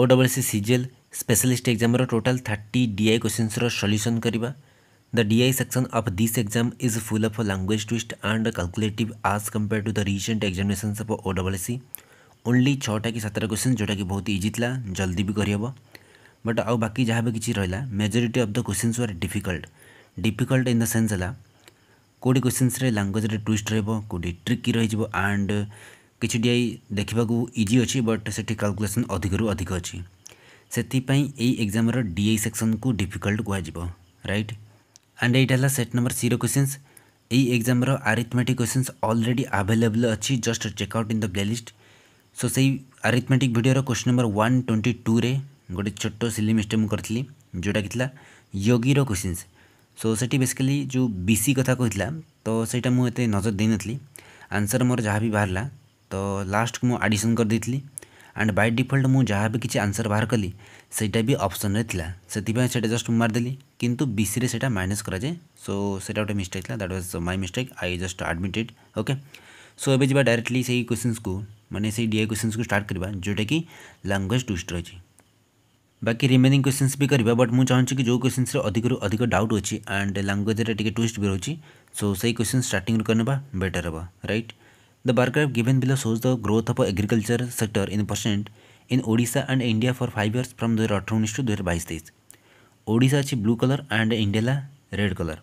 ओ double C CGL specialist exam total thirty DI question solution करवा the DI section of this exam is full of language twist and calculative as compare to the recent examination of O double C only छटा कि सतटा question जोटा कि बहुत easy था जल्दी भी करहब but आउ बाकी जहाँ भी किसी रहा majority of the question were difficult difficult in the sense है कौटी क्वेश्चन लांगुएज ट्विस्ट रोटी ट्रिकी रही है एंड କିଛିଟିଆଇ ଦେଖିବାକୁ ଇଜି ଅଛି ବଟ୍ ସେଠି କାଲକୁଲେସନ୍ ଅଧିକରୁ ଅଧିକ ଅଛି ସେଥିପାଇଁ ଏଇ ଏକ୍ଜାମ୍ର ଡି ଆଇ ସେକ୍ସନ୍କୁ ଡିଫିକଲ୍ଟ କୁହାଯିବ ରାଇଟ୍ ଆଣ୍ଡ ଏଇଟା ହେଲା ସେଟ୍ ନମ୍ବର ସିର କ୍ୱେଶ୍ଚିନ୍ସ ଏଇ ଏକ୍ଜାମ୍ର ଆରିଥମେଟିକ୍ କ୍ୱେଶ୍ଚିନ୍ସ ଅଲରେଡ଼ି ଆଭେଲେବଲ୍ ଅଛି just check out in the playlist so ସେଇ ଆରିଥମେଟିକ୍ ଭିଡ଼ିଓର କ୍ୱେଶ୍ଚନ୍ ନମ୍ବର ୱାନ୍ ଟ୍ୱେଣ୍ଟି ଟୁରେ ଗୋଟେ ଛୋଟ ସିଲି ମିଷ୍ଟେକ୍ ମୁଁ କରିଥିଲି ଯେଉଁଟାକି ଥିଲା ୟୋଗୀର କ୍ୱେଶ୍ଚିନ୍ସ ସୋ ସେଠି ବେସିକାଲି ଯେଉଁ ବି ସି କଥା କହିଥିଲା ତ ସେଇଟା ମୁଁ ଏତେ ନଜର ଦେଇନଥିଲି ଆନ୍ସର୍ ମୋର ଯାହା ବି ବାହାରିଲା तो लास्ट मुझे आडिशन कर दी एंड बाय डिफल्ट मुझे जहाँ भी किसी आंसर बाहर कली सहीटा भी अप्सन से जस्ट मारदेली कितु बीसी से माइनस जाए सो से गोटे मिस्टेक था that was my mistake I just admitted okay so ए डायरेक्टली से क्वेश्चन को मैंने से डीआई क्वेश्चनस को स्टार्ट करवा जोटा कि लांगुएज टूस्ट रही है बाकी रिमेनिंग क्वेश्चनस भी करवा बट मुझे चाहूँ कि जो क्वेश्चनस अधिक रू अधिक डाउट अच्छी एंड लांगुएज ट्विस्ट भी रोचे सो से क्वेश्चन स्टार्ट कर बेटर हे right The bar graph given below shows the growth of agriculture sector in percent in Odisha and India for 5 years from 2018 to 2022. Odisha is blue color and India red colour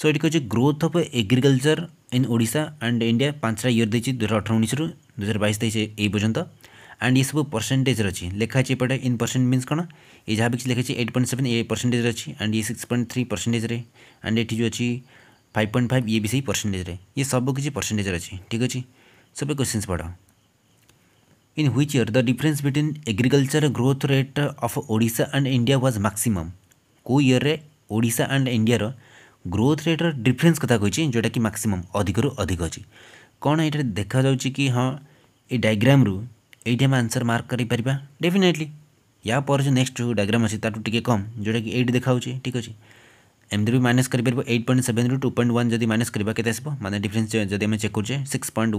so ये कहते growth of agriculture in Odisha and India पांचटा year दे दुई अठर उन्नीस रु दुई हजार बैस पर्यंत एंड ये सब परसेंटेजर अच्छी लिखाई एपटे इन परसेंट मीन कौन ये जहाँ भी लिखाई एट पॉइंट सेवेन ए परसेंटेज अच्छी एंड ये सिक्स पॉइंट थ्री परसेंटेज ये अच्छी फाइव पॉइंट फाइव ये भी सही परसेंटेज ये सब किसी परसेंटेज अच्छे ठीक अच्छे सब क्वेश्चन पढ़ in which year the difference between agriculture growth rate of Odisha and India was maximum को ईयर रे Odisha and India growth rate difference कथा कही जोटा कि मैक्सिमम अधिक रु अधिक अच्छी कौन ये देखा जा हाँ ये डायग्राम ये आम आंसर मार्क कर डेफिनेटली या पर जो नेक्स्ट डायग्राम अच्छी तार टे कम जोटा कि ये देखा ठीक अच्छे ଏମିତି ବି ମାଇନସ୍ କରିପାରିବ ଏଇଟ୍ ପଏଣ୍ଟ ସେଭେନ୍ରୁ ଟୁ ପଏଣ୍ଟ ୱାନ୍ ଯଦି ମାଇନସ୍ କରିବା କେତେ ଆସିବ ମାନେ ଡିଫରେନ୍ସ ଯଦି ଆମେ ଚେକ୍ କରୁଛେ ସିକ୍ସ ପଏଣ୍ଟ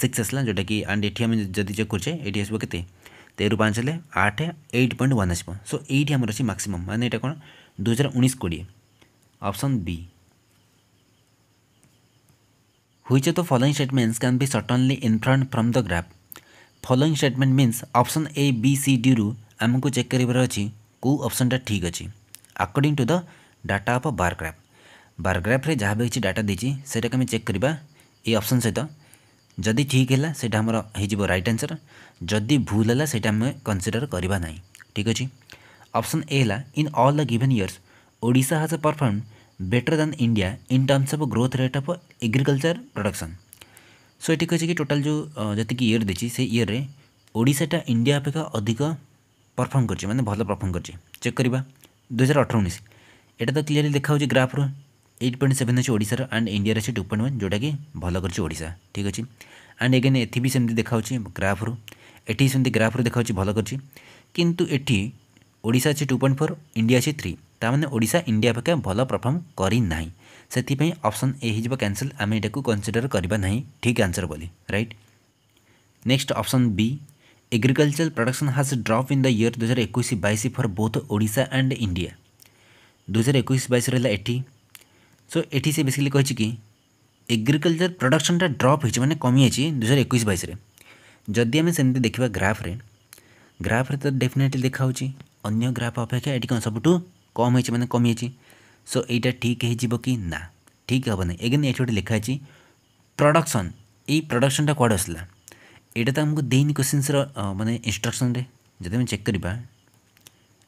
ସିକ୍ସ ଆସିଲା ଯେଉଁଟାକି ଆଣ୍ଡ ଏଠି ଆମେ ଯଦି ଚେକ୍ କରୁଛେ ଏଇଠି ଆସିବ କେତେ ତେରରୁ ପାଞ୍ଚ ହେଲେ ଆଠ ଏଇଟ୍ ପଏଣ୍ଟ ୱାନ୍ ଆସିବ ସୋ ଏଇଠି ଆମର ଅଛି ମାକ୍ସିମମ୍ ମାନେ ଏଇଟା କ'ଣ ଦୁଇ ହଜାର ଉଣେଇଶ କୋଡ଼ିଏ option B which of the following statements can be certainly inferred from the graph following statement means option a b c d ରୁ ଆମକୁ ଚେକ୍ କରିବାର ଅଛି କେଉଁ ଅପସନଟା ଠିକ୍ ଅଛି according to the data of bar graph बारग्राफ्रे जहाँ भी किसी डाटा देटा आम चेक करवा ये अप्सन सहित जदि ठीक है आमर हो रईट आंसर जदि भूल है सहीटा आम कनसीडर करवा ना ठीक अच्छे अप्सन ए है in all the given years Odisha has performed better than India in terms of growth rate of agriculture production so ये कहे कि टोटाल जो जी इयर देती से इयर में ओडाटा इंडिया अपेक्षा अधिक परफर्म करचे मैंने भल परफर्म करचे चेक करवा दुई हजार अठर उन्नीस এটা তো ক্লিয়ারলি দেখা হচ্ছে গ্রাফ্রু এইট পয়েন্ট সেভেন হচ্ছে ওড়িশার আন্ড ইন্ডিয়ার আছে টু পয়েন্ট ওয়ান যেটাকি ভালো করছে ওড়িশা ঠিক আছে আন্ড এগেন এটি বি সেমতি দেখা হচ্ছে গ্রাফ্রু এটি সেমতি গ্রাফ্রু দেখা হচ্ছে ভালো করছে কিন্তু এটি ওড়িশা আছে টু পয়েন্ট ফোর ইন্ডিয়া আছে থ্রি ତା ମାନେ ଓଡ଼ିଶା ଇଣ୍ଡିଆ ଅପେକ୍ଷା ଭଲ ପରଫର୍ମ କରିନାହିଁ ସେଥିପାଇଁ ଅପସନ୍ ଏ ହୋଇଯିବ କ୍ୟାନସଲ୍ ଆମେ ଏଇଟାକୁ କନସିଡ଼ର କରିବା ନାହିଁ ଠିକ୍ ଆନ୍ସର୍ ବୋଲି right next option B agriculture production has drop in the year ଦୁଇହଜାର ଏକୋଇଶ ବାଇଶ for both Odisha and India दुईार एक बैस रहा एटी सो एटी से बेसिकली कही कि एग्रिकलचर प्रडक्शन टाइम ड्रप हो मैंने कमी जाए दुईार एक बैस जदि आम से देखा ग्राफ्रे ग्राफ्रे तो डेफिनेटली देखा अन्य ग्राफ अपेक्षा ये कौन सबुठ कम हो मैंने कमी जाए सो यहाँ ठीक हो कि ना ठीक हम ना एगे ये गोटे लिखाई प्रडक्शन यही प्रडक्शनटा कुआडे आसला यहाँ तो आमको देनी क्वेश्चनस मानते इनस्ट्रक्शन जब चेक करवा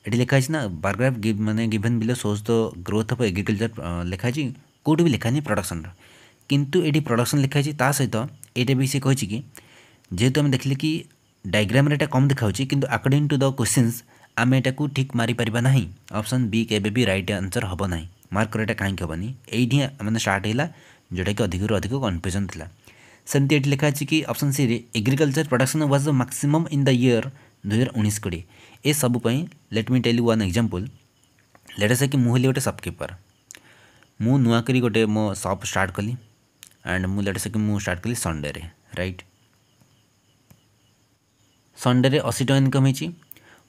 ये लिखाई ना बारग्राफ मैंने गिभेन बिलो सोज द तो ग्रोथ अफ एग्रिकलचर लिखाई कौट भी लिखाई प्रडक्शन किंतु ये प्रडक्शन लिखाई ता सहित ये भी सी कही कि आम देखिले कि डायग्राम रेटा कम देखा किंतु अकॉर्डिंग टू द क्वेश्चन आम यू ठीक मारिपर ना अप्सन बी के रईट आनसर हम ना मार्क रेटा कहीं हेनी ये मैंने स्टार्ट होगा जोटा कि अधिक रू अधिक कन्फ्यूजन थी सेमती ये लिखाई कि option C agriculture production was the maximum in the ଦୁଇହଜାର ଉଣେଇଶ କୋଡ଼ିଏ ଏସବୁ ପାଇଁ let me tell you one example latest କି ମୁଁ ହେଲି ଗୋଟେ ସପ୍ କିପର୍ ମୁଁ ନୂଆ କରି ଗୋଟେ ମୋ ସପ୍ ଷ୍ଟାର୍ଟ କଲି ଆଣ୍ଡ ମୁଁ ଲେଟେଷ୍ଟ କି ମୁଁ ଷ୍ଟାର୍ଟ କଲି ସଣ୍ଡେରେ ରାଇଟ୍ ସଣ୍ଡେରେ ଅଶୀ ଟଙ୍କା ଇନକମ୍ ହେଇଛି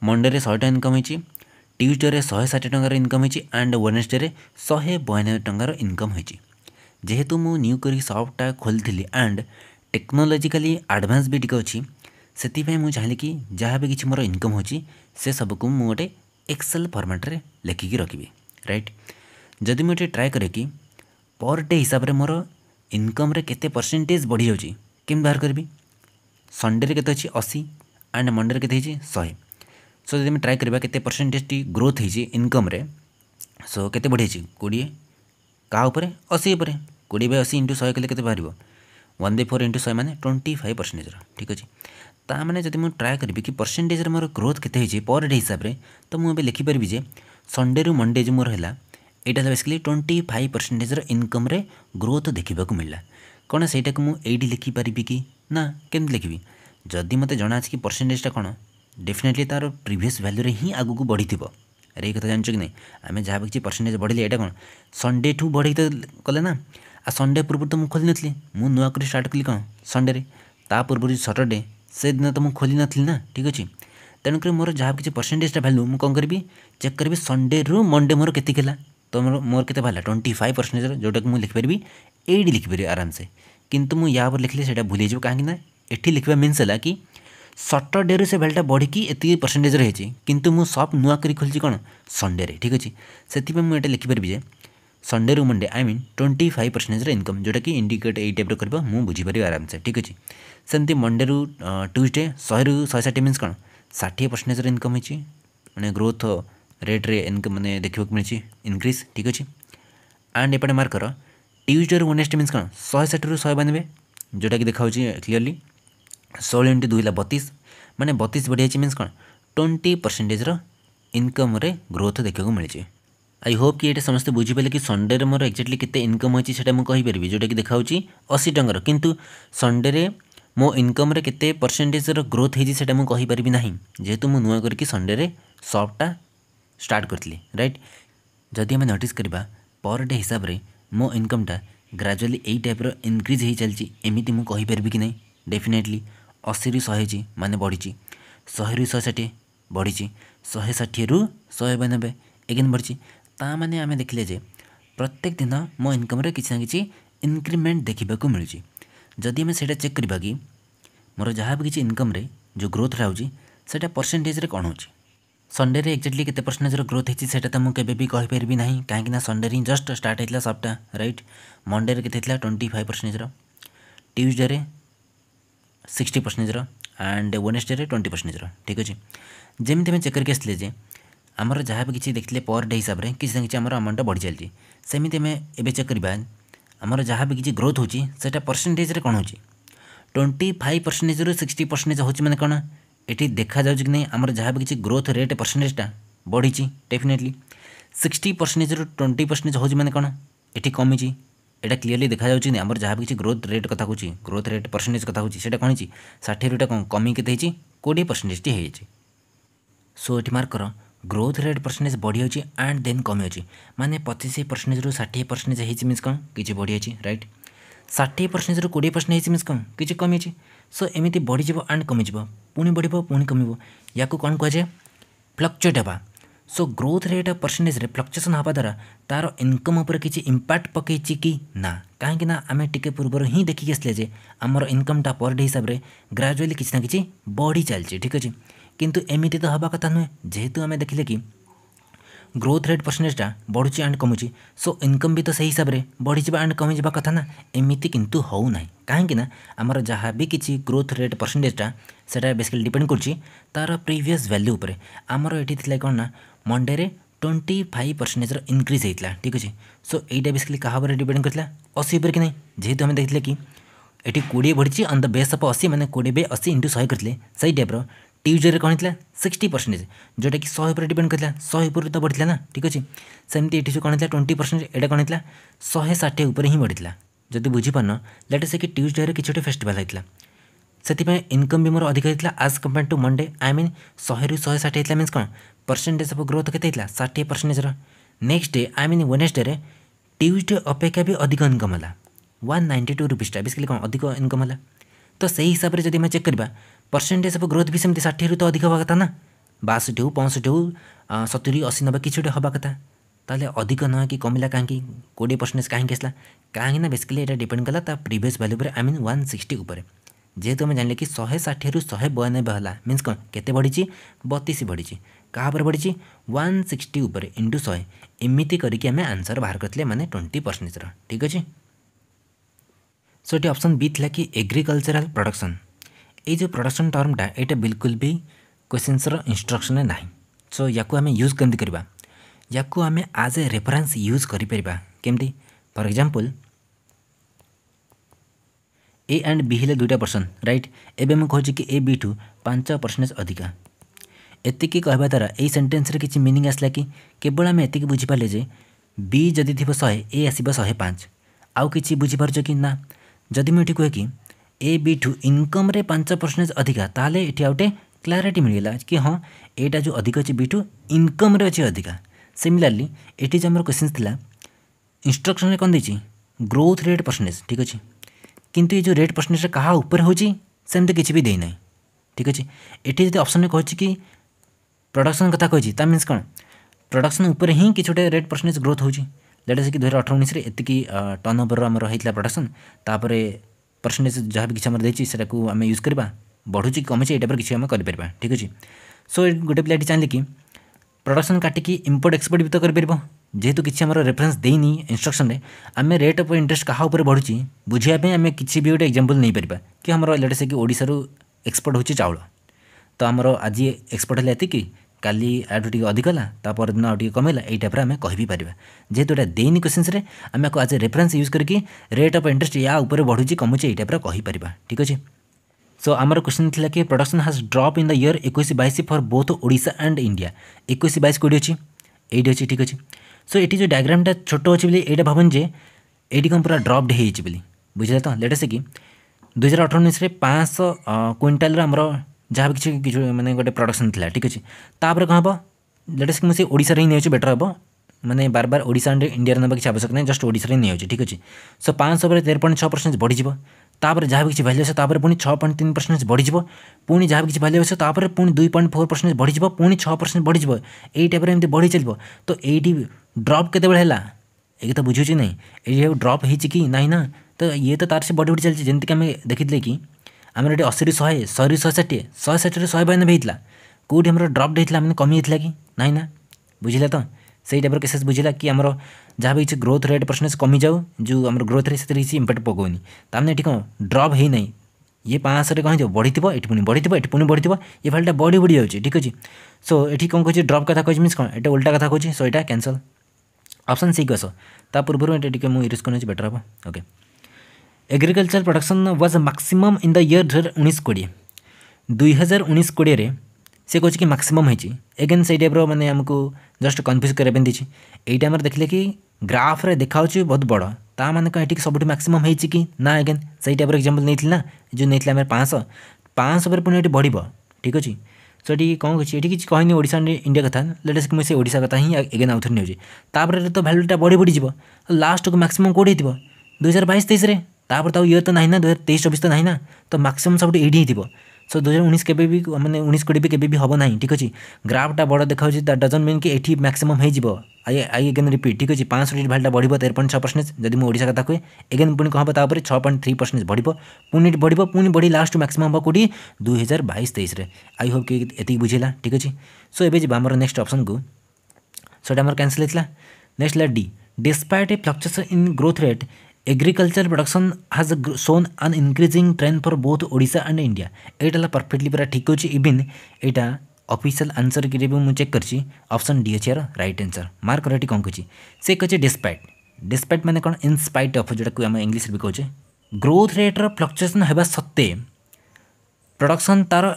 ମଣ୍ଡେରେ ଶହେ ଟଙ୍କା ଇନକମ୍ ହେଇଛି ଟ୍ୟୁଜଡ଼େରେ ଶହେ ଷାଠିଏ ଟଙ୍କାର ଇନକମ୍ ହେଇଛି ଆଣ୍ଡ ୱେନେସଡ଼େରେ ଶହେ ବୟାନବେ ଟଙ୍କାର ଇନକମ୍ ହେଇଛି ଯେହେତୁ ମୁଁ ନ୍ୟୁ କରିକି ସପ୍ଟା ଖୋଲିଥିଲି ଆଣ୍ଡ ଟେକ୍ନୋଲୋଜିକାଲି ଆଡ଼ଭାନ୍ସ ବି ଟିକେ ଅଛି से मुझे कि जहाँ भी कि मोर इनकम हो सब कुछ मुझे एक्सएल फर्माट्रे लिखिक रखी रईट जदि मुझे ट्राए कै कि पर डे हिसाब से मोर इनकम के परसेंटेज बढ़ी जाऊँगी किम बाहर करी संडे के अशी एंड मंडे के शहे सो जब ट्राए करवा के परसेंटेज टी ग्रोथ हो इनकम सो के बढ़ी कोड़े क्या उपर अशी उपर कोड़े बशी इंटू शहे कहते बाहर वन दे फोर इंटू शहे मैंने ट्वेंटी फाइव परसेंटेज ठीक अच्छे ତାମାନେ ଯଦି ମୁଁ ଟ୍ରାଏ କରିବି କି ପରସେଣ୍ଟେଜରେ ମୋର ଗ୍ରୋଥ୍ କେତେ ହେଇଛି ପର୍ ଡେ ହିସାବରେ ତ ମୁଁ ଏବେ ଲେଖିପାରିବି ଯେ ସଣ୍ଡେରୁ ମଣ୍ଡେ ଯେଉଁ ମୋର ହେଲା ଏଇଟା ହେଲା ବେସିକାଲି ଟ୍ୱେଣ୍ଟି ଫାଇଭ୍ ପରସେଣ୍ଟେଜର ଇନକମ୍ରେ ଗ୍ରୋଥ୍ ଦେଖିବାକୁ ମିଳିଲା କ'ଣ ସେଇଟାକୁ ମୁଁ ଏଇଠି ଲେଖିପାରିବି କି ନା କେମିତି ଲେଖିବି ଯଦି ମୋତେ ଜଣାଅଛି କି ପରସେଣ୍ଟେଜଟା କ'ଣ ଡେଫିନେଟଲି ତା'ର ପ୍ରିଭିୟସ୍ ଭ୍ୟାଲ୍ୟୁରେ ହିଁ ଆଗକୁ ବଢ଼ିଥିବ ଆରେ ଏଇ କଥା ଜାଣିଛ କି ନାହିଁ ଆମେ ଯାହା କିଛି ପରସେଣ୍ଟେଜ୍ ବଢ଼ିଲେ ଏଇଟା କ'ଣ ସଣ୍ଡେଠୁ ବଢ଼େଇ ତ କଲେ ନା ଆଉ ସଣ୍ଡେ ପୂର୍ବରୁ ତ ମୁଁ ଖୋଲିନଥିଲି ମୁଁ ନୂଆ କରି ଷ୍ଟାର୍ଟ କଲି କ'ଣ ସଣ୍ଡେରେ ତା ପୂର୍ବରୁ ସଟର୍ଡ଼େ ସେଦିନ ତ ମୁଁ ଖୋଲିନଥିଲି ନା ଠିକ୍ ଅଛି ତେଣୁକରି ମୋର ଯାହା କିଛି ପରସେଣ୍ଟେଜଟା ଭ୍ୟାଲ୍ୟୁ ମୁଁ କ'ଣ କରିବି ଚେକ୍ କରିବି ସଣ୍ଡେରୁ ମଣ୍ଡେ ମୋର କେତିକି ହେଲା ତ ମୋର ମୋର କେତେ ବାହାରିଲା ଟ୍ୱେଣ୍ଟି ଫାଇଭ୍ ପରସେଣ୍ଟେଜ୍ ଯେଉଁଟାକି ମୁଁ ଲିଖିପାରିବି ଏଇଠି ଲିଖିପାରିବି ଆରାମସେ କିନ୍ତୁ ମୁଁ ୟା ଉପରେ ଲେଖିଲେ ସେଇଟା ଭୁଲି ହେଇଯିବ କାହିଁକି ନା ଏଠି ଲେଖିବା ମିନ୍ସ ହେଲା କି ସଟର୍ଡେରୁ ସେ ଭ୍ୟାଲ୍ୟୁଟା ବଢ଼ିକି ଏତିକି ପରସେଣ୍ଟେଜ୍ ରହିଛି କିନ୍ତୁ ମୁଁ ସପ୍ ନୂଆ କରି ଖୋଲିଛି କ'ଣ ସଣ୍ଡେରେ ଠିକ୍ ଅଛି ସେଥିପାଇଁ ମୁଁ ଏଇଟା ଲେଖିପାରିବି ଯେ ସଣ୍ଡେ ରୁ Monday I mean twenty five ପରସେଣ୍ଟେଜ୍ର ଇନକମ୍ ଯେଉଁଟାକି ଇଣ୍ଡିକେଟ୍ ଏଇ ଟାଇପ୍ର କରିବ ମୁଁ ବୁଝିପାରିବି ଆରାମସେ ଠିକ୍ ଅଛି ସେମିତି ମଣ୍ଡେରୁ ଟ୍ୟୁଜଡ଼େ ଶହେରୁ ଶହେ ଷାଠିଏ ମିନ୍ସ କ'ଣ ଷାଠିଏ ପରସେଣ୍ଟେଜ୍ର ଇନକମ୍ ହେଇଛି ମାନେ ଗ୍ରୋଥ୍ ରେଟ୍ରେ ଇନକମ୍ ମାନେ ଦେଖିବାକୁ ମିଳିଛି ଇନକ୍ରିଜ୍ ଠିକ୍ ଅଛି ଆଣ୍ଡ ଏପଟେ ମାର୍କ କର ଟ୍ୟୁଜଡ଼େରୁ ୱେନେସ୍ଡେ ମିନ୍ସ କ'ଣ ଶହେ ଷାଠିଏରୁ ଶହେ ବାନବେ ଯେଉଁଟାକି ଦେଖାହେଉଛି କ୍ଲିଅରଲି ଷୋହଳ ଇଣ୍ଟୁ ଦୁଇ ହେଲା ବତିଶ ମାନେ ବତିଶ ବଢ଼ିଯାଇଛି ମିନ୍ସ କ'ଣ ଟ୍ୱେଣ୍ଟି ପରସେଣ୍ଟେଜ୍ର ଇନକମ୍ରେ ଗ୍ରୋଥ୍ ଦେଖିବାକୁ ମିଳିଛି আই হোপ কি এটা সমস্ত বুঝিপারে কি সন্ডেরে মোর এক্জাক্টলি কেতে ইনকম হয়েছে সেটা মু কহিপারি যেটাকি দেখাচ্ছি অশী টঙ্কার কিন্তু সন্ডেরে ମୋ ଇନକମ୍ରେ କେତେ ପରସେଣ୍ଟେଜ୍ର ଗ୍ରୋଥ୍ ହେଇଛି ସେଇଟା ମୁଁ କହିପାରିବି ନାହିଁ ଯେହେତୁ ମୁଁ ନୂଆ କରିକି ସଣ୍ଡେରେ ସପ୍ଟା ଷ୍ଟାର୍ଟ କରିଥିଲି ରାଇଟ୍ ଯଦି ଆମେ ନୋଟିସ୍ କରିବା ପର୍ ଡେ ହିସାବରେ ମୋ ଇନକମ୍ଟା ଗ୍ରାଜୁଆଲି ଏଇ ଟାଇପ୍ର ଇନକ୍ରିଜ୍ ହେଇଚାଲିଛି ଏମିତି ମୁଁ କହିପାରିବି କି ନାହିଁ ଡେଫିନେଟଲି ଅଶୀରୁ ଶହେ ହେଇଛି ମାନେ ବଢ଼ିଛି ଶହେରୁ ଶହେ ଷାଠିଏ ବଢ଼ିଛି ଶହେ ଷାଠିଏରୁ ଶହେ ବୟାନବେ ଏଗେନ୍ ବଢ଼ିଛି ताने आम देखिले प्रत्येक दिन मो इनकम किसी कि इनक्रिमेंट को मिलूँ जदि आम से चेक करवा कि मोर जहाँ भी किसी इनकम जो ग्रोथ रहा परसेंटेज कौन हो संडे एक्जाक्टली के परसेंटेज ग्रोथ होती तो मुझे कहीपरि ना कहीं संडे हिं जस्ट स्टार्ट होता सबटा रईट मंडे के twenty five percentage Tuesday sixty percentage and Wednesday twenty percentage ठीक अच्छे जमी तुम्हें चेक करके आसते ଆମର ଯାହା ବି କିଛି ଦେଖିଲେ ପର୍ ଡେ ହିସାବରେ କିଛି ନା କିଛି ଆମର ଆମାଉଣ୍ଟଟା ବଢ଼ି ଚାଲିଛି ସେମିତି ଆମେ ଏବେ ଚେକ୍ କରିବା ଆମର ଯାହା ବି କିଛି ଗ୍ରୋଥ୍ ହେଉଛି ସେଇଟା ପରସେଣ୍ଟେଜ୍ରେ କ'ଣ ହେଉଛି ଟ୍ୱେଣ୍ଟି ଫାଇଭ୍ ପରସେଣ୍ଟେଜ୍ରୁ ସିକ୍ସଟି ପରସେଣ୍ଟେଜ୍ ହେଉଛି ମାନେ କ'ଣ ଏଠି ଦେଖାଯାଉଛି କି ନାହିଁ ଆମର ଯାହା ବି କିଛି ଗ୍ରୋଥ୍ ରେଟ୍ ପରସେଣ୍ଟେଜ୍ଟା ବଢ଼ିଛି ଡେଫିନେଟଲି ସିକ୍ସଟି ପରସେଣ୍ଟେଜ୍ରୁ ଟ୍ୱେଣ୍ଟି ପରସେଣ୍ଟେଜ୍ ହେଉଛି ମାନେ କ'ଣ ଏଠି କମିଛି এটা ক্লিয়ারলি দেখা যাচ্ছে আমার যা কিছু গ্রোথ রেট কথা কুচি গ্রোথ রেট পরসেটেজ কথা কুচি সেটা কোণ হয়েছি ষাঠিয়ে রুটা কমি কেতে হয়েছি কোটি পরসেটেজটি হয়েছে সো এটি মার্ক কর ଗ୍ରୋଥ୍ ରେଟ୍ ପରସେଣ୍ଟେଜ୍ ବଢ଼ିଯାଉଛି ଆଣ୍ଡ ଦେନ୍ କମିଯାଉଛି ମାନେ ପଚିଶ ପରସେଣ୍ଟେଜ୍ରୁ ଷାଠିଏ ପରସେଣ୍ଟେଜ୍ ହେଇଛି ମିନ୍ସ କ'ଣ କିଛି ବଢ଼ିଯାଇଛି ରାଇଟ୍ ଷାଠିଏ ପରସେଣ୍ଟେଜ୍ରୁ କୋଡ଼ିଏ ପରସେଣ୍ଟ ହେଇଛି ମିନ୍ସ କ'ଣ କିଛି କମିଛି ସୋ ଏମିତି ବଢ଼ିଯିବ ଆଣ୍ଡ କମିଯିବ ପୁଣି ବଢ଼ିବ ପୁଣି କମିବ ୟାକୁ କ'ଣ କୁହାଯାଏ ଫ୍ଲକ୍ଚୁଏଟ୍ ହେବା ସୋ ଗ୍ରୋଥ୍ ରେଟ୍ ପରସେଣ୍ଟେଜ୍ରେ ଫ୍ଲକ୍ଚୁଏସନ୍ ହେବା ଦ୍ୱାରା ତା'ର ଇନକମ୍ ଉପରେ କିଛି ଇମ୍ପାକ୍ଟ ପକାଇଛି କି ନା କାହିଁକି ନା ଆମେ ଟିକେ ପୂର୍ବରୁ ହିଁ ଦେଖିକି ଆସିଲେ ଯେ ଆମର ଇନକମ୍ଟା ପର୍ ଡେ ହିସାବରେ ଗ୍ରାଜୁଆଲି କିଛି ନା କିଛି ବଢ଼ି ଚାଲିଛି ଠିକ୍ ଅଛି କିନ୍ତୁ ଏମିତି ତ ହେବା କଥା ନୁହେଁ ଯେହେତୁ ଆମେ ଦେଖିଲେ କି ଗ୍ରୋଥ୍ ରେଟ୍ ପରସେଣ୍ଟେଜଟା ବଢ଼ୁଛି ଆଣ୍ଡ କମୁଛି ସୋ ଇନକମ୍ ବି ତ ସେହି ହିସାବରେ ବଢ଼ିଯିବା ଆଣ୍ଡ କମିଯିବା କଥା ନା ଏମିତି କିନ୍ତୁ ହେଉନାହିଁ କାହିଁକି ନା ଆମର ଯାହା ବି କିଛି ଗ୍ରୋଥ୍ ରେଟ୍ ପରସେଣ୍ଟେଜଟା ସେଇଟା ବେସିକାଲି ଡିପେଣ୍ଡ କରୁଛି ତା'ର ପ୍ରିଭିୟସ୍ ଭ୍ୟାଲ୍ୟୁ ଉପରେ ଆମର ଏଠି ଥିଲା କ'ଣ ନା ମଣ୍ଡେରେ ଟ୍ୱେଣ୍ଟି ଫାଇଭ୍ ପରସେଣ୍ଟେଜର ଇନକ୍ରିଜ୍ ହେଇଥିଲା ଠିକ୍ ଅଛି ସୋ ଏଇଟା ବେସିକାଲି କାହା ଉପରେ ଡିପେଣ୍ଡ କରିଥିଲା ଅଶୀ ଉପରେ କି ନାହିଁ ଯେହେତୁ ଆମେ ଦେଖିଥିଲେ କି ଏଠି କୋଡ଼ିଏ ବଢ଼ିଛି ଅନ୍ ଦ ବେସ୍ ଅଫ୍ ଅଶୀ ମାନେ କୋଡ଼ିଏ ବାଇ ଅଶୀ ଇଣ୍ଟୁ ଶହେ କରିଥିଲେ ସେଇ ଟାଇପ୍ର टी यूजर କ'ଣ ହେଇଥିଲା ସିକ୍ସଟି ପରସେଣ୍ଟେଜ୍ ଯେଉଁଟାକି ଶହେ ଉପରେ ଡିପେଣ୍ଡ କରିଥିଲା ଶହେ ଉପରରୁ ତ ବଢ଼ିଥିଲା ନା ଠିକ୍ ଅଛି ସେମିତି ଏଠି ଯେଉଁ କ'ଣ ହେଇଥିଲା ଟ୍ୱେଣ୍ଟି ପରସେଣ୍ଟ ଏଇଟା କ'ଣ ହେଇଥିଲା ଶହେ ଷାଠିଏ ଉପରେ ହିଁ ବଢ଼ିଥିଲା ଯଦି ବୁଝିପାରୁନ ଲେଟ୍ ସେ କି ଟ୍ୟୁଜଡ଼େରେ କିଛି ଗୋଟେ ଫେଷ୍ଟିଭାଲ୍ ହେଇଥିଲା ସେଥିପାଇଁ ଇନକମ୍ ବି ମୋର ଅଧିକ ହେଇଥିଲା as compared to Monday I mean ଶହେରୁ ଶହେ ଷାଠିଏ ହେଇଥିଲା ମିନ୍ସ କ'ଣ ପରସେଣ୍ଟେଜ୍ ଅଫ୍ ଗ୍ରୋଥ୍ କେତେ ହେଇଥିଲା ଷାଠିଏ ପରସେଣ୍ଟେଜ୍ର ନେକ୍ସଟ ଡେ ଆଇ ମିନ୍ ୱେନେସଡ଼େରେ ଟ୍ୟୁଜଡ଼େ ଅପେକ୍ଷା ବି ଅଧିକ ଇନକମ୍ ହେଲା ୱାନ୍ ନାଇଣ୍ଟି ଟୁ ରୁପିଜ୍ଟା ବେସିକାଲି କ'ଣ ଅଧିକ ଇନକମ୍ ହେଲା ତ ସେହି ହିସାବରେ ଯଦି ଆମେ ଚେକ୍ କରିବା परसेंटेज अफ ग्रोथ भी सेमती षाठी तो अधिक हवा कथा ना बासठ हो पंसठ हो सतुरी अशी नब्बे किसी हवा कथा तेल अधिक न कि कमला कहीं कोड़े परसेंटेज कहीं आसला कहीं बेसिकली यहाँ डिपेंड कला तो प्रिवियय भैल्यू पर आई मीन वन सिक्सटी उपर जेहेतु आम जानले कि शहे षाठी शहे बयानबे है मीनस कौन के बढ़ी बतीस बढ़ी क्या बढ़ी वन सिक्सटी उपर इंटू शहे एमती करें आंसर बाहर करते मैंने ट्वेंटी परसेंटेज ठीक अच्छे सोटी अप्सन बी थी एग्रिकलचराल प्रडक्शन ये प्रडक्शन প্রডকশন টর্মটা এটা বিলকুল বি কোশ্চিন্সর ইনস্ট্রকশনে না সো ইয়াকু আমি ইউজ কেমি করা ए আমি use A for use A and B है दुईटा परसेंट रईट एवं मुझे कि ए बी ठू पांच परसेंटेज अधिका एतिक कहवा द्वारा यही सेन्टेन्स किसी मिनिंग आसला कि केवल आम एति बुझीपारे बी जदि थे ए आसव शहे पाँच आउ कि बुझीपार कि ना जदि मुझे कहे कि ए बी ठू इनकम पांच परसेंटेज अधिका ताले गोटे क्लारीटी गाला कि हाँ यहाँ जो अधिक अच्छे बी टू इनकम अच्छे अधिका सिमिलरली ये जो आम क्वेश्चन थी इनस्ट्रक्शन कौन दे ग्रोथ रेट परसेंटेज ठीक अच्छे किंतु ये जो रेट परसेंटेज क्या उपर हो सेमती किसी भी देना ठीक अच्छे एटी जो अप्सन में कहे कि प्रडक्शन कथ कह मीनस कौन प्रडक्शन उपर ही कि गोटे रेट परसेंटेज ग्रोथ होती कि दुहार अठर उन्नीस टर्न ओवर आम प्रडक्शन तापर परसेंटेज जहाँ भी किसी से आम यूज करवा बढ़ुच्छ कमी ये किसी आम कर ठीक अच्छे सो गोटे प्लेट चाहिए कि प्रडक्शन काटिकी इंपोर्ट एक्सपोर्ट भी तो कर जेहतु किसी आम रेफरेन्स देनी इनस्ट्रक्शन आम रेट अफ इंटरेस्ट क्या बढ़ुच्छ बुझाप आम कि भी गोटे एक्जामपल नहीं पार कि आम लेटेस्ट कि ओडार एक्सपोर्ट हो चाउल तो आमर आज एक्सपोर्ट है ये କାଲି ଆଠୁ ଟିକେ ଅଧିକ ହେଲା ତା ପରଦିନ ଆଉ ଟିକେ କମେଇଲା ଏଇ ଟାଇପ୍ର ଆମେ କହିବି ପାରିବା ଯେହେତୁ ଏଇଟା ଦେଇନି କୋଶ୍ଚିନ୍ସରେ ଆମେ ଆକୁ ଆଜ୍ ଏ ରେଫରେନ୍ସ ୟୁଜ୍ କରିକି ରେଟ୍ ଅଫ୍ ଇଣ୍ଟରେଷ୍ଟ ୟା ଉପରେ ବଢ଼ୁଛି କମୁଛି ଏଇ ଟାଇପ୍ର सो आमर क्वेश्चन थी कि production has drop in the year एक बैश for both Odisha and India एक बैश कौटी अच्छे ये अच्छी ठीक अच्छे सो ये जो डायग्रामा छोट अच्छे बोली यहाँ भावन जे ये कौन पूरा ड्रप्ड हो बुझे तो लेटेस्ट कि दुई हजार अठर उन्नीस पाँच क्विंटाल आमर जहाँ भी कि मैंने गोटे प्रडक्शन थी ठीक अच्छे तापर कह लेटेस्ट मुझे ओडार ही नहीं बेटर हम मैंने बार बार ओडा इंडिया ना कि आवश्यक ना जस्ट ओडा ही नहीं ठीक अच्छे सो पाँच सौ तेरह पॉइंट छः परसेंट बढ़ जाए जहाँ भी कि भैल्यू आस पुणी छः पॉइंट तीन परसेंट बढ़ पुणी जहाँ भी किल्यू आस पुणी दुई पॉइंट फोर परसेंट बढ़ी पुणी छः परसेंट बढ़ टाइप्रे एम बढ़ी चलो तो ये ड्रप के एक तो बुझे ना ये ड्रप हो ना तो ये तो तार से बढ़ी बढ़ी चलती जमीक आम देखी कि ଆମର ଏଠି ଅଶୀରୁ ଶହେ ଶହେରୁ ଶହେ ଷାଠିଏ ଶହେ ଷାଠିଏରୁ ଶହେ ବୟାନବେ ହେଇଥିଲା କେଉଁଠି ଆମର ଡ୍ରପ୍ ହେଇଥିଲା ମାନେ କମି ଯାଇଥିଲା କି ନାହିଁ ନା ବୁଝିଲା ତ ସେଇ ଟାଇପ୍ର କେସେସ୍ ବୁଝିଲା କି ଆମର ଯାହା ବି କିଛି ଗ୍ରୋଥ୍ ରେଟ୍ ପରସେଣ୍ଟେଜ୍ କମିଯାଉ ଯେଉଁ ଆମର ଗ୍ରୋଥ୍ ରେଟ୍ ସେଥିରେ କିଛି ଇମ୍ପାକ୍ଟ ପକାଉନି ତା'ମାନେ ଏଠି କ'ଣ ଡ୍ରପ୍ ହେଇନାହିଁ ଇଏ ପାଞ୍ଚଶହରେ କ'ଣ ହେଇଯିବ ବଢ଼ିଥିବ ଏଠି ପୁଣି ବଢ଼ିଥିବ ଏଠି ପୁଣି ବଢ଼ିଥିବ ଏ ଭାଲ୍ୟୁଟା ବଢ଼ି ବଢ଼ି ଯାଉଛି ଠିକ୍ ଅଛି ସୋ ଏଠି କ'ଣ କହୁଛି ଡ୍ରପ୍ କଥା କହୁଛି ମିନ୍ସ କ'ଣ ଏଇଟା ଉଲ୍ଟା କଥା କହୁଛି ସୋ ଏଇଟା କ୍ୟାନସଲ୍ ଅପସନ୍ ସିକୁ ଆସ ତା ପୂର୍ବରୁ ଏଇଟା ଟିକେ ମୁଁ ୟୁଜ୍ କରିନେଉଛି ବେଟର୍ ହେବ okay agriculture production was maximum in the दुहार उन्नीस कोड़े दुई हजार उन्नीस कोड़े से कह मैक्सीम हो एगेन से टाइप मैंने आमको जस्ट कन्फ्यूज करें ये आमर देखिले कि ग्राफ्रे देखा बहुत बड़ा मैंने मानक सब मैक्सीम हो कि ना एगेन से टाइप एग्जाम्पल नहीं जो नहीं आम पाँच पाँच पर पुणी ये बढ़ ठीक अच्छे सो ये कौन कहे ये किसी कहनी ओडा इंडिया कथ लेटेस्ट मुझे ओडा कथ ही एगेन आउ थे नौ तो भैल्यूटा बढ़ी बढ़ी जब लास्ट को मैक्सीम कौटी थी दुई हजार बैस तेईस ତାପରେ ତାକୁ ଇଏ ତ ନାହିଁ ନା ଦୁଇ ହଜାର ତେଇଶ ଚବିଶ ତ ନାହିଁ ନା ତ ମାକ୍ସିମମ୍ ସବୁଠି ଏଇଠି ହିଁ ଥିବ ସୋ ଦୁଇ ହଜାର ଉଣେଇଶ କେବେ ବି ମାନେ ଉଣେଇଶ କୋଡ଼ିଏ ବି କେବେ ବି ହେବ ନାହିଁ ଠିକ୍ ଅଛି ଗ୍ରାଫ୍ଟା ବଡ଼ ଦେଖାଉଛି ତା ଡଜନ୍ ମିନ୍ କି ଏଠି ମ୍ୟାକ୍ସିମମ୍ ହେଇଯିବ ଆଇ ଆଇ ଏଗେନ୍ ରିପିଟ୍ ଠିକ୍ ଅଛି ପାଞ୍ଚଶହ ଡିଟ୍ ଭ୍ୟାଲ୍ୟୁଟା ବଢ଼ିବ ତେର ପଏଣ୍ଟ ଛଅ ପରସେଣ୍ଟ ଯଦି ମୁଁ ଓଡ଼ିଶା କଥା କୁହେ ଏଗେନ୍ ପୁଣି କ'ଣ ହେବ ତାପରେ ଛଅ ପଏଣ୍ଟ ଥ୍ରୀ ପରସେଣ୍ଟ ବଢ଼ିବ ପୁଣି ବଢ଼ିବ ପୁଣି ବଢ଼ି ଲାଷ୍ଟ ମ୍ୟାକ୍ସିମମ୍ ହେବ କେଉଁଠି ଦୁଇ ହଜାର ବାଇଶ ତେଇଶରେ ଆଇ ହୋପ୍ କି ଏତିକି ବୁଝିଲା ଠିକ୍ ଅଛି ସୋ ଏବେ ଯିବା ଆମର ନେକ୍ସଟ ଅପସନ୍କୁ ସୋଟା ଆମର କ୍ୟାନସଲ୍ ହେଇଥିଲା ନେକ୍ସଟ ହେଲା D despite a fluctuation in growth rate Agriculture production has shown an increasing trend for both Odisha and India. एटा परफेक्टली पूरा ठीक होती इविन यहाँ अफिसीआल आंसर कि मुझे चेक करছি डी अच्छे यार रईट आनसर मार्क रेटी कौन कहते से कहते डिस्पैट डिस्पाइट मैंने कौन इनस्पाइट अफ जोटा आम इंग्लीश भी कहे ग्रोथ रेट्र फ्लक्चुएसन होगा सत्ते प्रडक्शन तार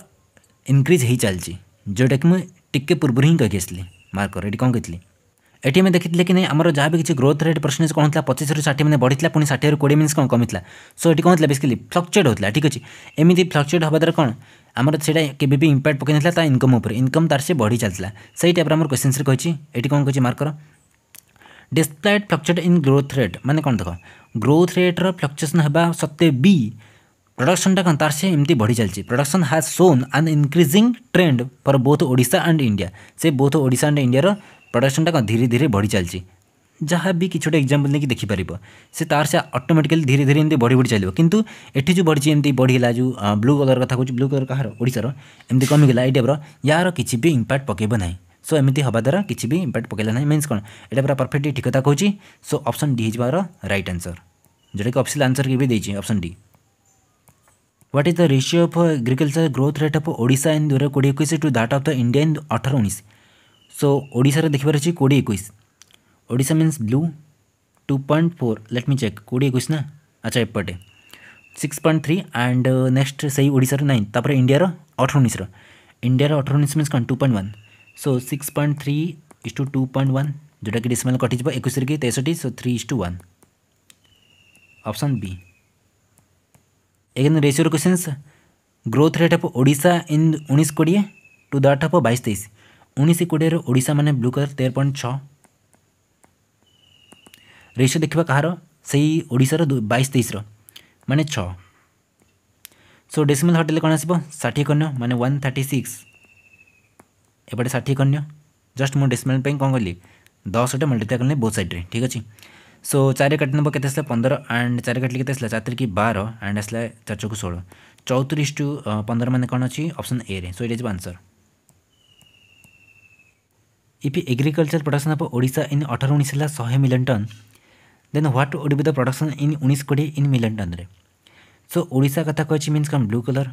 इनक्रिज हो चलती जोटा कि मुझे टी पूर्व हिं कही मार्क रेटी कौन कही ଏଠି ଆମେ ଦେଖିଥିଲେ କି ନାହିଁ ଆମର ଯାହା ବି କିଛି ଗ୍ରୋଥ୍ ରେଟ୍ ପରସେଣ୍ଟେଜ୍ କ'ଣ ଥିଲା ପଚିଶରୁ ଷାଠିଏ ମାନେ ବଢ଼ିଥିଲା ପୁଣି ଷାଠିଏରୁ କୋଡ଼ିଏ ମିନିଟ୍ସ କ'ଣ କମିଥିଲା ସୋ ଏଠି କ'ଣ ଥିଲା ବେସିକାଲି ଫ୍ଲକ୍ଚୁଏଟ୍ ହେଉଥିଲା ଠିକ୍ ଅଛି ଏମିତି ଫ୍ଲକ୍ଚୁଏଟ୍ ହେବା ଦ୍ୱାରା କ'ଣ ଆମର ସେଇଟା କେବେ ବି ଇମ୍ପାକ୍ଟ ପକାଇନଥିଲା ତା ଇନକମ୍ ଉପରେ ଇନକମ୍ ତାର ସେ ବଢ଼ି ଚାଲିଥିଲା ସେଇ ଟାଇପ୍ର ଆମର କ୍ୱେଶ୍ଚିନ୍ସରେ କହିଛି ଏଠି କ'ଣ କହିଛି ମାର୍କର displayed fluctuate in growth rate ମାନେ କ'ଣ ଦେଖ ଗ୍ରୋଥ୍ ରେଟ୍ର ଫ୍ଲକ୍ଚୁଏସନ୍ ହେବା ସତ୍ତ୍ୱେ ବି ପ୍ରଡକ୍ସନଟା କ'ଣ ତାର ସେ ଏମିତି ବଢ଼ି ଚାଲିଛି production has shown an increasing trend for both Odisha and India ସେ ବୋଥ୍ ଓଡ଼ିଶା ଆଣ୍ଡ ଇଣ୍ଡିଆର प्रडक्शनटा कौन धीरे धीरे बढ़ी चलती जहाँ भी किसी गोटे एक्जामपल नहीं देखिपार से तार से अटोमेटिकली धीरे धीरे एमती बढ़ी बढ़ी चलो कितु एटी जो बढ़ी एमती बढ़ीगला जो ब्लू कलर कथ कौन ब्लू कलर कहार ओडार एमती कमीगला यही टाइप्र यार किसी भी इंपैक्ट पकेब सो एम हवा द्वारा किसी भी इंपैक्ट पकेला ना मीनस कौन ये पूरा परफेक्ट ठीक कथ कौन सो अप्सन डी हो रईट आनसर जोटा कि अफिसल आनसर के भी option D what is the ratio of agriculture growth rate of Odisha in दो हजार कोड़े एक to that of the India in अठर उन्नीस सो ओडार देखार अच्छे कोड़े एक ओडा means blue two point four let me check कोड़े एक ना अच्छा एपटे six point three and next से ही ओडार नाइन तापर इंडियार अठर उन्नीस इंडियार अठर उन्नीस मीन कौन two point one so six point three is to two point one जोटा कि डेसीमेल कटिज एक तेसठी so three is to one option B again रेसीोर question growth rate of Odisha in उन्नीस कोड़े टू दट अफ बैस तेईस ଉଣେଇଶ କୋଡ଼ିଏରେ ଓଡ଼ିଶା ମାନେ ବ୍ଲୁ କଲର୍ ତେର ପଏଣ୍ଟ ଛଅ ରେସିଓ ଦେଖିବା କାହାର ସେଇ ଓଡ଼ିଶାର ବାଇଶ ତେଇଶର ମାନେ ଛଅ ସୋ ଡେସିମାଲ୍ ହଟେଲେ କ'ଣ ଆସିବ ଷାଠିଏ କନ୍ୟ ମାନେ ୱାନ୍ ଥାର୍ଟି ସିକ୍ସ ଏପଟେ ଷାଠିଏ କନ୍ୟ ଜଷ୍ଟ ମୁଁ ଡେସିମାଲ୍ ପାଇଁ କ'ଣ କଲି ଦଶଟା ମଲ୍ଟିପ୍ଲାଏ କଲି ବୋଥ୍ ସାଇଡ଼୍ରେ ଠିକ୍ ଅଛି ସୋ ଚାରି କାଟି ନେବ କେତେ ଆସିଲା ପନ୍ଦର ଆଣ୍ଡ ଚାରି କାଟିଲେ କେତେ ଆସିଲା ଚାରି ତାରିଖ ବାର ଆଣ୍ଡ ଆସିଲା ଚାରି ଚକୁ ଷୋହଳ ଚଉତିରିଶ ଟୁ ପନ୍ଦର ମାନେ କ'ଣ ଅଛି ଅପସନ୍ ଏରେ ସୋ ଏଇଟା ଯିବ answer If e agricultural production of Odisha in 1819 la 100 million ton, then what would be the production in 1920 in million ton रे सो ओडा कथा कही मीनस कौन ब्लू कलर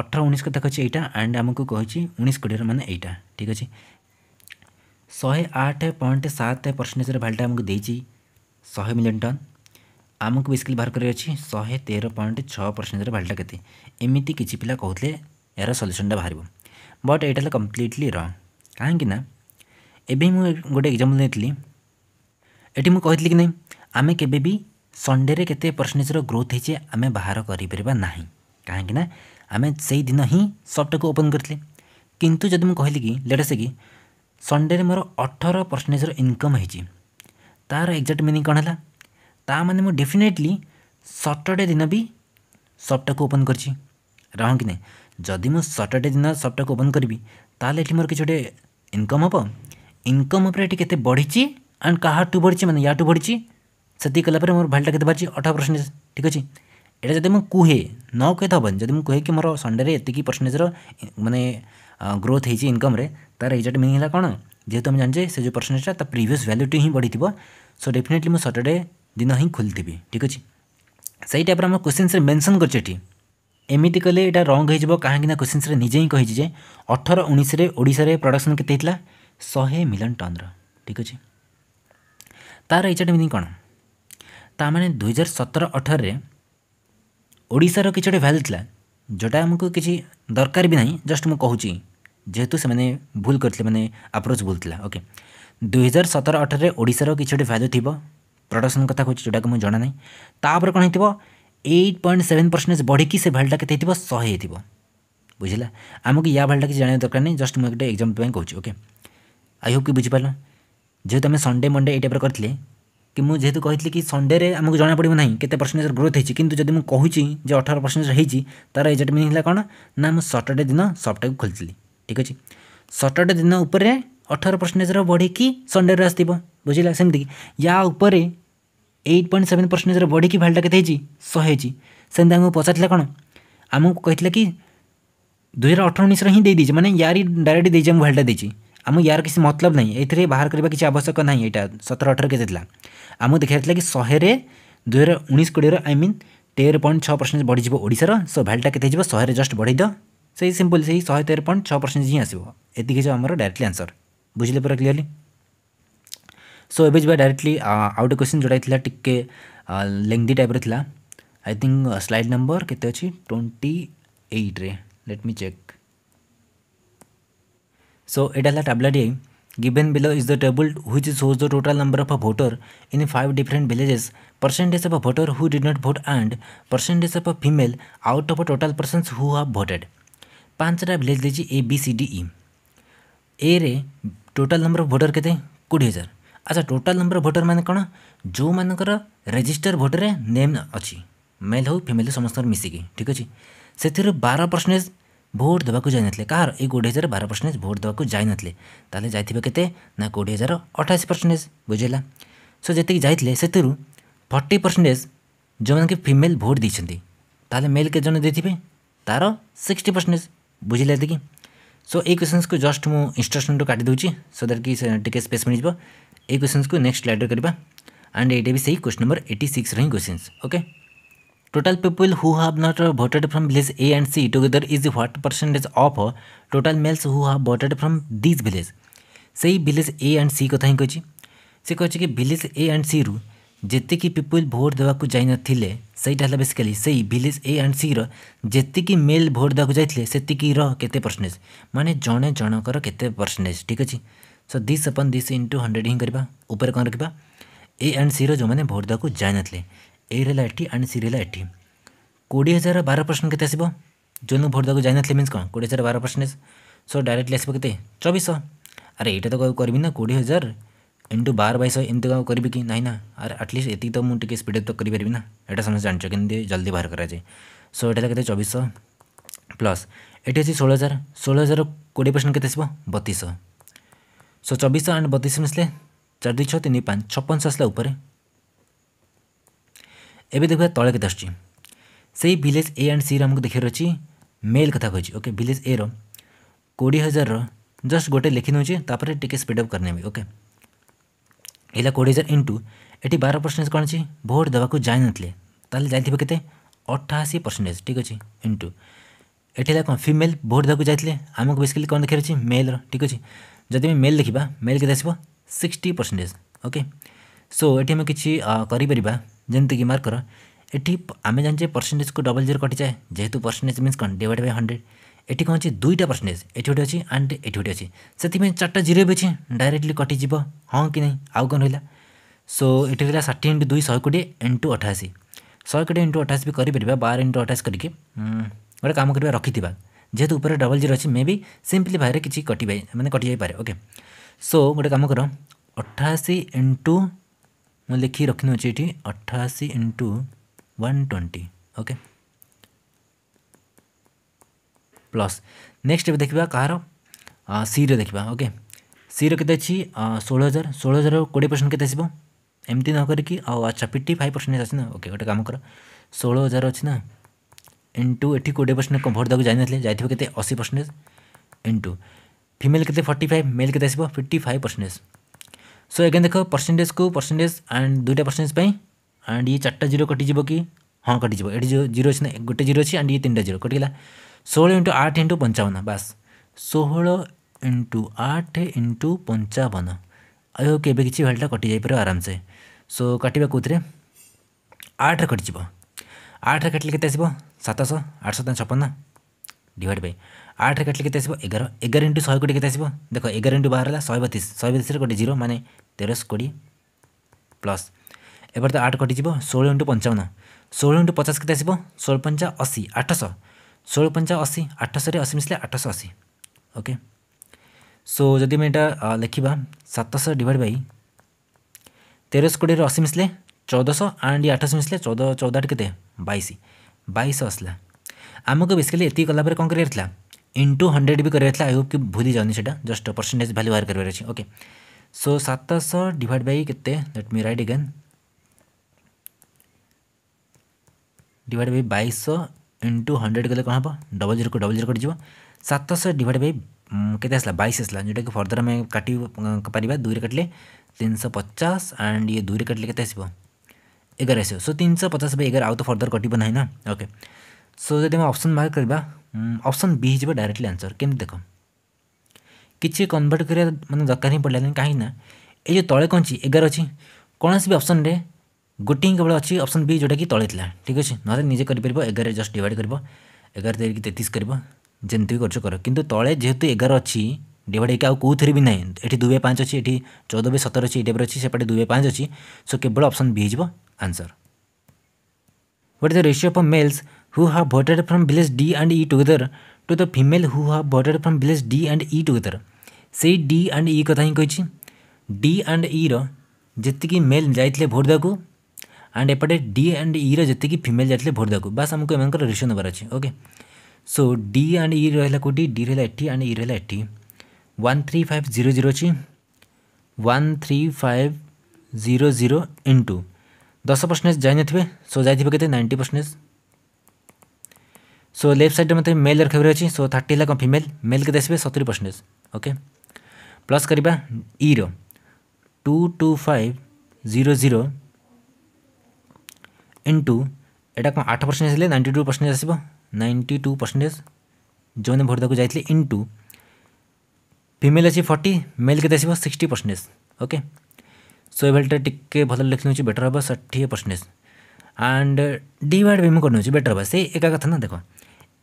अठर उन्नीस कथा कही यहाँ एंड आमको कही उन्नीस कोड़े मैंने यहाँ ठीक अच्छे शहे आठ पॉइंट सात परसेंटेज भैल्यूटा आमको दे मिलियन टन आमको बेसिकली बाहर कर तेरह पॉइंट छः परसेंटेज भैल्यूटा के एमती किसी पिला कहते यार सल्यूसनटा बाहर बट यहाँ कम्प्लीटली रंग कहीं ଏବେ ମୁଁ ଗୋଟେ ଏକ୍ଜାମ୍ପଲ୍ ନେଇଥିଲି ଏଠି ମୁଁ କହିଥିଲି କି ନାହିଁ ଆମେ କେବେ ବି ସଣ୍ଡେରେ କେତେ ପରସେଣ୍ଟେଜ୍ର ଗ୍ରୋଥ୍ ହେଇଛି ଆମେ ବାହାର କରିପାରିବା ନାହିଁ କାହିଁକିନା ଆମେ ସେଇ ଦିନ ହିଁ ସପ୍ଟାକୁ ଓପନ୍ କରିଥିଲେ କିନ୍ତୁ ଯଦି ମୁଁ କହିଲି କି ଲେଟେଷ୍ଟ କି ସଣ୍ଡେରେ ମୋର ଅଠର ପରସେଣ୍ଟେଜ୍ର ଇନକମ୍ ହେଇଛି ତା'ର ଏକ୍ଜାକ୍ଟ ମିନିଂ କ'ଣ ହେଲା ତା ମାନେ ମୁଁ ଡେଫିନେଟଲି ସଟର୍ଡ଼େ ଦିନ ବି ସପ୍ଟାକୁ ଓପନ୍ କରିଛି ରାହୁଁ କି ନାହିଁ ଯଦି ମୁଁ ସଟର୍ଡ଼େ ଦିନ ସପ୍ଟାକୁ ଓପନ୍ କରିବି ତାହେଲେ ଏଠି ମୋର କିଛି ଗୋଟେ ଇନକମ୍ ହେବ ইনকম উপরে এটি কেতে বড়িছি আন্ড কাহাঠু বড়িছি মানে ইয়াঠু বড়িছি সেটি কলাপরে মোর ভ্যালুটা কেতে বাড়ছে অঠর পরসেন্টেজ ঠিক আছে এটা যদি মু কুহে ন কুহে তো হবনি যদি মু কুহে কি মোর সন্ডেরে এতিকি পরসেন্টেজর মানে গ্রোথ হয়েছে ইনকমরে তার রেজল্ট মিনিং হল কোণ যেহেতু আমি জানিছে সে যে পরসেন্টেজটা তা প্রিভিয়স ভ্যালুটি হি বড়ি সো ডেফিনেটলি মু সটরডে দিন হি খোলিথিবি ঠিক আছে সেই টাইপর আমার কোশ্চিন্সরে মেনশন করছে এটি এমিতি কলে এটা রং হয়ে যাব কাহিঁকি না কোশ্চিন্সরে নিজে হি কহিছি যে অঠর উনিশে ওড়শার প্রডকশন কেতে হয়েছিল ଶହେ ମିଲିୟନ୍ ଟନ୍ର ଠିକ୍ ଅଛି ତା'ର ଏକ୍ଜାକ୍ଟ ମିନିଂ କ'ଣ ତା'ମାନେ ଦୁଇହଜାର ସତର ଅଠରରେ ଓଡ଼ିଶାର କିଛି ଗୋଟେ ଭ୍ୟାଲ୍ୟୁ ଥିଲା ଯେଉଁଟା ଆମକୁ କିଛି ଦରକାର ବି ନାହିଁ ଜଷ୍ଟ ମୁଁ କହୁଛି ଯେହେତୁ ସେମାନେ ଭୁଲ କରିଥିଲେ ମାନେ ଆପ୍ରୋଚ୍ ଭୁଲ ଥିଲା ଓକେ ଦୁଇହଜାର ସତର ଅଠରରେ ଓଡ଼ିଶାର କିଛି ଗୋଟେ ଭ୍ୟାଲ୍ୟୁ ଥିବ ପ୍ରଡକ୍ସନ୍ କଥା କହୁଛି ଯେଉଁଟାକି ମୁଁ ଜଣା ନାହିଁ ତା'ପରେ କ'ଣ ହେଇଥିବ ଏଇଟ୍ ପଏଣ୍ଟ ସେଭେନ୍ ପରସେଣ୍ଟେଜ୍ ବଢ଼ିକି ସେ ଭ୍ୟାଲ୍ୟୁଟା କେତେ ହେଇଥିବ ଶହେ ହେଇଥିବ ବୁଝିଲା ଆମକୁ ୟା ଭ୍ୟାଲ୍ୟୁଟା କିଛି ଜାଣିବା ଦରକାର ନାହିଁ ଜଷ୍ଟ ମୁଁ ଗୋଟେ ଏକ୍ଜାମ୍ପଲ୍ ପାଇଁ କହୁଛି ଓକେ ଆଇ ହୋପ୍ କି ବୁଝିପାରିଲ ଯେହେତୁ ଆମେ ସଣ୍ଡେ ମଣ୍ଡେ ଏଇ ଟାଇପ୍ର କରିଥିଲେ କି ମୁଁ ଯେହେତୁ କହିଥିଲି କି ସଣ୍ଡେରେ ଆମକୁ ଜଣାପଡ଼ିବ ନାହିଁ କେତେ ପରସେଣ୍ଟେଜ୍ ଗ୍ରୋଥ୍ ହେଇଛି କିନ୍ତୁ ଯଦି ମୁଁ କହୁଛି ଯେ ଅଠର ପରସେଣ୍ଟେଜ୍ ହେଇଛି ତା'ର ଏଜେକ୍ଟ ମିନିଂ ହେଲା କ'ଣ ନା ମୁଁ ସଟର୍ଡ଼େ ଦିନ ସପ୍ଟାକୁ ଖୋଲିଥିଲି ଠିକ୍ ଅଛି ସଟର୍ଡ଼େ ଦିନ ଉପରେ ଅଠର ପରସେଣ୍ଟେଜ୍ର ବଢ଼ିକି ସଣ୍ଡେରେ ଆସିଥିବ ବୁଝିଲା ସେମିତିକି ୟା ଉପରେ ଏଇଟ୍ ପଏଣ୍ଟ ସେଭେନ୍ ପରସେଣ୍ଟେଜ୍ର ବଢ଼ିକି ଭ୍ୟାଲ୍ୟୁଟା କେତେ ହେଇଛି ଶହେ ହେଇଛି ସେମିତି ଆମକୁ ପଚାରିଥିଲା କ'ଣ ଆମକୁ କହିଥିଲା କି ଦୁଇ ହଜାର ଅଠର ଉଣେଇଶର ହିଁ ଦେଇଦେଇଛି ମାନେ ୟାରି ଡାଇରେକ୍ଟ ଦେଇଛି ଆମକୁ ଭ୍ୟାଲ୍ୟୁଟା ଦେଇଛି आम यार किसी मतलब ना ये बाहर करवा किसी आवश्यक ना यहाँ सतर अठर के आम देखा कि शहे दुई हजार उन्नीस कोड़े आई मीन तेर पॉइंट छ परसेंट बढ़ ओडार सो भैलटा के शहे जस्ट बढ़ई द से सिंपल से शहे तेरह पॉइंट छः परसेंट ही आसो ये आम डायरेक्टली आंसर बुझे पूरा क्लीयरली सो ए डायरेक्टली आउ गए क्वेश्चन जोड़ा जोटा टी लेंदी type I think slide number के ट्वेंटी एट्रे let me check So Adela Tabla D given below is the table which shows the total number of a voter in five different villages, percentage of a voter who did not vote and percentage of a female out of a total persons who have voted. ପାଞ୍ଚଟା village ଦେଇଛି A B C D E ଏରେ total number of voter କେତେ କୋଡ଼ିଏ ହଜାର ଆଚ୍ଛା total number of voter ମାନେ କ'ଣ ଯେଉଁମାନଙ୍କର ରେଜିଷ୍ଟର ଭୋଟରେ ନେମ୍ ଅଛି ମେଲ୍ ହେଉ ଫିମେଲ୍ ସମସ୍ତଙ୍କର ମିଶିକି ଠିକ୍ ଅଛି ସେଥିରୁ ବାର ପରସେଣ୍ଟେଜ୍ भोट देवाक जाते कह रही कोड़े हजार बार परसेंटेज भोट जाए ना जाते ना कोड़े हजार अठाशी परसेंटेज बुझेगा सो जैसे जाते से फर्टी परसेंटेज जो मैं कि फिमेल भोट दे मेल के जन देते तार सिक्सट परसेंटेज बुझे ये कि सो ये क्वेश्चन को जस्ट मुझ इनस्ट्रक्शन टू काटिदे सो दैट कि टी स्पेस मिल जाए ये क्वेश्चन को नेक्स्ट लाइडर करवा एंड ये भी सही क्वेश्चन नंबर एट्टी सिक्स रही question okay total people who have not voted from village A and C together is what percentage of total males who have voted from this village से ही village A and सी कथा ही कहे से कहे कि village A and सी रु जी की people vote देवाक जाइन सहीटा है बेसिकाली से ही विलेज ए एंड सी रेक मेल भोट देवाक जाते परसेंटेज मानने जड़े जनकर परसेंटेज ठीक अच्छे so this upon this into hundred हिंसा ऊपर कौन रखा ए एंड सी रो मैंने भोट देवाक जाते ଏଇଟ୍ ଆଣ୍ଡ ସି ହେଲା ଏଠି କୋଡ଼ିଏ ହଜାର ବାର ପରସେଣ୍ଟ କେତେ ଆସିବ ଯେଉଁଦିନ ଭୋଟ୍ ଦେବାକୁ ଯାଇନଥିଲେ ମିନ୍ସ କ'ଣ କୋଡ଼ିଏ ହଜାର ବାର ପରସେଣ୍ଟ ସୋ ଡାଇରେକ୍ଟଲି ଆସିବ କେତେ ଚବିଶଶହ ଆରେ ଏଇଟା ତ କରିବି ନା କୋଡ଼ିଏ ହଜାର ଇଣ୍ଟୁ ବାର ବାଇଶ ଏମିତି କ'ଣ କରିବି କି ନାହିଁ ନା ଆରେ ଆଟଲିଷ୍ଟ ଏତିକି ତ ମୁଁ ଟିକେ ସ୍ପିଡ଼ରେ ତ କରିପାରିବି ନା ଏଇଟା ସମସ୍ତେ ଜାଣିଛ କେମିତି ଜଲ୍ଦି ବାହାର କରାଯାଏ ସୋ ଏଇଟା ହେଲା କେତେ ଚବିଶଶହ ପ୍ଲସ୍ ଏଠି ଅଛି ଷୋହଳ ହଜାର ଷୋହଳ ହଜାର କୋଡ଼ିଏ ପରସେଣ୍ଟ କେତେ ଆସିବ ବତିଶଶହ ସୋ ଚବିଶଶହ ଆଣ୍ଡ ବତିଶ ମିଶିଲେ ଚାରି ଦୁଇ ଛଅ ତିନି ପାଞ୍ଚ ଛପନଶହ ଆସିଲା ଉପରେ ଏବେ ଦେଖିବା ତଳେ କେତେ ଆସୁଛି ସେଇ ଭିଲେଜ୍ ଏ ଆଣ୍ଡ ସିର ଆମକୁ ଦେଖିବାର ଅଛି ମେଲ୍ କଥା କହିଛି ଓକେ ଭିଲେଜ୍ ଏର କୋଡ଼ିଏ ହଜାରର ଜଷ୍ଟ ଗୋଟେ ଲେଖିନେଉଛି ତାପରେ ଟିକେ ସ୍ପିଡ଼ଅପ୍ କରିନେବି ଓକେ ଏଇଲା କୋଡ଼ିଏ ହଜାର ଇଣ୍ଟୁ ଏଠି ବାର ପରସେଣ୍ଟେଜ୍ କ'ଣ ଅଛି ଭୋଟ୍ ଦେବାକୁ ଯାଇନଥିଲେ ତାହେଲେ ଯାଇଥିବେ କେତେ ଅଠାଅଶୀ ପରସେଣ୍ଟେଜ୍ ଠିକ୍ ଅଛି ଇଣ୍ଟୁ ଏଠି ହେଲା କ'ଣ ଫିମେଲ୍ ଭୋଟ୍ ଦେବାକୁ ଯାଇଥିଲେ ଆମକୁ ବେସିକାଲି କ'ଣ ଦେଖିବାର ଅଛି ମେଲ୍ର ଠିକ୍ ଅଛି ଯଦି ଆମେ ମେଲ୍ ଦେଖିବା ମେଲ୍ କେତେ ଆସିବ ସିକ୍ସଟି ପରସେଣ୍ଟେଜ୍ ଓକେ ସୋ ଏଠି ଆମେ କିଛି କରିପାରିବା ଯେମିତିକି ମାର୍କର ଏଠି ଆମେ ଜାଣିଛେ ପରସେଣ୍ଟେଜକୁ ଡବଲ୍ ଜିରୋ କଟିଯାଏ ଯେହେତୁ ପରସେଣ୍ଟେଜ ମିନ୍ସ କ'ଣ ଡିଭାଇଡ଼ ବାଇ ହଣ୍ଡ୍ରେଡ଼ ଏଠି କ'ଣ ଅଛି ଦୁଇଟା ପରସେଣ୍ଟେଜ ଏଠି ଗୋଟେ ଅଛି ଆଣ୍ଡ ଏଠି ଗୋଟେ ଅଛି ସେଥିପାଇଁ ଚାରିଟା ଜିରୋ ବି ଅଛି ଡାଇରେକ୍ଟଲି କଟିଯିବ ହଁ କି ନାହିଁ ଆଉ କ'ଣ ରହିଲା ସୋ ଏଠି ରହିଲା ଷାଠିଏ ଇଣ୍ଟୁ ଦୁଇ ଶହେ କୋଡ଼ିଏ ଇଣ୍ଟୁ ଅଠାଅଶୀ ଶହେ କୋଡ଼ିଏ ଇଣ୍ଟୁ ଅଠାଅଶୀ ବି କରିପାରିବା ବାର ଇଣ୍ଟୁ ଅଠାଅଶୀ କରିକି ଗୋଟେ କାମ କରିବା ରଖିଥିବା ଯେହେତୁ ଉପରେ ଡବଲ୍ ଜିରୋ ଅଛି ମେ ବି ସିମ୍ପ୍ଲିଫାଇରେ କିଛି କଟିପାଇ ମାନେ କଟିଯାଇପାରେ ଓକେ ସୋ ଗୋଟେ କାମ କର ଅଠାଅଶୀ ଇଣ୍ଟୁ मुझे लिखि रखी ये अठाशी into one twenty okay plus next A देखा कह सी रे देखा ओके सी अच्छी षोह हजार षोलह हजार कोड़े परसेंट के एमती न करी अच्छा फिफ्टी फाइव परसेंट अच्छे ना ओके गोटे काम कर षोह हजार अच्छे ना इंटु ये कोड़े परसेंट कंफर्ट देखा जाइन जाइए कैसे अशी परसेंटेज इंटु फिमेल के फर्टाइव मेल के fifty five percentage so so, देख परसेंटेज को परसेंटेज एंड दुईटा परसेंटेज पर एंड ये चार्टा जीरो कटिज कि हाँ कटिज ये जीरो अच्छी गोटे जीरो अच्छी एंड ये तीन जीरो कटिगला षोह इंटु आठ इंटु पंचावन बास षोह इंटू आठ इंटु पंचावन आई होप केवे किसी भैलटा कटि जापर आराम से सो काटा कौन आठ कटिज आठ काटिले के आसो सतश आठ सत छपन डिवाइड बाई 8 एघार एघार इन्टु शेक आस एघार इन्टु बाह्र शे बतिस शब्स गोटे जिरो मैले तेह कि प्लस एपट आठ घटि षो इन्टु पञ्चन षो इन्टु पचास कति आसपा असी आठश षोप असी आठश र असी मिसले आठश ओके सो जति लेखि सतश डिभ तेस कि असी मिसले चौध आए आठश मिसला चौध चौध आठ कति बइस बइस आसलामको बेसी यतिकला इंटू हंड्रेड भी करेंगे आई होप कि भूली जाऊनी सीटा जस्ट परसेंटेज भैल्यू बाहर करके सो सात शह बै के let me write again divide by बैश इंटू हंड्रेड गले कौन हम डबल जीरो को डबल जीरो कटिव सात शह डिड बै के आसला बैश आसला जोटा कि फर्दर आम काट पार दुई काटिले तीन शौ पचास एंड ये दुई काटिले के आसो एगार आसो सो तीन शौ पचास बै एगार आउ तो फर्दर कटिव ना ओके सो जब अप्सन मार्क करवा अप्सन बी हो डायरेक्टली आंसर केमी देख कि कनभर्ट कर मैंने दरकार ही पड़ा कहीं ये तले कौन अच्छी एगार अच्छी कौन सी अप्सन में गोटे ही केवल अच्छी अप्सन बी जोटा कि तले था ठीक अच्छे ना निजे एगार जस्ट डिवाइड कर एगार तेरिक तेतीस कर जमी खर्च कर कितु तले जेहतु एगार अच्छी डिवाइड होगी आउथे भी ना ये दुबे पाँच अच्छी ये चौदह बे सतर अच्छी डेबर अच्छी सेपटे दुबे पाँच अच्छी सो केवल अप्सन बी हो आंसर गोटे the ratio of males who have voted from village D and E together to the female who have voted from village D and E together. ସେଇ ଡି ଆଣ୍ଡ ଇ କଥା ହିଁ କହିଛି D and ଇର ଯେତିକି male ଯାଇଥିଲେ vote ଦେବାକୁ and ଏପଟେ D and ଇର ଯେତିକି ଫିମେଲ୍ ଯାଇଥିଲେ ଭୋଟ୍ ଦେବାକୁ ବାସ୍ ଆମକୁ ଏମାନଙ୍କର ରେସିଓ ନେବାର ଅଛି okay so D and E ରହିଲା କେଉଁଠି ଡି ରହିଲା ଏଠି ଆଣ୍ଡ ଇ ରହିଲା ଏଠି one three five zero zero ଅଛି one three five zero zero into ଦଶ ପରସେଣ୍ଟେଜ୍ ଯାଇନଥିବେ ସୋ ଯାଇଥିବେ କେତେ ninety percentage so left side मत मेल रखिବାର ଅଛି ସୋ ଥାର୍ଟି ହେଲା କ'ଣ ଫିମେଲ୍ ମେଲ୍ କେତେ ଆସିବେ ସତୁରି ପରସେଣ୍ଟେଜ୍ ଓକେ ପ୍ଲସ୍ କରିବା ଇର two two five zero zero into ଏଇଟା କ'ଣ ଆଠ ପରସେଣ୍ଟେଜ୍ ହେଲେ ନାଇଣ୍ଟି ଟୁ ପରସେଣ୍ଟେଜ୍ ଆସିବ ନାଇଣ୍ଟି ଟୁ ପରସେଣ୍ଟେଜ୍ ଯେଉଁମାନେ ଭୋଟ୍ ଦେବାକୁ ଯାଇଥିଲେ ଇଣ୍ଟୁ ଫିମେଲ୍ ଅଛି ଫର୍ଟି ମେଲ୍ କେତେ ଆସିବ ସିକ୍ସଟି ପରସେଣ୍ଟେଜ୍ ଓକେ ସୋ ଏଭେଲ୍ଟା ଟିକେ ଭଲ ଲେଖି ନେଉଛି ବେଟର୍ ହେବ ଷାଠିଏ ପରସେଣ୍ଟେଜ୍ ଆଣ୍ଡ ଡିଭାଇଡ଼ ବି ମୁଁ କରିନେଉଛି ବେଟର୍ ହେବ ସେଇ ଏକା କଥା ନା ଦେଖ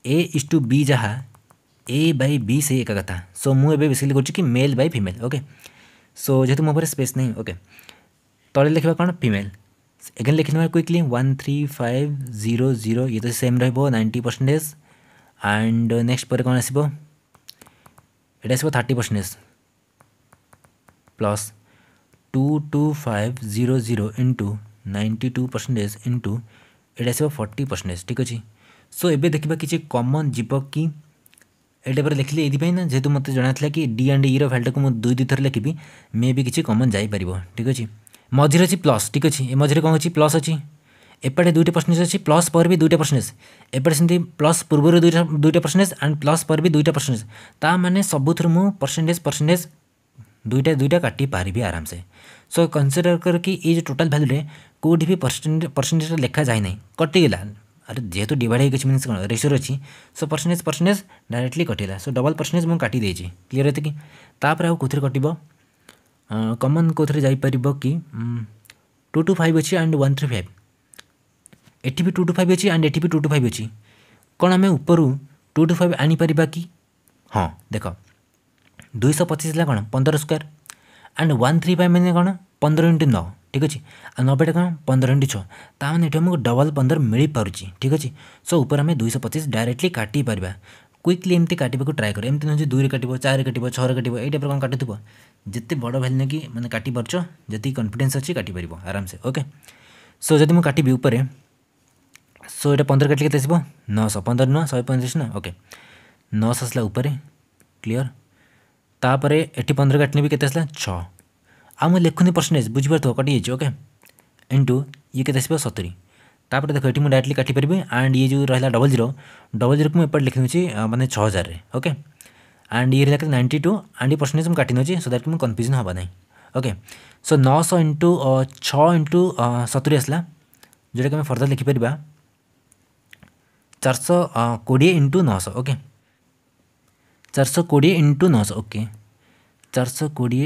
ए इज टू बी जहाँ ए बै बी से एक कथा सो मुझे बेसिकली कर male by female okay so जेहेतु मो स्पेस नहीं ओके तले लिखा कौन फिमेल एगेन लिखि ना quickly one three five zero zero ये तो सेम रही परसेंटेज एंड नेक्स्ट पर कौन आसो ये आसो thirty percentage plus two two five zero zero into ninety two percentage into ये आसो फोर्टी परसेंटेज ठीक अच्छे सो ए देखा किसी कमन जीव कि यहाँ लिखिले ना जेहतु मत जाना कि डी एंड इ रैल्टा को मुझे दुई दु थर लिखी मे भी किसी कमन जापर ठीक अच्छे मझे अच्छी प्लस ठीक अच्छे मझे कौन अच्छी प्लस अच्छी एपटे दुईटे परसेंटेज अच्छी प्लस पर भी दुईटे परसेंटेज एपटे से प्लस पूर्व दुईटे परसेंटेज एंड प्लस पर भी दुईटे परसेंटेज मैंने सबुथ परसेंटेज परसेंटेज दुईटा दुईटा काटि पारि आराम से सो कनसीडर कर कि ये टोटाल भैल्यूटे कौटी भी परसेंटेज परसेंटेज लिखा जाए ना कटिगला আর যেহেতু ডিভাইড হয়ে গেছে মিনস কোণ রেসিওর অছি সো পরসেন্টেজ পরসেন্টেজ ডাইরেক্টলি কটিলা সো ডবল পরসেন্টেজ মু কাটি দিয়েছি ক্লিয়ার এতে কি তাপরে আউ কোথিরে কটিব কমন কোথিরে যাইপারিব কি টু টু ফাইভ অছি আন্ড ওয়ান থ্রি ফাইভ এটি বি টু টু ফাইভ অছি আন্ড এটি বি টু টু ফাইভ অছি কোণ আমি উপরু টু টু ফাইভ আনিপারিবা কি ହଁ ଦେଖ ଦୁଇଶହ ପଚିଶ ହେଲା କ'ଣ ପନ୍ଦର square and one three five ମାନେ କ'ଣ ପନ୍ଦର ଇଣ୍ଟୁ ନଅ ठीक अच्छे आ नबे कौन पंद्रह इंटू छाने मुझे डबल पंदर मिल पारे ठीक अच्छे सो उपर आम दुई पचीस डायरेक्टली काट पार क्विकली एमती काटा ट्राए कर एम दुई काट चार काट छः काट ये कौन काटू जिते बड़ भैल नहीं कि मैंने काटि पार्छ जी कन्फिडेन्स अच्छे काटिपर आराम से ओके सो जब मुझे काटी उपरे सो ये पंद्रह काटे के नौश पंदर नुह शह पैंतीस ना ओके नौश आसला उपरे क्लीयर तापर एटी पंद्रह काटने भी कैसे आसला छः आउ लिखुनि परसेंटेज बुझिपार कटी ओके इंटू ये के आसो सतुरी तापर देख ये डायरेक्टली काटि पारि एंड ये जो रहा डबल जीरो डबल जीरो को मुझे दूँ मैंने छः हजार ओके एंड ये रहा नाइंटी टू एंड ये परसेंटेज मुझे काटि दूँ सो दैट मुझे कन्फ्यूजन हाँ ना ओके सो नौश इंटू छः इंटू सतुरी आसला जोटा कि आम फर्दर लिखिपर चारश कोड़े इंटू नौश ओके चारश कोड़े इंटू नौश ओके चारश कोड़े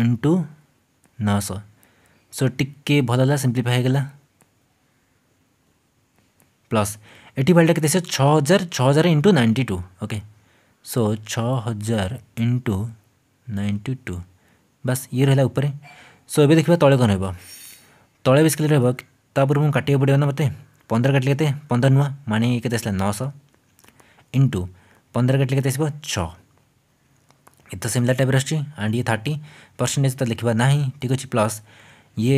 इंटु नौश सो टे भल सीम्प्लीफाई गला प्लस ये पाल्टा के छ हजार छः हजार into ninety two okay so छ हजार इंटु नाइंटी टू बास ये रहा उपरे सो ए देखा तले कौन रहा तले बेसिकली रहा काटे पड़े ना मत पंदर काटले के पंदर नुआ मानी के नौश इंटु पंद्रह काटले के छः तो सिमिलर टाइप रही एंड ये थर्टी परसेंटेज तो लिखा ना ठीक अच्छे प्लस ये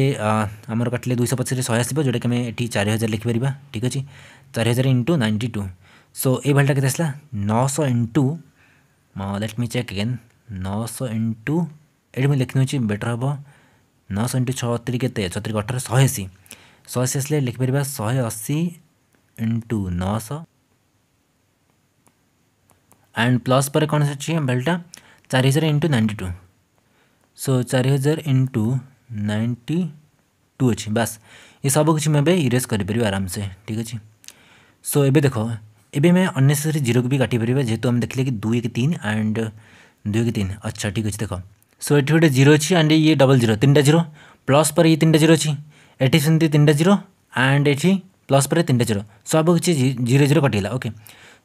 आमर काटे दुई पचास शहे आसो जोटा कि आम चार हजार लिखिपर ठीक अच्छे चार हजार इंटू नाइंटी टू सो ये भाईटा के आसला नौश into let me check again नौश इंटू ये मुझे लिखने बेटर हम नौश इंटू छतरी के छतरी अठर शहे अशी शहे अशी आसे लिखिपर शहे अशी इंटू नौश एंड प्लस पर कौन अच्छी भाईटा चार हजार इंटू नाइंटी टू सो चार हजार इंटू नाइंटी टू अच्छे बास ये सब कुछ मुझे इरेज कर आराम से ठीक अच्छे सो ए देख एमेंसेसरी जीरो को भी काटिपर जेहतु आम देखे कि दुई कि तीन एंड दुई कि तीन अच्छा ठीक अच्छे देख सो ये गोटे जीरो अच्छी एंड ये डबल जीरो तीन टा जीरो प्लस पर ये तीन टा जीरो अच्छी ये टा जीरो आंड ये प्लस पर तीन टा जीरो सब कुछ जीरो जीरो कटिगला ओके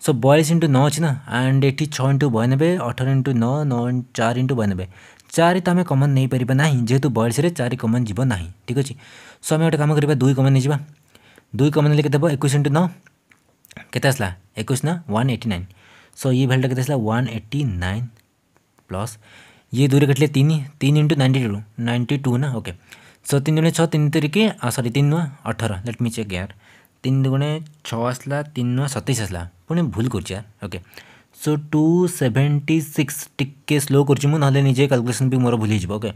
सो बयालीस इंटु नौ अच्छी ना एंड ये छः इंटु बयानबे अठर इंटु नौ नौ चार इंटु बयानबे चार तो आम कमन नहीं पार ना जेहेतु बयालीस चार कमन जी ना ठीक अच्छे सो आम गोटे कम करवा दुई कमन नहीं जावा दुई कमन हेल्ले के एक इंटु नौ के आसला एक ना वन एट्टी नाइन सो ये भैल्यूटा के आसला वन एट्टी नाइन प्लस ये दूर कटले तीन तीन into ninety two ninety two ना ओके सो तीन गुणे छः तीन तिरिके सॉरी तीन नुआ अठर लेट मी चेक यार तीन गुणे छः आसला तीन नुआ सतैश आसला পুনে ভুল করছি আর okay so two seventy six টিকে স্লো করছি মু নহলে নিজে ক্যালকুলেসন বি মোর ভুল হয়ে ওকে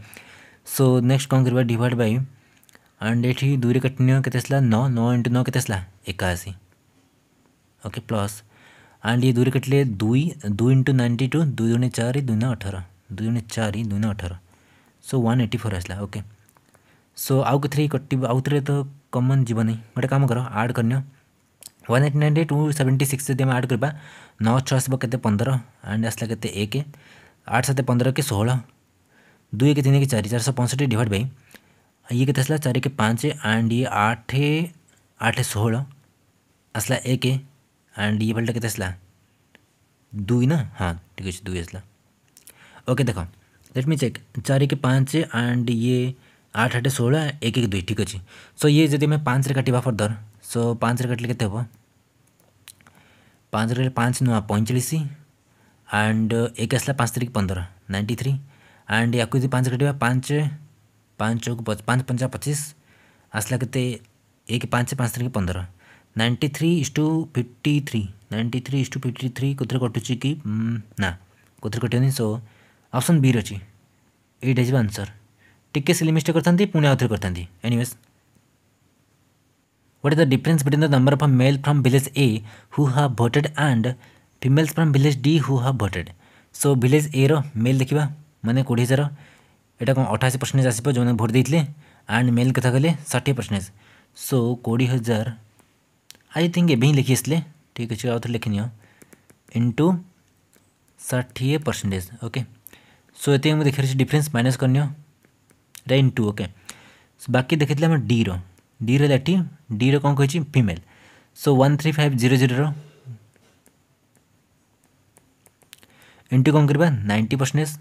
সো নেক্সট কম করবা ডিভাইড বাই আন্ড এটি দুইরে কাটিনি কেতে আসলা ন ন ইন্টু ন কেতে আসলা একাশি ওকে প্লস আন্ড ইয়ে দুইরে কাটলে দুই দুই ইন্টু নাইন্টি টু দুই দুনে চারি দুই না অঠর দুই দুনে চারি দুই না অঠর সো ওয়ান এইটি ফোর আসলা ওকে सो so, आउ कथी कट आउ थे तो कमन जीवन गोटे कम कर आड करनी one eighty nine two seventy six जब आड करवा नौ छः आसे के पंदर एंड आसला के एक आठ सत पंदर के षोह दुई के तीन के चार चार शौ पंसठ डिवाइड बै ये के आसला चार के पाँच एंड हाँ, ये आठ आठ षोह आसला एक एंड ये भालटा के आसला दुई ना हाँ ठीक अच्छे दुई आसला ओके देख लेट मी चेक चार के पाँच एंड ये आठ आठ षोह एक एक दुई ठीक अच्छे सो ये जब पाँच काटा फर्दर सो पाँच कटले के तो पाँच रे पाँच नुआ पैंचाश एंड एक आसला पाँच तारीख पंद्रह नाइंटी थ्री एंड या पाँच काटा पाँच पाँच चौक पाँच पंचा पचीस आसला के एक पाँच पाँच तारीख पंद्रह ninety three is two fifty three ninety three is two fifty three कौन कटुची कि ना कौन कटे सो ऑप्शन बी रही यही आंसर टिके सिली मिस्टेक करते पुणे आउ थे करते anyways What is the difference between the number of male from village A who have voted and females from village D who have voted? So village A ର male ଦେଖିବା ମାନେ କୋଡ଼ିଏ ହଜାର ଏଇଟା କ'ଣ ଅଠାଅଶୀ ପରସେଣ୍ଟେଜ୍ ଆସିବ ଯେଉଁମାନେ ଭୋଟ୍ ଦେଇଥିଲେ ଆଣ୍ଡ ମେଲ୍ କଥା କହିଲେ ଷାଠିଏ ପରସେଣ୍ଟେଜ୍ ସୋ କୋଡ଼ିଏ ହଜାର ଆଇ ଥିଙ୍କ ଏବେ ହିଁ ଲେଖି ଆସିଲେ ଠିକ୍ ଅଛି ଆଉ ଥରେ ଲେଖିନିଅ ଇଣ୍ଟୁ ଷାଠିଏ ପରସେଣ୍ଟେଜ୍ ଓକେ ସୋ ଏତିକି ମୁଁ ଦେଖିବାର ଅଛି ଡିଫରେନ୍ସ ମାଇନସ୍ କରିନିଅ ଏଇଟା ଇଣ୍ଟୁ ଓକେ ବାକି ଦେଖିଥିଲେ ଆମର ଡିର डी रि डी रहा कह female so one three five zero zero रू कौन करवा नाइंटी परसेंटेज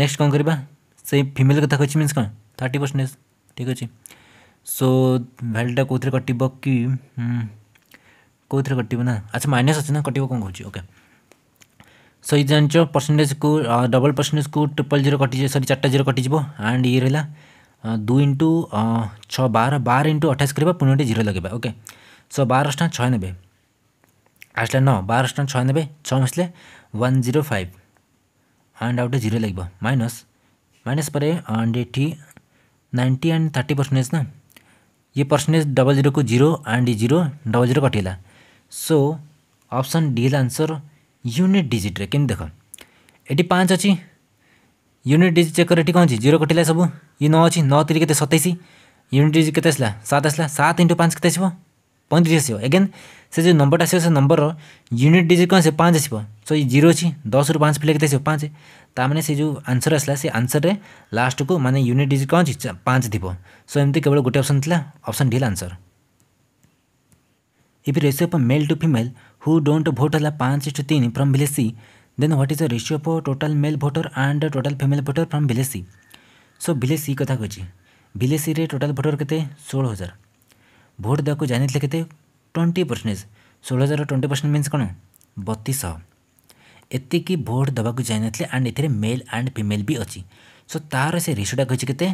नेक्स्ट कौन करवा फिमेल कथा कह मीन कौन थर्टी परसेंटेज ठीक अच्छे सो भैल्यूटा कौन कटो कि कौन कटो ना अच्छा माइनस अच्छे ना कटो कौन कहे ओके सही जान परसेंटेज को डबल परसेंटेज को ट्रिपल जीरो कटिज सरी चार्ट जीरो कटिज एंड ये रहा दुई इंटू छ बार बार इंटू अठाई करवा पुनः गोटे जीरो लगे ओके सो बार टाँग छः ने आसला बार टाँग छः ने छः मिसले वन जीरो फाइव एंड आउट जीरो लगे माइनस माइनस पर एंड ये नाइंटी एंड थर्टी परसेंटेज ना ये परसेंटेज डबल जीरो को zero and zero double zero कटिगला so option D answer unit ଡିଜିଟ୍ରେ କେମିତି ଦେଖ ଏଠି ପାଞ୍ଚ ଅଛି ୟୁନିଟ୍ ଡିଜିଟ୍ ଚେକ୍ କର ଏଠି କ'ଣ ଅଛି ଜିରୋ କଟିଲା ସବୁ ଇଏ ନଅ ଅଛି ନଅ ତିରି କେତେ ସତେଇଶ ୟୁନିଟ୍ ଡିଜିଟ୍ କେତେ ଆସିଲା ସାତ ଆସିଲା ସାତ ଇଣ୍ଟୁ ପାଞ୍ଚ କେତେ ଆସିବ ପଇଁତିରିଶ ଆସିବ ଏଗେନ୍ ସେ ଯେଉଁ ନମ୍ବରଟା ଆସିବ ସେ ନମ୍ବରର ୟୁନିଟ୍ ଡିଜିଟ୍ କ'ଣ ସେ ପାଞ୍ଚ ଆସିବ ସୋ ଇଏ ଜିରୋ ଅଛି ଦଶରୁ ପାଞ୍ଚ ପିଲା କେତେ ଆସିବ ପାଞ୍ଚ ତା'ମାନେ ସେ ଯେଉଁ ଆନ୍ସର୍ ଆସିଲା ସେ ଆନ୍ସର୍ରେ ଲାଷ୍ଟକୁ ମାନେ ୟୁନିଟ୍ ଡିଜିଟ୍ କ'ଣ ଅଛି ପାଞ୍ଚ ଥିବ ସୋ ଏମିତି କେବଳ ଗୋଟେ ଅପସନ୍ ଥିଲା ଅପସନ୍ ଡି ହେଲା answer if ratio of male to female who don't vote है पांच इंट तीन from village C then what is the ratio of total male voter and total female voter from C so village C कथ कहे भिलेसी total voter के षोह हजार vote देखा जान के ट्वेंटी परसेंटेज षोह हजार ट्वेंटी परसेंट मीन कौन बतीस एति की भोट देवा जाइन एंड ए मेल आंड फिमेल भी अच्छी सो तार से रेसीोटा कहते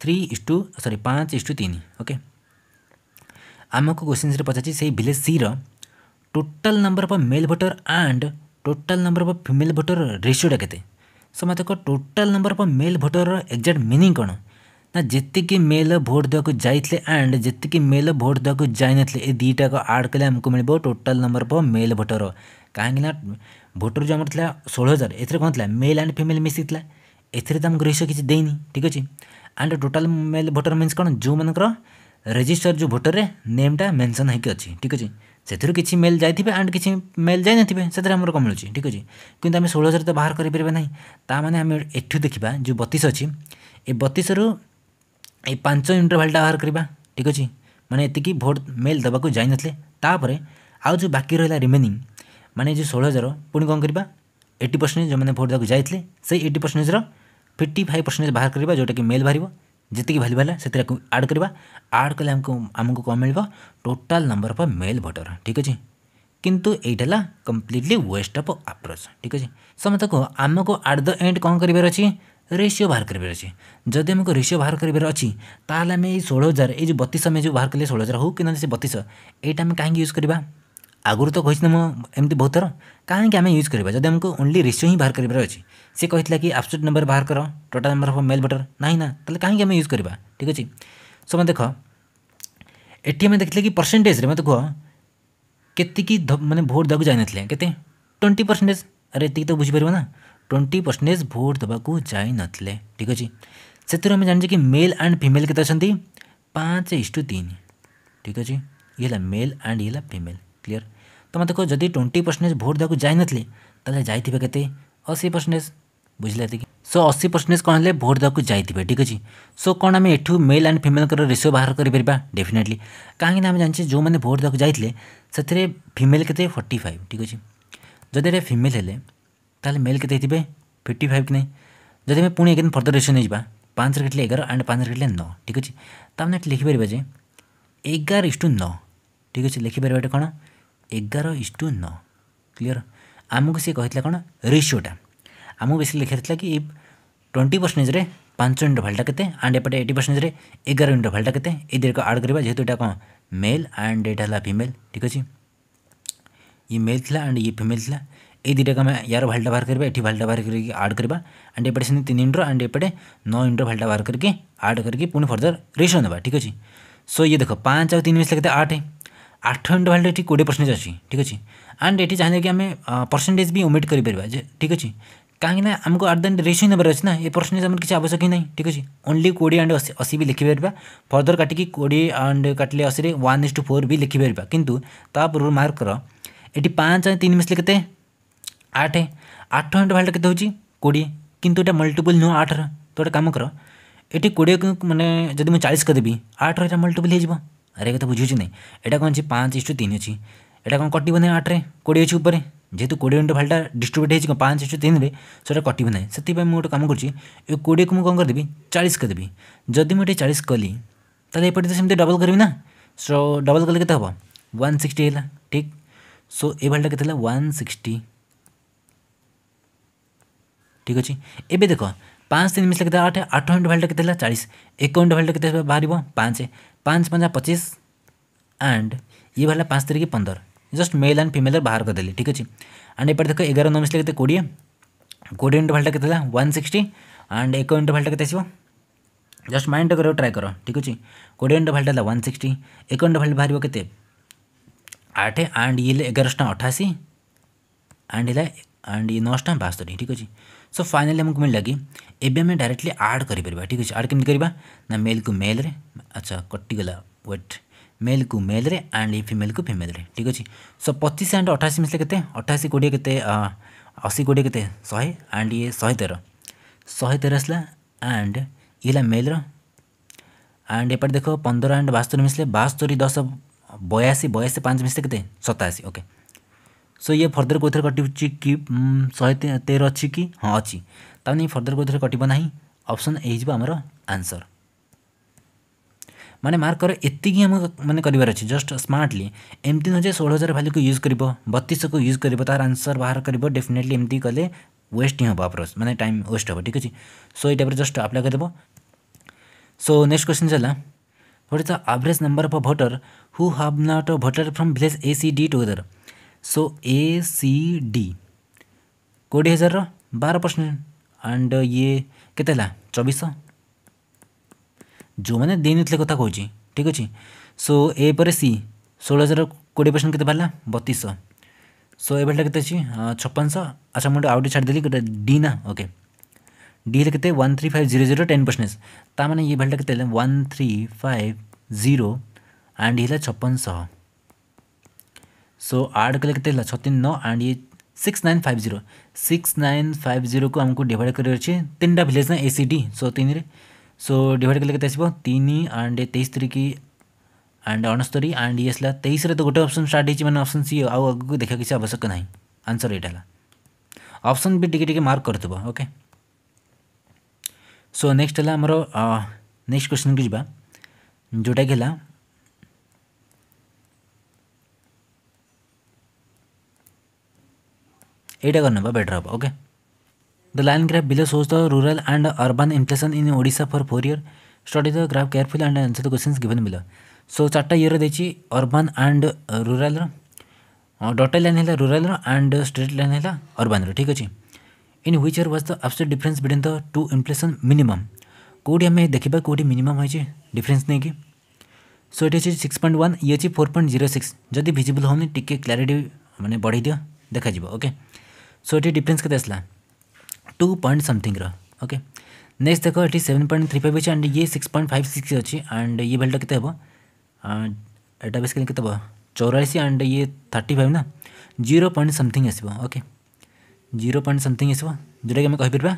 थ्री इस टू सरी पाँच इस टू तीन ओके okay? आमको क्वेश्चन पचार से village C total number of male voter and total number of female voter रेसीओटा के सो मत कह total number of male voter exact meaning कौन ना जी मेल भोट देवा जाते एंड जी मेल भोट देवा जान ये को आड कले आमको मिले total number of male voter कहीं भोटर जो आम था षोह हजार एथेर कौन था मेल एंड फिमेल मिसिता एथेर तो आमको रेसीओ किसी देनी ठीक अच्छे and total male voter means कौन जो मानकर ରେଜିଷ୍ଟର ଯେଉଁ ଭୋଟରରେ ନେମ୍ଟା ମେନସନ୍ ହେଇକି ଅଛି ଠିକ୍ ଅଛି ସେଥିରୁ କିଛି ମେଲ୍ ଯାଇଥିବେ ଆଣ୍ଡ କିଛି ମେଲ୍ ଯାଇନଥିବେ ସେଥିରେ ଆମର କ'ଣ ମିଳୁଛି ଠିକ୍ ଅଛି କିନ୍ତୁ ଆମେ ଷୋହଳ ହଜାର ତ ବାହାର କରିପାରିବା ନାହିଁ ତା ମାନେ ଆମେ ଏଠୁ ଦେଖିବା ଯେଉଁ ବତିଶ ଅଛି ଏ ବତିଶରୁ ଏଇ ପାଞ୍ଚ ଇଣ୍ଟରଭାଲ୍ଟା ବାହାର କରିବା ଠିକ୍ ଅଛି ମାନେ ଏତିକି ଭୋଟ୍ ମେଲ୍ ଦେବାକୁ ଯାଇନଥିଲେ ତାପରେ ଆଉ ଯେଉଁ ବାକି ରହିଲା ରିମେନିଂ ମାନେ ଯେଉଁ ଷୋହଳ ହଜାର ପୁଣି କ'ଣ କରିବା ଏଇଟି ପରସେଣ୍ଟ ଯେଉଁମାନେ ଭୋଟ୍ ଦେବାକୁ ଯାଇଥିଲେ ସେଇ ଏଇଟି ପରସେଣ୍ଟର ଫିଫ୍ଟି ଫାଇଭ୍ ପରସେଣ୍ଟ ବାହାର କରିବା ଯେଉଁଟାକି ମେଲ୍ ବାହାରିବ ଯେତିକି ଭାଲ୍ୟୁବାଲା ସେଥିରେ ଆଡ଼୍ କରିବା ଆଡ଼୍ କଲେ ଆମକୁ ଆମକୁ କ'ଣ ମିଳିବ total number of male voter ଠିକ୍ ଅଛି କିନ୍ତୁ ଏଇଟା ହେଲା କମ୍ପ୍ଲିଟଲି ୱେଷ୍ଟ ଅଫ୍ ଆପ୍ରୋଚ୍ ଠିକ୍ ଅଛି ସମସ୍ତେ କୁହ ଆମକୁ ଆଟ୍ ଦ ଏଣ୍ଡ କ'ଣ କରିବାର ଅଛି ରେସିଓ ବାହାର କରିବାର ଅଛି ଯଦି ଆମକୁ ରେସିଓ ବାହାର କରିବାର ଅଛି ତାହେଲେ ଆମେ ଏଇ ଷୋହଳ ହଜାର ଏଇ ଯେଉଁ ବତିଶ ଆମେ ଯେଉଁ ବାହାର କଲେ ଷୋହଳ ହଜାର ହେଉ କି ନହେଲେ ସେ ବତିଶ ଏଇଟା ଆମେ କାହିଁକି ୟୁଜ୍ କରିବା ଆଗରୁ ତ କହିଛି ମୁଁ ଏମିତି ବହୁତ ଥର କାହିଁକି ଆମେ ୟୁଜ୍ କରିବା ଯଦି ଆମକୁ ଓନ୍ଲି ରେସିଓ ହିଁ ବାହାର କରିବାର ଅଛି से कहला कि आपसुट नंबर बाहर कर टोटा नंबर अफ मेल बटर ना ना तो कहीं आम यूज करवा ठीक अच्छे मैं देख ये आम देखे कि परसेंटेज मत कह के मैंने भोट देवा जा ना के ट्वेंटी परसेंटेज अरे ये तो बुझीपर ना ट्वेंटी परसेंटेज भोट देवाक जा ठीक अच्छे से आम जानजे कि मेल आंड फिमेल के पाँच इस टू तीन ठीक अच्छे ये मेल आंड ये फिमेल क्लीयर तुम देख जदि ट्वेंटी परसेंटेज भोट देवाक जा ना तो जाते अशी परसेंटेज ବୁଝିଲା ଏତିକି ସୋ ଅଶୀ ପରସେଣ୍ଟେଜ୍ କ'ଣ ହେଲେ ଭୋଟ୍ ଦେବାକୁ ଯାଇଥିବେ ଠିକ୍ ଅଛି ସୋ କ'ଣ ଆମେ ଏଠୁ ମେଲ୍ ଆଣ୍ଡ ଫିମେଲ୍ଙ୍କର ରେସିଓ ବାହାର କରିପାରିବା ଡେଫିନେଟଲି କାହିଁକିନା ଆମେ ଜାଣିଛେ ଯେଉଁମାନେ ଭୋଟ୍ ଦେବାକୁ ଯାଇଥିଲେ ସେଥିରେ ଫିମେଲ୍ କେତେ ଫର୍ଟି ଫାଇଭ୍ ଠିକ୍ ଅଛି ଯଦି ଏଇଟା ଫିମେଲ୍ ହେଲେ ତାହେଲେ ମେଲ୍ କେତେ ହେଇଥିବେ ଫିଫ୍ଟି ଫାଇଭ୍ କି ନାହିଁ ଯଦି ଆମେ ପୁଣି ଏଗେନ୍ ଫର୍ଦର ରେସିଓ ନେଇଯିବା ପାଞ୍ଚରେ କାଟିଲେ ଏଗାର ଆଣ୍ଡ ପାଞ୍ଚରେ କାଟିଲେ ନଅ ଠିକ୍ ଅଛି ତାମାନେ ଏଠି ଲେଖିପାରିବା ଯେ ଏଗାର ଇସ୍ ଟୁ ନଅ ଠିକ୍ ଅଛି ଲେଖିପାରିବା ଏଇଟା କ'ଣ ଏଗାର ଇସ୍ ଟୁ ନଅ କ୍ଲିଅର୍ ଆମକୁ ସିଏ କହିଥିଲା କ'ଣ ରେସିଓଟା ଆମକୁ ବେଶୀ ଲେଖାଯାଇଥିଲା କି ଇଫ୍ ଟ୍ୱେଣ୍ଟି ପରସେଣ୍ଟେଜ୍ରେ ପାଞ୍ଚ ଇଣ୍ଟରଭାଲ୍ଟା କେତେ ଆଣ୍ଡ ଏପଟେ ଏଇଟି ପରସେଣ୍ଟେଜ୍ରେ ଏଗାର ଇଣ୍ଟରଭାଲ୍ଟା କେତେ ଏଇ ଦୁଇଟାକୁ ଆଡ଼୍ କରିବା ଯେହେତୁ ଏଇଟା କ'ଣ ମେଲ୍ ଆଣ୍ଡ ଏଇଟା ହେଲା ଫିମେଲ୍ ଠିକ୍ ଅଛି ଇଏ ମେଲ୍ ଥିଲା ଆଣ୍ଡ ଇଏ ଫିମେଲ୍ ଥିଲା এই দুইটাকে আমি ইয়ার ভালটা বাহার করবা এটি ভালটা বাহার করি আড করবা অ্যান্ড এপটে সেমি তিন ইন্টর অ্যান্ড এপটে ন ইন্টর ভালটা বাহার করি আড করি পুনি ফর্দর রেসিও নেবা ঠিক আছে সো ইয়ে দেখ পাঁচ আউ তিন মিশলে কেতে আট আঠ ইন্টর ভালটা এটি কোড়ি পরসেন্টেজ অছি ঠিক আছে অ্যান্ড এটি চাইলে কি আমি পরসেন্টেজ বি ওমিট করে পারা ঠিক আছে କାହିଁକିନା ଆମକୁ ଆଟ୍ ଦ ଏଣ୍ଡ ରେସିଓ ନେବାର ଅଛି ନା ଏ ପରସେଣ୍ଟେଜ୍ ଆମର କିଛି ଆବଶ୍ୟକ ହିଁ ନାହିଁ ଠିକ୍ ଅଛି ଓନ୍ଲି କୋଡ଼ିଏ ଆଣ୍ଡ ଅଶୀ ଅଶୀ ବି ଲେଖିପାରିବା ଫର୍ଦର କାଟିକି କୋଡ଼ିଏ ଆଣ୍ଡ କାଟିଲେ ଅଶୀରେ ୱାନ୍ ଇସ୍ ଟୁ ଫୋର୍ ବି ଲେଖିପାରିବା କିନ୍ତୁ ତା ପୂର୍ବରୁ ମାର୍କ କର ଏଠି ପାଞ୍ଚ ଆଣ୍ଡ ତିନି ମିଶିଲେ କେତେ ଆଠ ଆଠ ଆଣ୍ଡ ଭାଲ୍ୟୁଟା କେତେ ହେଉଛି କୋଡ଼ିଏ କିନ୍ତୁ ଏଇଟା ମଲ୍ଟିପୁଲ୍ ନୁହଁ ଆଠର ତ ଗୋଟେ କାମ କର ଏଠି କୋଡ଼ିଏକୁ ମାନେ ଯଦି ମୁଁ ଚାଳିଶ କରିଦେବି ଆଠର ଏଇଟା ମଲ୍ଟିପୁଲ୍ ହେଇଯିବ ଆରେ କଥା ବୁଝୁଛି ନାହିଁ ଏଇଟା କ'ଣ ଅଛି ପାଞ୍ଚ ଇସ୍ ଟୁ ତିନି ଅଛି ଏଇଟା କ'ଣ କଟିବନି ଆଠରେ କୋଡ଼ିଏ ଅଛି ଉପରେ যেহেতু কোড়িয়ে ঘন্টা ভালটা ডিস্ট্রিব্ୟୁଟ୍ ହେଇଛି କ'ଣ ପାଞ୍ଚ ଇଞ୍ଚୁ ତିନିରେ ସେଇଟା କଟିବ ନାହିଁ ସେଥିପାଇଁ ମୁଁ ଗୋଟେ କାମ କରୁଛି ଏ କୋଡ଼ିଏକୁ ମୁଁ କ'ଣ କରିଦେବି ଚାଳିଶ କରିଦେବି ଯଦି ମୁଁ ଏଠି ଚାଳିଶ କଲି ତାହେଲେ ଏପଟେ ତ ସେମିତି ଡବଲ୍ କରିବି ନା ସୋ ଡବଲ୍ କଲେ କେତେ ହେବ ୱାନ୍ ସିକ୍ସଟି ହେଲା ଠିକ୍ ସୋ ଏ ଭାଲଟା କେତେ ହେଲା ୱାନ୍ ସିକ୍ସଟି ଠିକ୍ ଅଛି ଏବେ ଦେଖ ପାଞ୍ଚ ତିନି ମିଶିଲେ କେତେ ଆଠ ଆଠ ଘଣ୍ଟା ଭାଲଟା କେତେ ହେଲା ଚାଳିଶ ଏକ ଘଣ୍ଟା ଭାଲଟା କେତେ ବାହାରିବ ପାଞ୍ଚ ପାଞ୍ଚ ପାଞ୍ଚ ପଚିଶ ଆଣ୍ଡ ଇଏ ବାହାରିଲା ପାଞ୍ଚ ତାରିଖ ପନ୍ଦର ଜଷ୍ଟ ମେଲ୍ ଆଣ୍ଡ ଫିମେଲ୍ରେ ବାହାର କରିଦେଲି ଠିକ୍ ଅଛି ଆଣ୍ଡ ଏପଟେ ଦେଖ ଏଗାର ନଅ ମିଶିଲେ କେତେ କୋଡ଼ିଏ କୋଡ଼ିଏ ଇଣ୍ଟରଭାଲ୍ଟା କେତେ ହେଲା ୱାନ୍ ସିକ୍ସଟି ଆଣ୍ଡ ଏକ ଇଣ୍ଟରଭାଲ୍ଟା କେତେ ଆସିବ ଜଷ୍ଟ ମାଇଣ୍ଡରେ କରିବାକୁ ଟ୍ରାଏ କର ଠିକ୍ ଅଛି କୋଡ଼ିଏ ଇଣ୍ଟରଭାଲ୍ଟା ହେଲା ୱାନ୍ ସିକ୍ସଟି ଏକ ଇଣ୍ଟରଭାଲ୍ ବାହାରିବ କେତେ ଆଠ ଆଣ୍ଡ ଇଏ ହେଲେ ଏଗାରଶହ ଟଙ୍କା ଅଠାଅଶୀ ଆଣ୍ଡ ହେଲା ଆଣ୍ଡ ଇଏ ନଅଶହ ଟଙ୍କା ବାସ୍ତରୀ ଠିକ୍ ଅଛି ସୋ ଫାଇନାଲି ଆମକୁ ମିଳିଲା କି ଏବେ ଆମେ ଡାଇରେକ୍ଟଲି ଆଡ଼୍ କରିପାରିବା ଠିକ୍ ଅଛି ଆଡ଼୍ କେମିତି କରିବା ନା ମେଲ୍କୁ ମେଲ୍ରେ ଆଚ୍ଛା କଟିଗଲା ୱେଟ୍ मेल को मेल रे एंड ए फीमेल को फीमेल रे ठीक अच्छे सो पचीस एंड अठाशी मिसले के अठाशी कोड़े के अशी कोड़े के शहे एंड ये शहे तेरह शहे तेरह आसला एंड ये मेल रंड देख पंद्रह एंड बास्तरी मिसले बास्तरी दस बयासी बयासी पाँच मिसले के सताशी ओके सो ये फर्दर कौन कटि कि शहे तेरह अच्छी कि हाँ अच्छी ताने फर्दर कौन कटो ना অপশন এই যাব আমার ମାନେ ମାର୍କର ଏତିକି ଆମ ମାନେ କରିବାର ଅଛି ଜଷ୍ଟ ସ୍ମାର୍ଟଲି ଏମିତି ନୁହେଁ ଯେ ଷୋହଳ ହଜାର ଭାଲ୍ୟୁକୁ ୟୁଜ୍ କରିବ ବତିଶକୁ ୟୁଜ୍ କରିବ ତାର ଆନ୍ସର୍ ବାହାର କରିବ ଡେଫିନେଟଲି ଏମିତି କଲେ ୱେଷ୍ଟ ହିଁ ହେବ ଆପ୍ରୋଚ୍ ମାନେ ଟାଇମ୍ ୱେଷ୍ଟ ହେବ ଠିକ୍ ଅଛି ସୋ ଏଇ ଟାଇପ୍ରେ ଜଷ୍ଟ ଆପ୍ଲାଏ କରିଦେବ ସୋ ନେକ୍ସଟ କ୍ୱେଶ୍ଚନ୍ ହେଲା what is the average number of a voter who have not voted from village A, C, D together? So A, C, D. कोड़े हज़ार बारह परसेंट एंड ये कितना चौबीस सौ ଯେଉଁମାନେ ଦେଇନଥିଲେ କଥା କହୁଛି ଠିକ୍ ଅଛି ସୋ ଏ ପରେ ସି ଷୋହଳ ହଜାର କୋଡ଼ିଏ ପରସେଣ୍ଟ କେତେ ବାହାରିଲା ବତିଶଶହ ସୋ ଏ ବାରଟା କେତେ ଅଛି ଛପନଶହ ଆଚ୍ଛା ମୁଁ ଆଉ ଟିକେ ଛାଡ଼ିଦେଲି ଗୋଟେ ଡି ନା ଓକେ ଡି ହେଲେ କେତେ one three five zero zero ten percentage ତା ମାନେ ଇଏ ଭାଲ୍ୟୁଟା କେତେ ହେଲା one three five zero and ହେଲା ଛପନଶହ सो आठ कले के छतीन नौ एंड ये six nine five zero six nine five zero को आमको डिवाइड कर तीन टा भिलेज ना ए सी डी सो तीन सो डिवाइड करके आसन आंड तेईस तारीख आंड अणस्तरी आंड ये आसा तेईस तो गोटे अप्सन स्टार्ट मैंने अप्सन सी आग आगे देखा किसी आवश्यक ना आंसर ये अप्सन भी टी टे मार्क ओके सो नेक्स्ट है नेक्स्ट क्वेश्चन को जी जोटा कि यहाँ करना बेटर हम okay the line graph below shows the rural and urban inflation in Odisha for four year. Study the graph carefully and answer the questions given below. So चार्टा year दे urban and rural dotted line है rural and straight line है urban ठीक अच्छे in which year was the abs difference between the two inflation minimum कौटी आम देखा कौटी minimum होती डिफरेन्स नहीं कि सो ये सिक्स पॉइंट वन ये अच्छी फोर पॉइंट जीरो सिक्स जदि भिजिबल होनी टी क्लारीटी मैंने बढ़ई दि देखा ओके सो ये डिफरेन्स के आसला two point something okay next देखो ये सेवेन पॉइंट थ्री फाइव अच्छे एंड ये सिक्स पॉइंट फाइव सिक्स अच्छी एंड ये भैल्यूटा कितने एटा बेस के चौरासी एंड ये थर्टी फाइव ना जीरो पॉइंट समथिंग आसो ओके जीरो पॉइंट समथिंग आसो जोटा कि आम कहीपर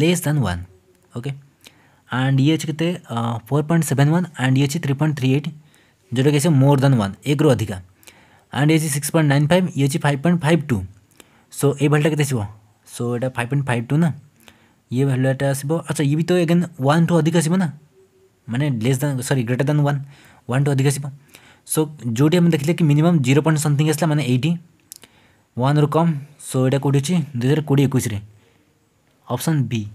less than one okay and ये अच्छे four point seven one and ये अच्छे थ्री पॉइंट थ्री एट जोटा कि मोर दैन वन एक रू अधिका एंड ये सिक्स पॉइंट नाइन फाइव ये अच्छी five point five two so ये भैल्यूटा के सो ये फाइव पॉइंट फाइव टू ना ये भैल्यू एट आसो अच्छा ये भी तो एगेन वन टू अधिक आसो ना मैंने लेस दे सरी ग्रेटर दैन वन वन टू अधिक आसो सो जोटी आम देखिले कि मिनिमम जीरो पॉइंट समथिंग आसला मैंने यही वन रु कम सो ये कौटी अच्छी दुई हजार कोड़े एक option B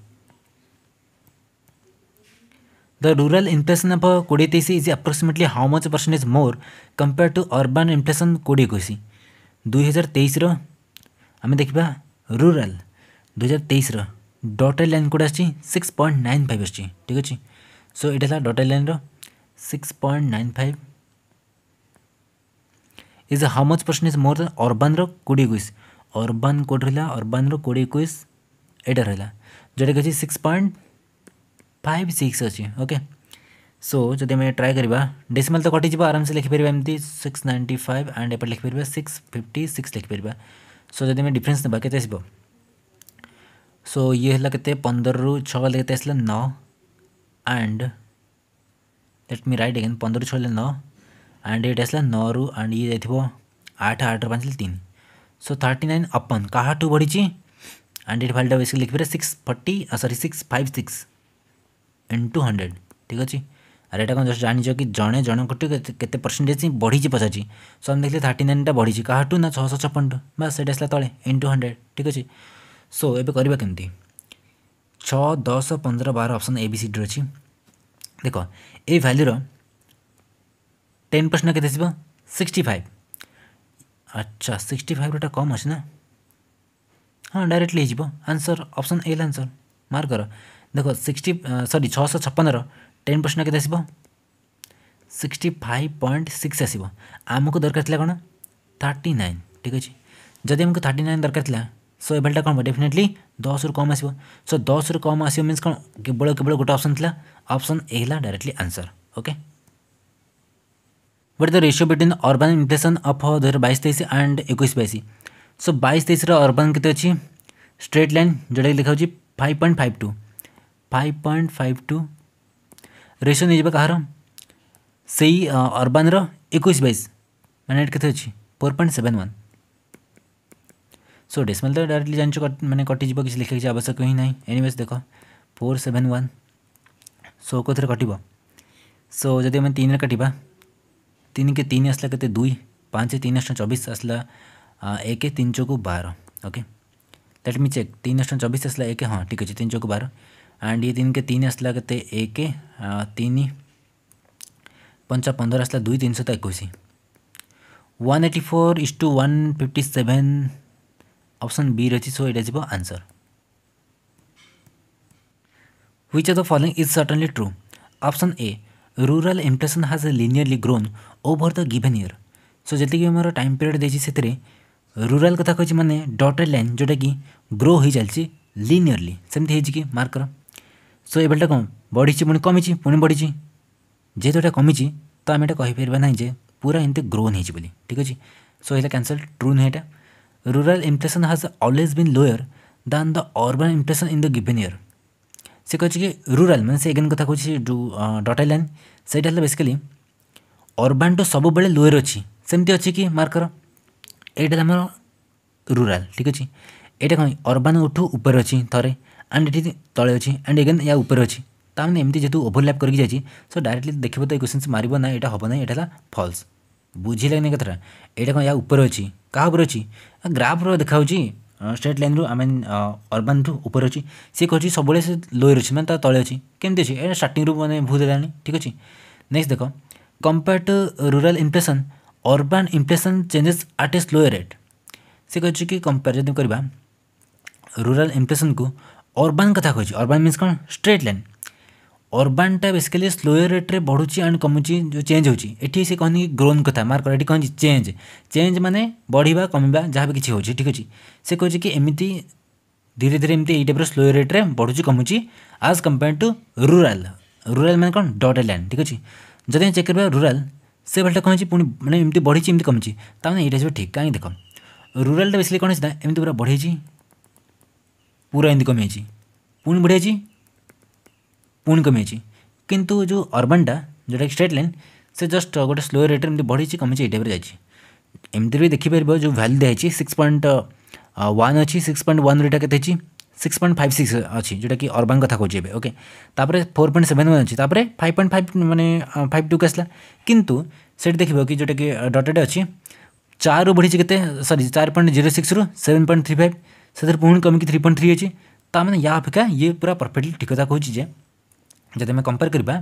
the rural inflation of कोड़े तेईस is approximately how much percentage more compare to urban inflation कोड़े एक दुई हजार तेईस रहा देखा रूराल दुई हजार तेईस डटेड लाइन कौट सिक्स पॉइंट नाइन फाइव आस ठीक अच्छे सो ये dotted line six point nine five is how much percent is more दर्बान रोड़े इक्स अरबान कौट रहा अरबान रोड़े इक्स एट रहा जोटा कि सिक्स पॉइंट फाइव सिक्स अच्छे ओके सो जदि ट्राए करवा डेसिमल तो कटिजी आराम से लिखिपर एम सिक्स नाइंटी फाइव एंड एपटे लिखिपर सिक्स फिफ्टी सिक्स लिखिपर सो जब डिफरेन्स ना के सो ये लगते पंद्रह छः लगते इसलिए नौ and let me write again पंद्रह छः नौ एंड ये आसला नौ रु एंड ये जाइए आठ आठ पाँच तीन सो थर्टी नाइन अपन क्या बढ़ी एंड ये भैल्यूटा बेसिक लिखिपर सिक्स फर्टी सरी six five six into hundred ठीक अच्छे আর এটা কোন জাস্ট জানিছ কি জনে জনকটি কেতে পরসেন্টেজ বড়িছি পচারছি সো नाइन দেখলি থার্টি নাইনটা বড়িছি কাহাটু না ছশো ছপনটু বা সেটা আসলে তলে ইন্টু হন্ড্রেড ঠিক আছে ସୋ ଏବେ କରିବା କେମିତି ଛଅ ଦଶ ପନ୍ଦର ବାର ଅପସନ୍ ଏ ବି ସି ଡିର ଅଛି ଦେଖ ଏଇ ଭ୍ୟାଲ୍ୟୁର ଟେନ୍ ପରସେଣ୍ଟ କେତେ ଆସିବ ସିକ୍ସଟି ଫାଇଭ୍ ଆଚ୍ଛା ସିକ୍ସଟି ଫାଇଭ୍ରଟା କମ୍ ଅଛି ନା ହଁ ଡାଇରେକ୍ଟଲି ହେଇଯିବ ଆନ୍ସର୍ ଅପସନ୍ ଏ ହେଲା ଆନ୍ସର୍ ମାର୍କ କର ଦେଖ ସିକ୍ସଟି ସରି ଛଅଶହ ଛପନର ଟେନ୍ ପରସେଣ୍ଟ କେତେ ଆସିବ ସିକ୍ସଟି ଫାଇଭ୍ ପଏଣ୍ଟ ସିକ୍ସ ଆସିବ ଆମକୁ ଦରକାର ଥିଲା କ'ଣ ଥାର୍ଟି ନାଇନ୍ ଠିକ୍ ଅଛି ଯଦି ଆମକୁ ଥାର୍ଟି ନାଇନ୍ ଦରକାର ଥିଲା सो एभेटा कौन डेफिनेटली दस रु कम आसो सो दस रु कम आसो मीन कौन केवल केवल गोटे अप्सन था अप्सन ए है directly answer okay what the ratio between urban inflation of दुई हजार तेईस एंड एक बैश सो बैस तेईस अर्बान के स्ट्रेट लाइन जोटा कि लिखा हो five point five two five point five two ratio नहीं कहार से अर्बान रुश बैश मैंने के four point seven one so decimal तो डायरेक्टली जान मैंने कटिज किसी लिखे किसी आवश्यक ही ना एनिवेज देख फोर सेवेन वन सो कौ थे कटो सो जदि आम तीन काटा तीन के तीन आसला के दुई पाँच तीन अष्ट चबीस आसला एक तीन चौक बार ओके लेट मी चेक तीन अष्ट चबीस आसला एक हाँ ठीक अच्छे तीन चौक बार एंड ये तीन के तीन आसला के एक तीन पंच पंद्रह आसला दुई तीन शह एक one eighty four is to one fifty seven option B রয়েছে सो এটা যাব answer which of the following is certainly true option A rural inflation has linearly grown over the given year so जी भी more time period देखिए rural कथ कह मैंने dotted line जोटा कि ग्रो हो चलती लिनियरली सेमती हो कि मार्कर सो एबाटा कौन बढ़ी पुणी कमी पुणी बढ़ी जेहेतु कमी तो आम यहाँ कहीपर ना जे पूरा एमती ग्रोन हो ठीक अच्छे सो ये कैनसल ट्रू नुहे rural inflation has always been lower than the urban inflation in the given year ସେ କହିଛି କି ରୁରାଲ୍ ମାନେ ସେ ଏଗେନ୍ କଥା କହୁଛି ଯେଉଁ ଡଟାଇ ଲାଇନ୍ ସେଇଟା ହେଲା ବେସିକାଲି ଅର୍ବାନ୍ଟା ସବୁବେଳେ ଲୋୟର୍ ଅଛି ସେମିତି ଅଛି କି ମାର୍କର ଏଇଟା ଆମର ରୁରାଲ୍ ଠିକ୍ ଅଛି ଏଇଟା କ'ଣ ଅର୍ବାନ୍ ଉଠୁ ଉପରେ ଅଛି ଥରେ ଆଣ୍ଡ ଏଠି ତଳେ ଅଛି ଆଣ୍ଡ ଏଗେନ୍ ୟା ଉପରେ ଅଛି ତା ମାନେ ଏମିତି ଯେହେତୁ ଓଭରଲାପ୍ କରିକି ଯାଇଛି ସୋ ଡାଇରେକ୍ଟଲି ଦେଖିବ ତ ଏଇ କ୍ୱେଶ୍ଚିନ୍ସ ମାରିବ ନା ଏଇଟା ହେବ ନାହିଁ ଏଇଟା ହେଲା ଫଲ୍ସ ବୁଝିଲାନି କଥାଟା ଏଇଟା କ'ଣ ୟା ଉପରେ ଅଛି କାହା ଉପରେ ଅଛି ଗ୍ରାଫ୍ର ଦେଖାହେଉଛି ଷ୍ଟ୍ରେଟ୍ ଲାଇନ୍ରୁ ଆମେ ଅର୍ବାନ୍ଠୁ ଉପରେ ଅଛି ସିଏ କହୁଛି ସବୁବେଳେ ସେ ଲୋୟର୍ ଅଛି ମାନେ ତା ତଳେ ଅଛି କେମିତି ଅଛି ଏଇଟା ଷ୍ଟାର୍ଟିଂରୁ ମାନେ ଭୁଲ ହେଲାଣି ଠିକ୍ ଅଛି ନେକ୍ସଟ ଦେଖ compare to rural inflation urban inflation changes at a slow rate ସେ କହିଛି କି କମ୍ପେୟାର୍ ଯଦି କରିବା ରୁରାଲ୍ ଇନଫ୍ଲେସନ୍କୁ ଅର୍ବାନ୍ କଥା କହିଛି ଅର୍ବାନ୍ ମିନ୍ସ କ'ଣ ଷ୍ଟ୍ରେଟ୍ ଲାଇନ୍ ଅର୍ବାନ୍ଟା ବେସିକାଲି ସ୍ଲୋୟର୍ ରେଟ୍ରେ ବଢ଼ୁଛି ଆଣ୍ଡ କମୁଛି ଯେଉଁ ଚେଞ୍ଜ ହେଉଛି ଏଠି ସେ କହନ୍ତି ଗ୍ରୋନ୍ କଥା ମାର୍କ ଏଠି କହନ୍ତି ଚେଞ୍ଜ ଚେଞ୍ଜ ମାନେ ବଢ଼ିବା କମିବା ଯାହା ବି କିଛି ହେଉଛି ଠିକ୍ ଅଛି ସେ କହୁଛି କି ଏମିତି ଧୀରେ ଧୀରେ ଏମିତି ଏଇ ଟାଇପ୍ର ସ୍ଲୋ ରେଟ୍ରେ ବଢ଼ୁଛି କମୁଛି as compared to rural rural ମାନେ କ'ଣ ଡଟେଡ୍ ଲାଇନ୍ ଠିକ୍ ଅଛି ଯଦି ଆମେ ଚେକ୍ କରିବା ରୁରାଲ୍ ସେ ଭଳିଟା କମିଛି ପୁଣି ମାନେ ଏମିତି ବଢ଼ିଛି ଏମିତି କମିଛି ତା'ମାନେ ଏଇଟା ଯିବ ଠିକ୍ କାହିଁକି ଦେଖ ରୁରାଲ୍ଟା ବେସିକାଲି କ'ଣ ହେଇଛି ନା ଏମିତି ପୁରା ବଢ଼ିଛି ପୁରା ଏମିତି କମିଯାଇଛି ପୁଣି ବଢ଼ିଯାଇଛି पुण कमी कि जो अरबानटा जोटा कि स्ट्रेट लाइन से जस्ट गोटे स्लो रेट्रे बढ़ी कमी ये टाइप जाए भी देखिपर जो भैल्यू दिखाई सिक्स पॉइंट वन अच्छी सिक्स पॉइंट वन रेटा के सिक्स पॉइंट फाइव सिक्स अच्छी जोटा कि अरबान कथ कौन एवं okay four point seven one अच्छी फाइव पॉइंट फाइव मैंने फाइव टू के आसला कितु से देखिए कि जोटा कि डटेड अच्छे चार बढ़ी के सरी चार पॉइंट जीरो सिक्स रू सेवेन पॉइंट थ्री फाइव से पुणी कमिक थ्री पॉइंट थ्री अच्छी तो मैंने या अपेक्षा ये पूरा परफेक्टली ठीक कथ कहे जब आम कंपेयर କରିବା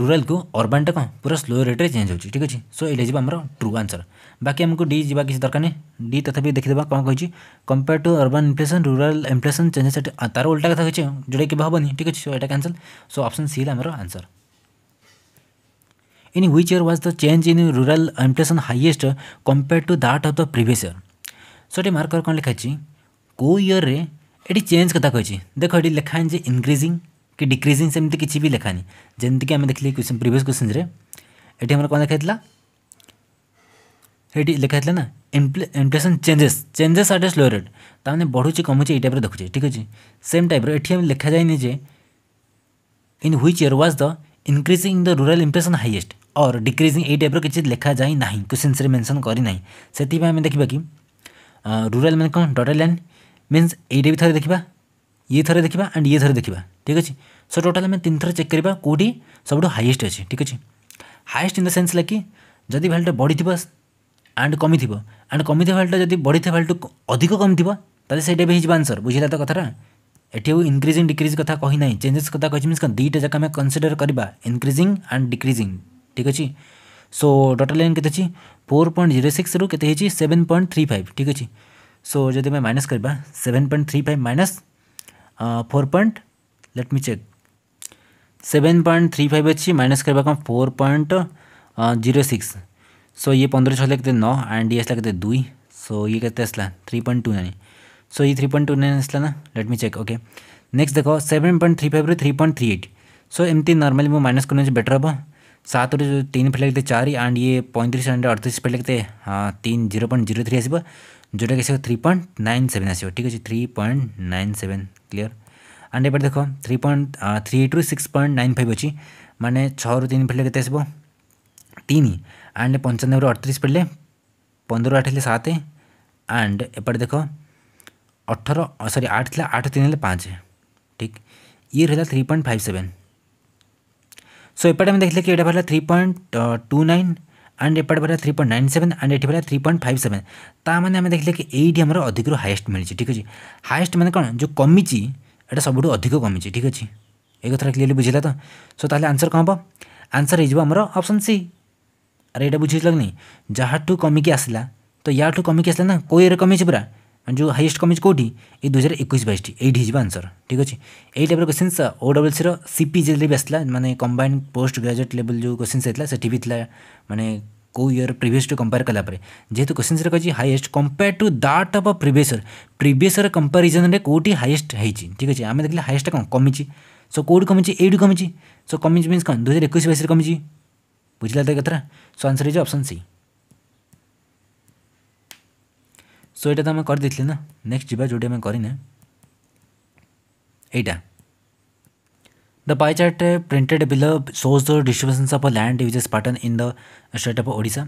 रुरालको को टा कौन पूरा स्लो रेट्रे चेंज हो ठीक अच्छे सो ये आमर ट्रू आंसर बाकी आमको डी जी किसी दरकार नहीं डी तथा देखीदे कौन कही compare to urban inflation rural inflation changes तार उल्टा कथा कही जोटा के हमें ठीक अच्छे सो यहाँ कैनसल सो अप्सन सी आम answer in which year was the change in rural inflation highest compare to that of the previous year so ये मार्कर कौन लिखाई कौ इयर ये चेंज कथा कही देख ये लिखा है इनक्रिजिंग कि डिक्रिजिंग सेमती कि भी लिखानी जमीक आम देखिए क्वेश्चन प्रिवियस क्वेश्चन ये आम कौन लिखाई ये लिखाई ना inflation changes changes are slow rate तमें बढ़ुच्च कमुचे ये टाइप देखुचे ठीक अच्छे सेम टाइप ये लिखा जाए जे in which year was the increasing in the rural inflation highest और डिक्रिजिंग यही टाइप किसी लिखा जाए ना क्वेश्चन से मेनसन करना से देखा कि रूराल मैंने कौन डटर लैंड मीनस ये भी थे देखा ये थे देखा एंड ये थर देखा ठीक अच्छे सो टोटाल आम तीन थर चेक करवा कौटी सब हाइस्ट अच्छे ठीक अच्छे highest in the sense like जदि भैल्यूटा बढ़ी एंड कमी थी एंड कमी भैल्यूटा जब बढ़ी भैल्यू अधिक कम थी तेज़े से आंसर बुझे तो कथा एटी इनक्रिजिंग डिक्रिज कथ कही ना चेंजेस कथ कही मीन दुईटा जाक आम कनसीडर करवा इनक्रिजिंग एंड डिक्रिजिंग ठीक अच्छे सो टोटाल लाइन के फोर पॉइंट जीरो सिक्स रू के सेवेन पॉइंट थ्री फाइव ठीक अच्छे सो जब माइनस करवा seven point three five minus four point let me check seven point three five अच्छी माइनस करवा four point zero six so ये पंद्रह छः लगते नौ एंड ये कहते दुई सो ये कहते three point two nine so ये थ्री पॉइंट टू नाइन आसला ना let me check okay next देख seven point three five three point three eight so एमती नर्माली मुझे माइनस करने बेटर हम सात रु तीन फिट लगते चार एंड ये पैंतीस एंड अड़तीस फिर लगते हाँ तीन जीरो पॉइंट जीरो थ्री आसो जोटा कि थ्री पॉइंट नाइन सेवेन आसो ठीक अच्छे three point nine seven clear and एपटे देख three point three two six point nine five अच्छी मैंने छु तीन फिर कैसे के तीन आंड पंचानबे अठती फिटले पंद्रह आठ है सत आंड एपटे देख अठर सरी आठ थी आठ तीन पाँच ठीक इयर है three point five seven so एपटे देखे कि three point two nine and ଏପଟେ ପଡ଼ିଲା three point nine seven and ଏଠି ପଡ଼ିଲା ଥ୍ରୀ ପଏଣ୍ଟ ଫାଇଭ୍ ସେଭେନ୍ ତା ମାନେ ଆମେ ଦେଖିଲେ କି ଏଇଠି ଆମର ଅଧିକରୁ ହାଏଷ୍ଟ ମିଳିଛି ଠିକ୍ ଅଛି ହାଏଷ୍ଟ ମାନେ କ'ଣ ଯେଉଁ କମିଛି ଏଇଟା ସବୁଠୁ ଅଧିକ କମିଛି ଠିକ୍ ଅଛି ଏଇ କଥାଟା କ୍ଲିୟରଲି ବୁଝିଲା ତ ସୋ ତାହେଲେ ଆନ୍ସର୍ କ'ଣ ହେବ ଆନ୍ସର୍ ହେଇଯିବ ଆମର ଅପସନ୍ ସି ଆରେ ଏଇଟା ବୁଝିଥିଲ କି ନାହିଁ ଯାହାଠୁ କମିକି ଆସିଲା ତ ୟାଠୁ କମିକି ଆସିଲା ନା କୋଉ ଇଏରେ କମିଛି ପୁରା मैं जो हाइएस्ट कमी कौटी ये दुई हजार एक बैच टी ये आंसर ठीक अच्छे ये टाइप्र क्वेश्चन ओ डबल सी रिपीजे भी आसाला मैंने कंबाइन पोस्ट ग्राजुएट लेवल जो क्वेश्चन होता से भी था मैंने कौ इयर प्रिवियस टू कंपेयर कलापर जेहतु क्वेश्चन से कही highest compare to that of previous year previous year comparison कौटी हाइएस्ट है ठीक अच्छे आम देखिए हाइएस्ट कौन कमी सो कौटी कमी ये कमी सो कमी मीन कौन दुई हजार एक बैच कमी बुझला तो कथा so answer is option C so এটা তো আমি করে দিয়েছিলি না নেক্সট যা যেটা আমি করিনে এইটা The pie chart printed below shows the distributions of land uses pattern in the state of Odisha.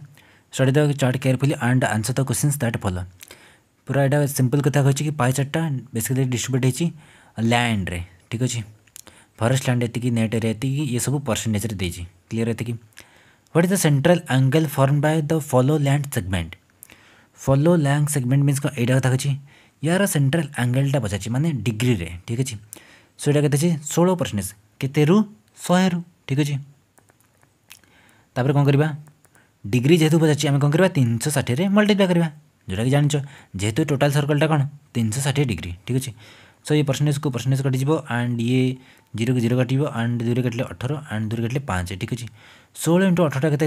Study the chart carefully and answer the questions that follow. पूरा एटा सिंपल कथा कहछि कि पाई चार्टा बेसिकली डिस्ट्रीब्यूट होइछि land रे ठीक अछि फॉरेस्ट लैंड एति नेट एरिया एति ये सब परसेंटेज रे देछि क्लियर एति what is the central angle form by the fallow land segment fallow land segment means কোণ এইটা কথা হচ্ছে ইয়ার সেন্ট্রাল আঙ্গেলটা পচারছি মানে ডিগ্রিরে ঠিক আছে সো এটা কেতে ষোল পরসেন্টেজ কেতে রু শহে রু ঠিক আছে তাপরে কম করা ডিগ্রি যেহেতু পচারছি আমি কম করা তিনশো ষাঠিয়ে মল্টিপ্লাই করা जोटा कि जान जेहेतु टोटाल सर्कलटा कौन तीन शौ षाठी डिग्री ठीक अच्छे सो ये परसेंटेज को परसेंटेज कटिज एंड ये जीरो को जीरो काट एंड दुई काटे अठर एंड दुई काटे पाँच ठीक अच्छे षोह इंटू अठरटा के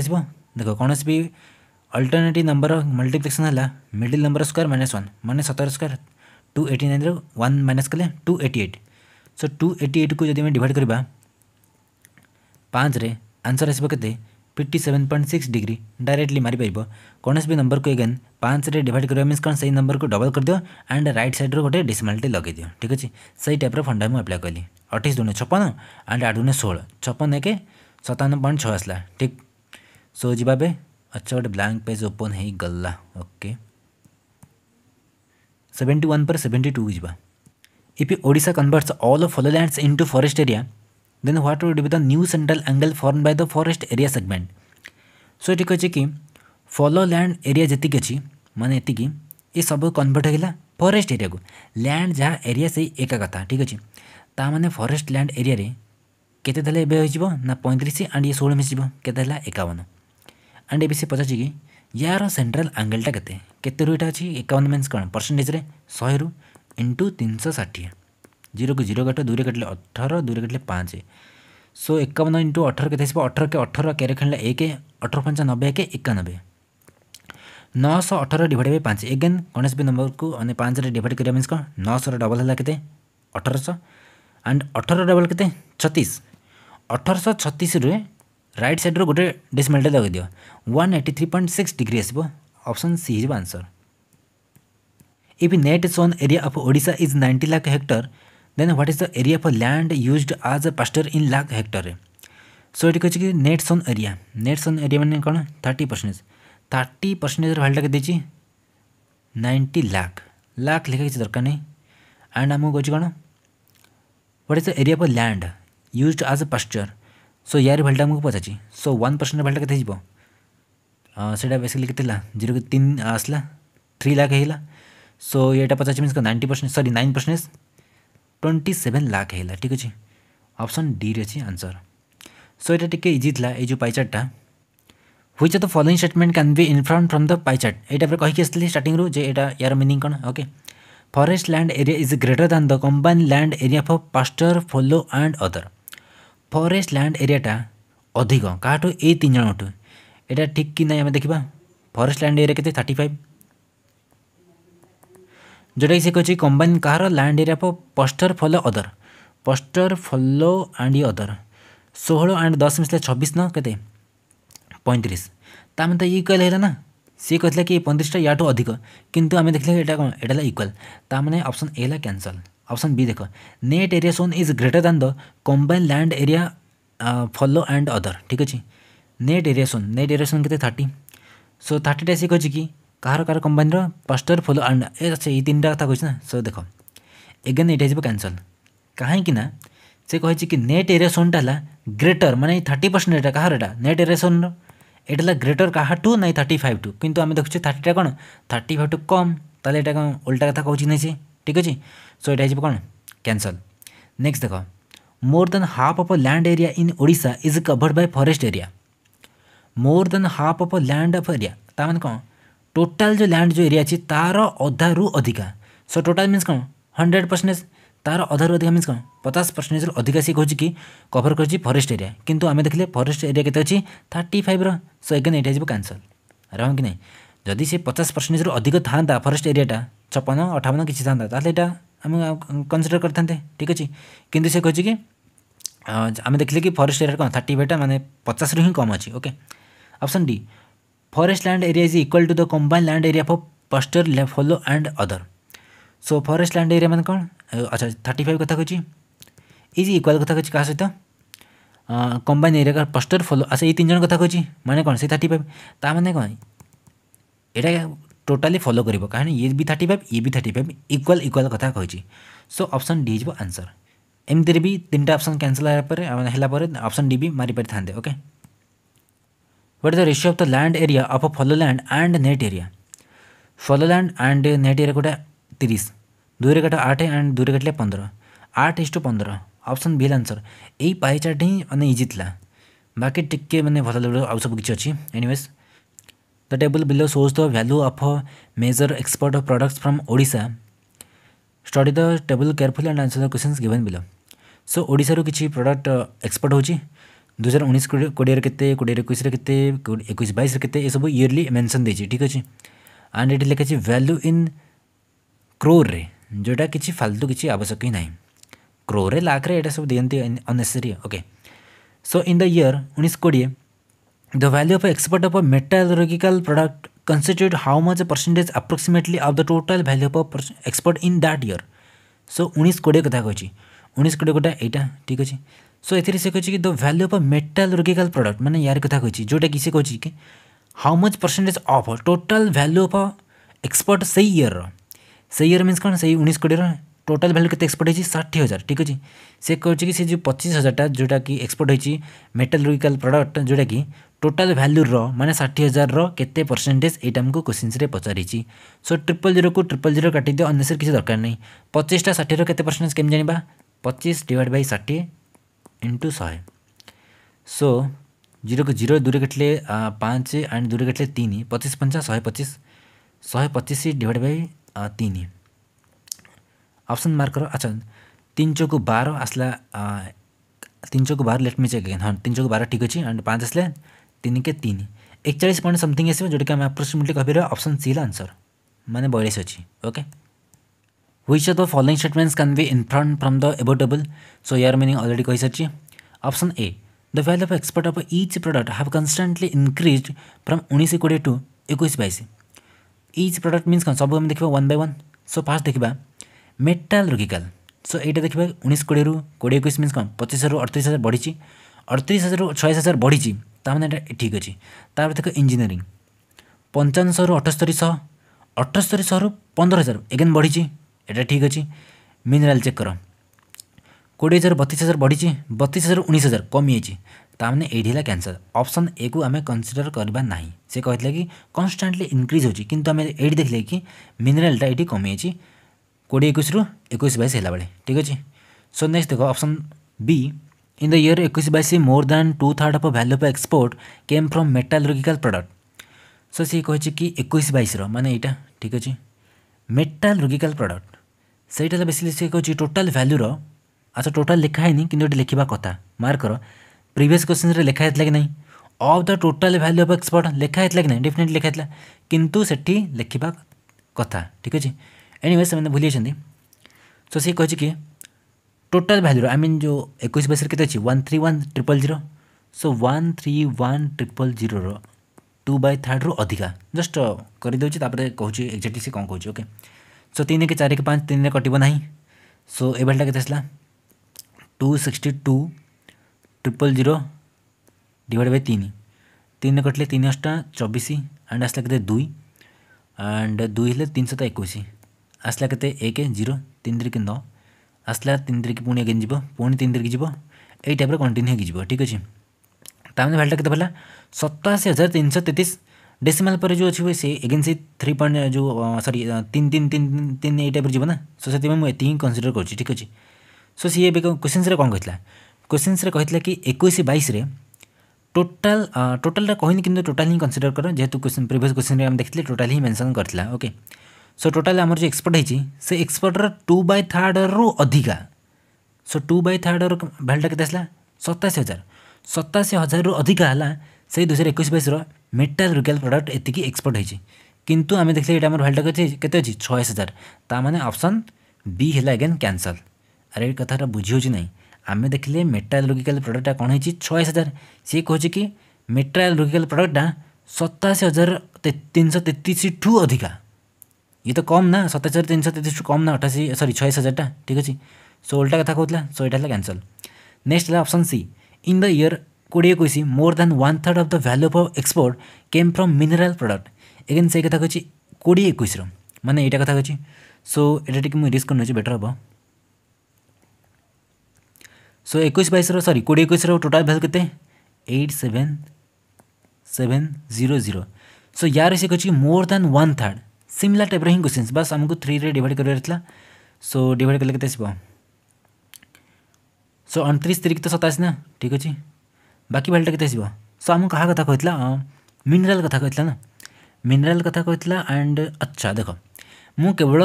देख कौन आस ಅಲ್ಟರ್ನೇಟಿವ್ ನಂಬರ್ ಆಫ್ ಮಲ್ಟಿಪ್ಲಿಕ್ಸನಲ್ಲ middle number square minus one minus ಹತ್ತರ ಸ್ಕ್ವೇರ್ ಟು ಏಯ್ಟೀನ್ ಅಂದರೆ ಒನ್ ಮೈನಸ್ ಕಲೆ two eighty eight so two eighty ಏಯ್ಟ್ಕು ଯଦି ଆମେ ଡିଭାଇଡ଼ କରିବା ପାଞ୍ଚରେ ଆନ୍ସର୍ ଆସିବ କେତେ fifty seven point six degree directly ମାରିପାରିବ କୌଣସି ବି ନମ୍ବରକୁ ଏଗେନ୍ ପାଞ୍ଚରେ ଡିଭାଇଡ଼ କରିବା ମିନ୍ସ କ'ଣ ସେଇ ନମ୍ବରକୁ ଡବଲ୍ କରିଦିଅ ଆଣ୍ଡ ରାଇଟ୍ ସାଇଡ଼୍ରୁ ଗୋଟେ ଡିସିମାଲ୍ଟି ଲଗାଇଦିଅ ଠିକ୍ ଅଛି ସେଇ ଟାଇପ୍ର ଫଣ୍ଡା ମୁଁ ଆପ୍ଲାଏ କଲି ଅଠେଇଶ ଦୁଣେ ଛପନ ଆଣ୍ଡ ଆଠ ଦୁଣେ ଷୋହଳ ଛପନ ଏକେ ସତାବନ ପଏଣ୍ଟ ଛଅ ଆସିଲା ଠିକ୍ ସୋ ଯିବା ଏବେ अच्छा बट ब्लैंक पेज ओपन है गल्ला ओके सेवेन्टी वन पर सेवेन्टी टू जी if Odisha converts all of into forest area then what would be the new central angle form by the forest area segment so ये अच्छे कि follow land area जीक अच्छी मानने ये सब कन्वर्ट होगा फरेस्ट एरिया को लैंड जहाँ एरिया से एका कथा ठीक अच्छे ता मैंने लैंड एरिया केते एवं हो पैंतीस आंड ये षोह मिशन केवन एंड ए पचार यार सेट्राल आंगेलटा के अच्छी एकवन मेन्स कौन परसेंटेज शहे रु इंटू तीन सौ षाठी जीरो को जीरो काट दूरी काटिले अठर दूरी काटिले पाँच सो एकवन इंटु अठर के अठर के अठर कैरे खेल एक अठर पंच नबे एक एकानबे नौश अठर डिड बै पाँच एगेन गणेश भी नंबर को अने पाँच डिड कर मीनस कौन नौश डबल है कैसे अठरश एंड अठर डबल के छत्तीस अठरश छत्तीस रईट सैड्रु गोटे डेसीमेलटे लगे one eighty three point six degree आसो ऑप्शन सी हो answer if net sown area of Odisha is ninety lakh hectare then what is the area of land use as a pasture in lakh hectare so ये कहे कि net sown area net sown area मैंने कौन thirty percentage thirty percentage भैल्यूटा के देखिए ninety lakh lakh लिखा किसी दरकार नहीं एंड कौन what is the area of land use as a pasture show ୟାରି ଭାଲ୍ୟୁଟା ଆମକୁ ପଚାରିଛି ସୋ ୱାନ୍ ପରସେଣ୍ଟ ଭାଲ୍ୟୁଟା କେତେ ହେଇଯିବ ସେଇଟା ବେସିକାଲି କେତେ ହେଲା ଜିରୋ ତିନି ଆସିଲା ଥ୍ରୀ ଲାଖ୍ ହେଇଗଲା ସୋ ଏଇଟା ପଚାରିଛି means ninety percent sorry nine percent twenty seven lakh ହେଇଗଲା ଠିକ୍ ଅଛି ଅପସନ୍ ଡିରେ ଅଛି ଆନ୍ସର୍ ସୋ ଏଇଟା ଟିକେ ଇଜି ଥିଲା ଏଇ ଯେଉଁ ପାଇଚାର୍ଟଟା which of the following statement can be inform from the pie chart এইটা পরে কী আসলি স্টার্টিংরু যে এটা ইয়ার মিনিং কোণ okay forest land area is greater than the combine land area for pasture fallow and other forest land ଏରିଆଟା ଅଧିକ କାହାଠୁ ଏଇ ତିନି ଜଣଙ୍କଠୁ ଏଇଟା ଠିକ୍ କି ନାହିଁ ଆମେ ଦେଖିବା ଫରେଷ୍ଟ ଲ୍ୟାଣ୍ଡ ଏରିଆ କେତେ ଥାର୍ଟି ଫାଇଭ୍ ଯେଉଁଟାକି ସେ କହିଛି କମ୍ବାଇନ୍ କାହାର land area for pasture fallow other pasture fallow and ଅଦର ଷୋହଳ ଆଣ୍ଡ ଦଶ ମିଶିଲେ ଛବିଶ ନ କେତେ ପଇଁତିରିଶ ତା ମାନେ ତ ଇକ୍ୱାଲ୍ ହେଲା ନା ସିଏ କହିଥିଲା କି ପଇଁତିରିଶଟା ୟାଠୁ ଅଧିକ କିନ୍ତୁ ଆମେ ଦେଖିଲେ ଏଇଟା କ'ଣ ଏଇଟା ହେଲା ଇକ୍ୱାଲ୍ ତା ମାନେ ଅପସନ୍ ଏ ହେଲା କ୍ୟାନସଲ୍ ऑप्शन बी देखो net area sown is greater than the combine land area fallow and other ठीक अच्छे net area sown net area sown के थर्टी सो थर्टीटा सी कहे कि କାହାର କାହାର କମ୍ପାନୀର ପଷ୍ଟର ଫୁଲ ଆଣ୍ଡ ଏ ସେ ଏଇ ତିନିଟା କଥା କହିଛି ନା ସୋ ଦେଖ ଏଗେନ୍ ଏଇଟା ହେଇଯିବ କ୍ୟାନସଲ୍ କାହିଁକି ନା ସେ କହିଛି କି ନେଟ୍ ଏରେସନ୍ଟା ହେଲା ଗ୍ରେଟର ମାନେ ଥାର୍ଟି ପରସେଣ୍ଟ ଏଇଟା କାହାର ଏଇଟା ନେଟ୍ ଏରେସନ୍ର ଏଇଟା ହେଲା ଗ୍ରେଟର କାହାଠୁ ନାଇଁ ଥାର୍ଟି ଫାଇଭ୍ ଟୁ କିନ୍ତୁ ଆମେ ଦେଖୁଛେ ଥାର୍ଟିଟା କ'ଣ ଥାର୍ଟି ଫାଇଭ୍ ଟୁ କମ୍ ତାହେଲେ ଏଇଟା କ'ଣ ଓଲଟା କଥା କହୁଛି ନାହିଁ ସେ ঠিক আছে সো এটা হয়ে কোণ ক্যানসেল নেক্সট দেখ more than half of land area in Odisha is covered by forest area more than half of land of area তা মানে কোণ টোটাল যে ল্যান্ড যে এরিয়া আছে তার অধারু অধিকা সো টোটাল মিন্স কোণ হন্ড্রেড পরসেন্টেজ তার অধারু অধিকা মিন্স কোণ পচাশ পরসেন্টেজ অধিকা সি কুচি কি কভর করছি ফরেস্ট এরিয়া কিন্তু আমি দেখলে ফরেস্ট এরিয়া কেতে অছি থার্টি ফাইভর সো এগেন এটা হয়ে যাব ক্যানসেল রং কি না जदि से पचास परसेंटेज रु अधिक था फरेस्ट एरिया छपन अठावन किसी था आम कनसीडर करते ठीक अच्छे कि आम देखिले कि फरेस्ट एरिया कौन थर्टी फाइव मैंने पचास रु कम अच्छी okay option D forest land area is equal to the combine land area for pasture fallow and other so forest land area मैंने कौन अच्छा थर्ट फाइव कथ कह इज इक्वाल कथ कह सहित कंबाइन एरिया पस्टर फोलो अच्छा ये तीन जन कथ कह मैंने कौन से थर्ट फाइव ता मैंने कौन এটা ଟୋଟାଲି ଫଲୋ କରିବ କାରଣ ଇଏ ବି ଥାର୍ଟି ଫାଇଭ୍ ଇଏ ବି ଥାର୍ଟି ଫାଇଭ୍ ଇକ୍ୱାଲ୍ ଇକ୍ୱାଲ୍ କଥା କହିଛି ସୋ ଅପସନ୍ ଡି ହେଇଯିବ ଆନ୍ସର୍ ଏମିତିରେ ବି ତିନିଟା ଅପସନ୍ କ୍ୟାନ୍ସଲ୍ ହେଲା ପରେ ହେଲା ପରେ ଅପସନ୍ ଡି ବି ମାରିପାରିଥାନ୍ତେ okay what is the ratio of the land area of a fallow land and net area fallow land and net area ଗୋଟେ ତିରିଶ ଦୁଇରେ କାଟ ଆଠ ଆଣ୍ଡ ଦୁଇରେ କାଟିଲେ ପନ୍ଦର ଆଠ ଇସ୍ ଟୁ ପନ୍ଦର ଅପସନ୍ ବି ହେଲା ଆନ୍ସର୍ ଏଇ ପାଇ ଚାର୍ଟ ହିଁ ମାନେ ଇଜି ଥିଲା ବାକି ଟିକେ ମାନେ ଭଲ ଆଉ ସବୁ କିଛି ଅଛି anyways the table below shows the value of a major export of product from Odisha study the table careful and answer the question given below so ओडार किसी प्रडक्ट एक्सपोर्ट हो दुहजार उन्नीस कोड़े के कोड़े एक कैसे एक बैस ये सब इयरली मेनसन दे ठीक अच्छे आंड ये लिखा वैल्यू इन क्रोर्रे जोटा कि फालतू किसी आवश्यक ही ना क्रोर्रे लाख्रेटा सब दिखते unnecessary okay so in the year उन्नीस कोड़े the value of export of a metallurgical product constitute how much percentage approximately of the total value export in in that so उन्नीस कोड़े कथा कहे उन्नीस कोड़े कोटा एटा ठीक अच्छे सो ए से कहछि कि the value of a metallurgical product मैंने यार कथा कहे जोटा कि कहछि कि how much percentage of total value of export से ईयर रो ईयर कौन से उन्नीस कोड़े रो टोटाल भैल्यू के एक्सपोर्ट होती षाठी हजार ठीक अच्छे से कहे कि सी जो पचीस हजारटा जोटा कि एक्सपोर्ट होती मेटालर्जिकल प्रडक्ट जोटा कि टोटाल भ्याल्युर रो म षय हजार कते पर्सेन्टेज एउटा मुमुम क्वेसनसे पचारेछ सो ट्रिपल को ट्रिपल जिरो काटिदियो अन्य सेवा दरकार नै पच्चिस ठाँठ र केत पर्सेन्टेज के जा पचिस डिभाड बई ठन्टु शे सो जिरो जिरो दुई काट आन् दुई काटितिन पचिस पचास शे पचिस श पचिस डिभाड बई तिन अप्सन मर्क अच तिन चौकु बार आसला तिन चौकु बार लेखे अगेन को बार ठीक अच्छा अन् पाँच आसला तीन के तीन एक चाश पॉइंट समथिंग आसो जो आप्रोक्सीमेटली कहपर अप्सन सी रनसर मैंने बयालीस अच्छी okay which of the following statements can be inferred from the above table so यार मिनिंग अलरेडी कही sorry option A the value of export of each product have constantly increase from उन्नीस कोड़े to एक bash etch product मीनस कौन सब देखा one by one so first देखा metal metallurgical so यहाँ देखा उन्नीस कोड़े कोड़े एक पचीस हजार अड़तीस हजार बढ़ी अड़तीस हजार छयास हजार बढ़ी ତାମାନେ ଏଇଟା ଠିକ୍ ଅଛି ତା'ପରେ ଦେଖ ଇଞ୍ଜିନିୟରିଂ ପଞ୍ଚାବନ ଶହରୁ ଅଠସ୍ତରୀ ଶହ ଅଠସ୍ତରୀ ଶହରୁ ପନ୍ଦର ହଜାର ଏଗେନ୍ ବଢ଼ିଛି ଏଇଟା ଠିକ୍ ଅଛି ମିନେରାଲ୍ ଚେକ୍ କର କୋଡ଼ିଏ ହଜାର ବତିଶ ହଜାର ବଢ଼ିଛି ବତିଶ ହଜାର ଉଣେଇଶ ହଜାର କମିଯାଇଛି ତାମାନେ ଏଇଠି ହେଲା କ୍ୟାନ୍ସର ଅପସନ୍ ଏକୁ ଆମେ କନସିଡ଼ର କରିବା ନାହିଁ ସେ କହିଥିଲା କି କନଷ୍ଟାଣ୍ଟଲି ଇନକ୍ରିଜ୍ ହେଉଛି କିନ୍ତୁ ଆମେ ଏଇଠି ଦେଖିଲେ କି ମିନେରାଲ୍ଟା ଏଇଠି କମିଯାଇଛି କୋଡ଼ିଏ ଏକୋଇଶରୁ ଏକୋଇଶ ବାଇଶ ହେଲା ବେଳେ ଠିକ୍ ଅଛି ସୋ ନେକ୍ସଟ ଦେଖ option B in the year एक बैस more than two third of value of export came from metallurgical product so सी कहे कि एक बैसर मानने यहाँ ठीक अच्छे रोगिकाल प्रडक्ट से बेसिकली सी कह टोटाल भैल्यूर अच्छा टोटाल लिखाही कि लिखा कथ मार्क प्रिवियस क्वेश्चन में लिखा है कि ना of the total value of export लिखा है कि ना डेफिनेटली लिखा है कितु से लिखा कथ ठीक अच्छे एनिवे से भूली सो सी कहे कि टोटल भैल्यूर आई मीन जो एक बस के one three one triple zero so one three one triple zero two by third रु अधिका जस्ट करदे कहे एक्जाक्टली से कौन कह ओके सो तीन के चार के पाँच तीन कटो ना सो ए भैल्यूटा के आसला two sixty two triple zero divide by तीन तीन कटिले तीन अष्टा चबिश एंड आसला के दुई एंड दुई तीन सत एक आसला के एक जीरो तीन तीन नौ आसला তিন তারিখ पुणी এগেন যাব পুঁ তিন তারিখ যাব এই টাইপ্র কন্টিনিউ হয়ে ठीक अच्छे तमें তার ভ্যালুটা কত सताशी हजार तीन सौ तेतीस डेसीमाल पर जो अच्छी से एगेन से थ्री पॉइंट जो सरी तीन तीन तीन तीन ये टाइप जी ना सो से मुझे ये कनसीडर कर ठीक अच्छे सो सी ए क्वेश्चनस कौन कहला क्वेश्चनस कहला कि एक बैस टोटाल टोटाल कहनी कि टोटाल ही कनसीडर कर जेहतु क्वेश्चन प्रिभस क्वेश्चन में देखते टोटाल ही मेनसन करके ओके ସୋ ଟୋଟାଲ୍ ଆମର ଯେଉଁ ଏକ୍ସପର୍ଟ ହେଇଛି ସେ ଏକ୍ସପର୍ଟର ଟୁ ବାଇ ଥାର୍ଡ଼ରୁ ଅଧିକା ସୋ ଟୁ ବାଇ ଥାର୍ଡ଼ର ଭ୍ୟାଲ୍ୟୁଟା କେତେ ଆସିଲା ସତାଅଶୀ ହଜାର ସତାଅଶୀ ହଜାରରୁ ଅଧିକା ହେଲା ସେଇ ଦୁଇ ହଜାର ଏକୋଇଶ ବାଇଶର ମେଟାଲୁରିକାଲ ପ୍ରଡ଼କ୍ଟ ଏତିକି ଏକ୍ସପୋର୍ଟ ହେଇଛି କିନ୍ତୁ ଆମେ ଦେଖିଲେ ଏଇଟା ଆମର ଭ୍ୟାଲ୍ୟୁଟା କେତେ କେତେ ଅଛି ଛୟାଅଶୀ ହଜାର ତା ମାନେ ଅପସନ୍ ବି ହେଲା ଏଗେନ୍ କ୍ୟାନସଲ୍ ଆରେ ଏ କଥାଟା ବୁଝି ହେଉଛି ନାହିଁ ଆମେ ଦେଖିଲେ ମେଟାଲୁରିକାଲ ପ୍ରଡ଼କ୍ଟଟା କ'ଣ ହେଇଛି ଛୟାଅଶୀ ହଜାର ସିଏ କହୁଛି କି ମେଟାଲୁରିକାଲ ପ୍ରଡ଼କ୍ଟଟା ସତାଅଶୀ ହଜାର ତିନିଶହ ତେତିଶଠୁ ଅଧିକା ये तो कम ना सत्ताईस हजार तीन सौ तेतीस कम ना अठासी सरी छयास हजार टाइम ठीक अच्छे सो उल्टा कथा कहला सो यहाँ कैनसल नेक्स्ट है option C in the year कोड़े एक more than one third of the value of export came from mineral product again से कथा कहे कोड़े एक मैंने यहाँ कथा कहे सो ये टी मुझे रिस्क नौ बेटर हम सो एक बैस ररी कोड़े एक टोटाल भैल्यू के eight seven seven zero zero so यार से कहे more than one third similar ಟೈಪ್ರ ହିଁ क्वेश्चंस ବାସ୍ ଆମକୁ ଥ୍ରୀରେ ଡିଭାଇଡ଼ କରିବାର ଥିଲା ସୋ ଡିଭାଇଡ଼ କଲେ କେତେ ଆସିବ ସୋ ଅଣତିରିଶ ତିରିକି ତ ସତାଅଶୀ ନା ଠିକ୍ ଅଛି ବାକି ଭାଲ୍ୟୁଟା କେତେ ଆସିବ ସୋ ଆମକୁ କାହା କଥା କହିଥିଲା ମିନେରାଲ କଥା କହିଥିଲା ନା ମିନେରାଲ କଥା କହିଥିଲା ଆଣ୍ଡ ଆଚ୍ଛା ଦେଖ ମୁଁ କେବଳ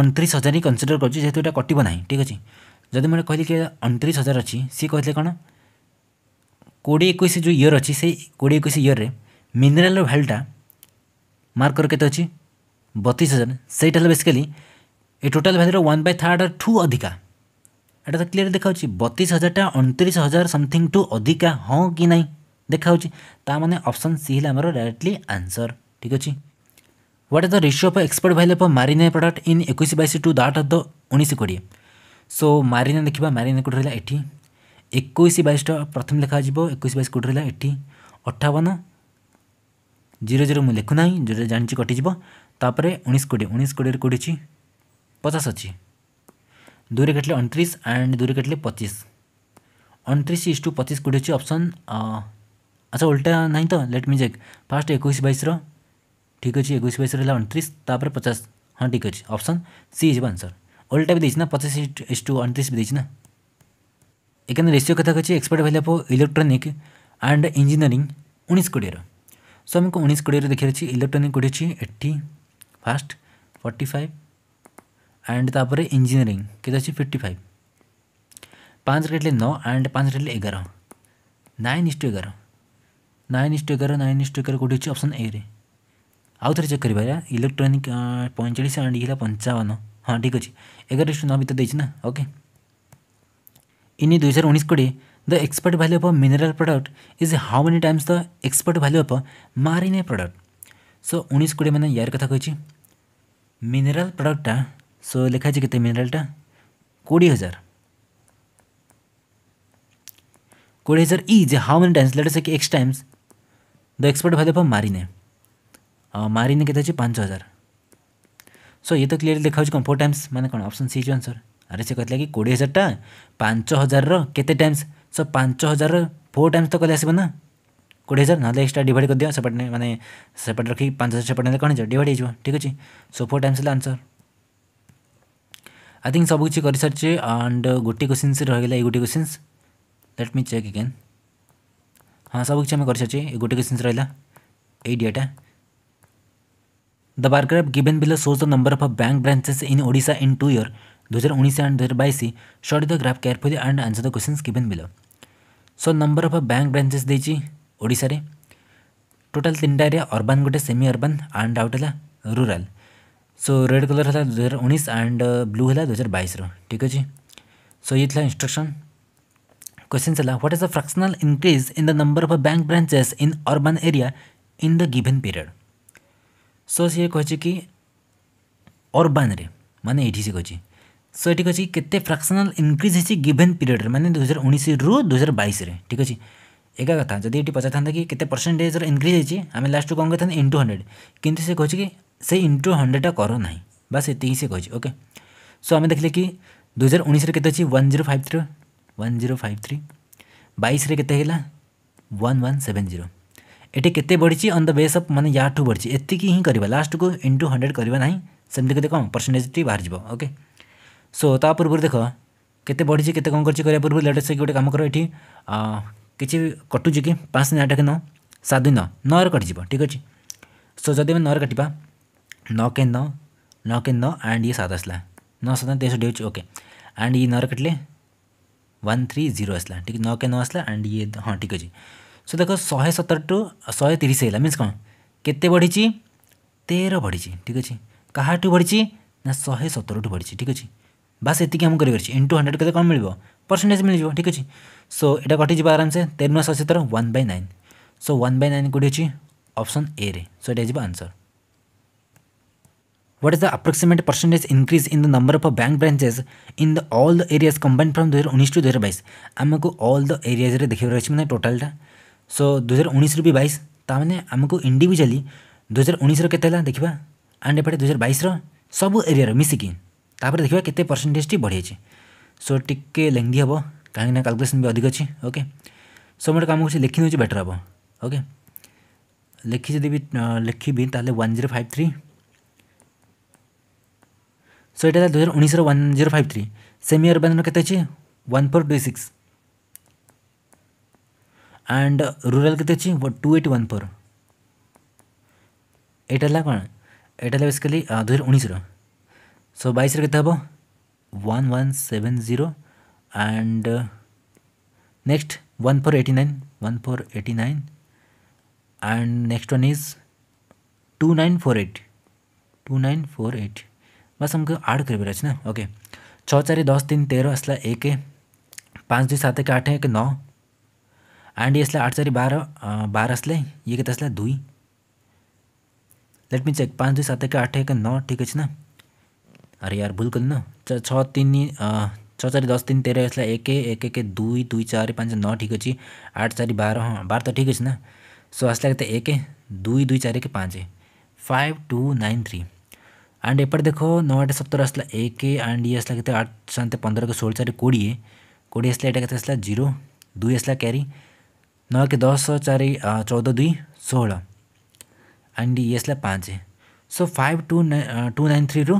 ଅଣତିରିଶ ହଜାର ହିଁ କନସିଡ଼ର କରୁଛି ଯେହେତୁ ଏଇଟା କଟିବ ନାହିଁ ଠିକ୍ ଅଛି ଯଦି ମୁଁ କହିଲି କି ଅଣତିରିଶ ହଜାର ଅଛି ସିଏ କହିଥିଲେ କ'ଣ କୋଡ଼ିଏ ଏକୋଇଶ ଯେଉଁ ଇୟର୍ ଅଛି ସେଇ କୋଡ଼ିଏ ଏକୋଇଶ ଇୟର୍ରେ ମିନେରାଲର ଭାଲ୍ୟୁଟା ମାର୍କର କେତେ ଅଛି बतीस हजार से बेसिकली ए total value one by third two अधिका यहाँ तो क्लीयर देखा बतीस हजार टाइम अंतरीश हजार समथिंग टू अधिका हाँ कि ना देखा ता ताने अप्सन सी है डायरेक्टली आंसर ठीक अच्छे what is the ratio of export value of marine product in एक बैश टू दैट अफ द उन्नीस कोड़े सो मारिने देखा मारिने कौट रहा एटी एक बैशा प्रथम लिखा एक बैश कौट रहा एटी अठावन जीरो जीरो मुझे लिखुना जो जानी कटिजी तापर उन्नीस कोड़े उन्नीस कोड़े कौट पचास अच्छी दूरी कटले अंतरीश एंड दूरी कटले पचीस अंतरीश इस टू पचीस कौट अप्सन अच्छा उल्टा नहीं तो लेट मी जेक् फास्ट एक बैस ठीक अच्छे एक बैस रहा अंतरीशर पचास हाँ ठीक अच्छे अप्सन सी हो आंसर उल्टा भी देना पचास इज टू अंतरीश भी देना एक रेसीो कथा कहे एक्सपर्ट भैया पो इलेक्ट्रोनिक एंड इंजीनियरिंग उन्नीस कोड़े सो आम उन्नीस कोड़े देखिए इलेक्ट्रोनिक कौटी eighty first forty five and ତାପରେ ଇଞ୍ଜିନିୟରିଂ କେତେ ଅଛି ଫିଫ୍ଟି ଫାଇଭ୍ ପାଞ୍ଚ କାଟିଲେ ନଅ ଆଣ୍ଡ ପାଞ୍ଚ କାଟିଲେ ଏଗାର ନାଇନ୍ ଇଷ୍ଟୁ ଏଗାର ନାଇନ୍ ଇଷ୍ଟୁ ଏଗାର ନାଇନ୍ ଇଷ୍ଟୁ ଏଗାର କେଉଁଠି ଅଛି ଅପସନ୍ ଏରେ ଆଉ ଥରେ ଚେକ୍ କରିପାରିବା ଇଲେକ୍ଟ୍ରୋନିକ୍ ପଇଁଚାଳିଶ ଆଣ୍ଡ ହେଲା ପଞ୍ଚାବନ ହଁ ଠିକ୍ ଅଛି ଏଗାର ଇଷ୍ଟୁ ନଅ ଭିତରେ ଦେଇଛି ନା ଓକେ ଇନି ଦୁଇହଜାର ଉଣେଇଶ କୋଡ଼ିଏ the export value of mineral product is how many times the export value of marine product so উনিশ कोड़े मैंने यार কথা কইছি मिनेराल प्रडक्टा सो লেখা के কেতে कोड़े हजार कोड़े हजार is how many times let say X times the export value for marine marine के पांच हजार सो ये तो क्लीयर देखा कौन फोर टाइम्स मैंने कौन अप्सन सी आंसर अरे से कहला कि कोड़े हजार टाइम पांच हजार रो टाइम्स सो पांच हजार फोर टाइम्स तो कले आसबना कोड़े हजार ना एक्सट्रा डिड कर दिया সেপটে मैंने সেপটে रखी पाँच हज़ार সেপটে ना कौन হয়ে डिड हो ठीक अच्छे सो फोर टाइम्स হলে आई थिंक सब कुछ कर सारी एंड गोटे क्वेश्चन रहीगला ये गोटे question let me check again हाँ सब कुछ कर सारी ये गोटे क्वेश्चन रहा यही data the bar graph given below shows the number of bank branches in Odisha in two year दुहजार उन्नीस एंड हजार बैस शर्ट the graph carefully and answer the question given below so number of bank branches देती Odisha total तीन time urban गोटे semi urban and आउट है रूराल सो रेड कलर है दुई हजार उन्नीस आंड ब्लू है दुई हजार बैस ठीक अच्छे सो ये इन्स्ट्रक्शन क्वेश्चन है what is the fractional increase in the number of bank branches in urban area in the given period so सी कह कि अर्बान मानने से कहे सो ये कहते फ्राक्सनाल इनक्रिज हो गिभेन पीरियड में मानते दुई हजार उन्नीस रु दुई हजार बैस ठीक अच्छे एका कथ जदि ये पचार था कि परसेंटेजर इनक्रीज होती आम लास्ट कौन करते इंटू हंड्रेड कितनी से कहे कि से इंटू हंड्रेडा करना बास ये से कहे ओके सो आम देखे कि दुईार हजार उन्नीस के one zero five three one zero five three बैस रे के वन वन सेवेन जीरो ये के बढ़ी अन् द बेस अफ मैंने या बढ़ी एतिक कर लास्ट को इंटू हंड्रेड करना सेमती कहते कौन परसेंटेज टी बाहर ओके सो ता पूर्व देख के बढ़ी के कौन कर लेटेस्ट गोटे काम कर ये କିଛି କଟୁଛି କି ପାଞ୍ଚ ତିନି ଆଠ ଏକ ନଅ ସାତ ଦୁଇ ନଅ ନଅରେ କଟିଯିବ ଠିକ୍ ଅଛି ସୋ ଯଦି ଆମେ ନଅରେ କାଟିବା ନଅ କେ ନଅ ନଅ କେ ନଅ ଆଣ୍ଡ ଇଏ ସାତ ଆସିଲା ନଅ ସାତ ତେଷଠି ହେଉଛି ଓକେ ଆଣ୍ଡ ଇଏ ନଅରେ କାଟିଲେ ୱାନ୍ ଥ୍ରୀ ଜିରୋ ଆସିଲା ଠିକ୍ ନଅ କେ ନଅ ଆସିଲା ଆଣ୍ଡ ଇଏ ହଁ ଠିକ୍ ଅଛି ସୋ ଦେଖ ଶହେ ସତର ଟୁ ଶହେ ତିରିଶ ହେଲା ମିନ୍ସ କ'ଣ କେତେ ବଢ଼ିଛି ତେର ବଢ଼ିଛି ଠିକ୍ ଅଛି କାହାଠୁ ବଢ଼ିଛି ନା ଶହେ ସତରଠୁ ବଢ଼ିଛି ଠିକ୍ ଅଛି ବାସ୍ ଏତିକି ଆମକୁ କରିବାର ଅଛି ଇଣ୍ଟୁ ହଣ୍ଡ୍ରେଡ଼ କେତେ କ'ଣ ମିଳିବ परसेंटेज मिल ठीक अच्छे सो यहाँ कटिज आराम से तेन अच्छे तर one by nine so one by nine कौटी अच्छी অপশন এ রে সো এটা হয়ে answer what is the approximate percentage increase in the number of bank branches in the all the areas combined from দুই হাজার উনিশ টু দুই হাজার বাইশ আমি অল দ এরিয়াজরে দেখাইবার আছে মানে টোটালটা সো দুই হাজার উনিশরু বি বাইশ তা মানে আমি ইন্ডিভিজুয়ালি দুই হাজার উনিশর কেতে হল দেখা আন্ড এপটে দুই হাজার বাইশর সবু এরিয়ার মিশিকি তাপরে দেখা কেতে পরসেন্টেজটি বড়াইছে सो टिके लेंदी हे कहीं ना कालकुलेसन भी अधिक अच्छी ओके सो मैं कम कर लिखी दे बेटर हे ओके लिखी जदि भी लिखी ताल one zero five three so यहाँ दुई हजार उन्नीस one zero five three semi urban के one four two six and rural के टू एट वन फोर यहाँ कौन यहाँ बेसिकली दुई हजार उन्नीस सो बैश के one one seven zero and next one four eighty nine one four eighty nine and next one is two nine four eight two nine four eight बस हमको आठ कर रहे ना ओके छः चार दस तीन तेरह इसलिए एक है पाँच दुई सात एक आठ एक नौ एंड इसलिए आठ चार बारह बारह इसलिए ये कितना दुई लेट मी चेक पाँच दुई सात एक आठ एक नौ ठीक है ना अरे यार भूल कर ना छः तीन छ चार दस तीन तेरह इसलिए एक एक एक दुई दुई चार पाँच नौ ठीक अच्छे आठ चार बार हाँ बार तो ठीक अच्छे ना सो आसला के एक दुई दुई चार पाँच five two nine three and एपटे देख नौ आठ सत्तर आसला एक एंड ये आसला के आठ सात पंद्रह के षोल चार कोड़े कोड़े आसला यहाँ के जीरो दुई आसला क्यारी नौ के दस चार चौदह दुई षोह एंड ये आसला पाँच so five two nine two nine three रु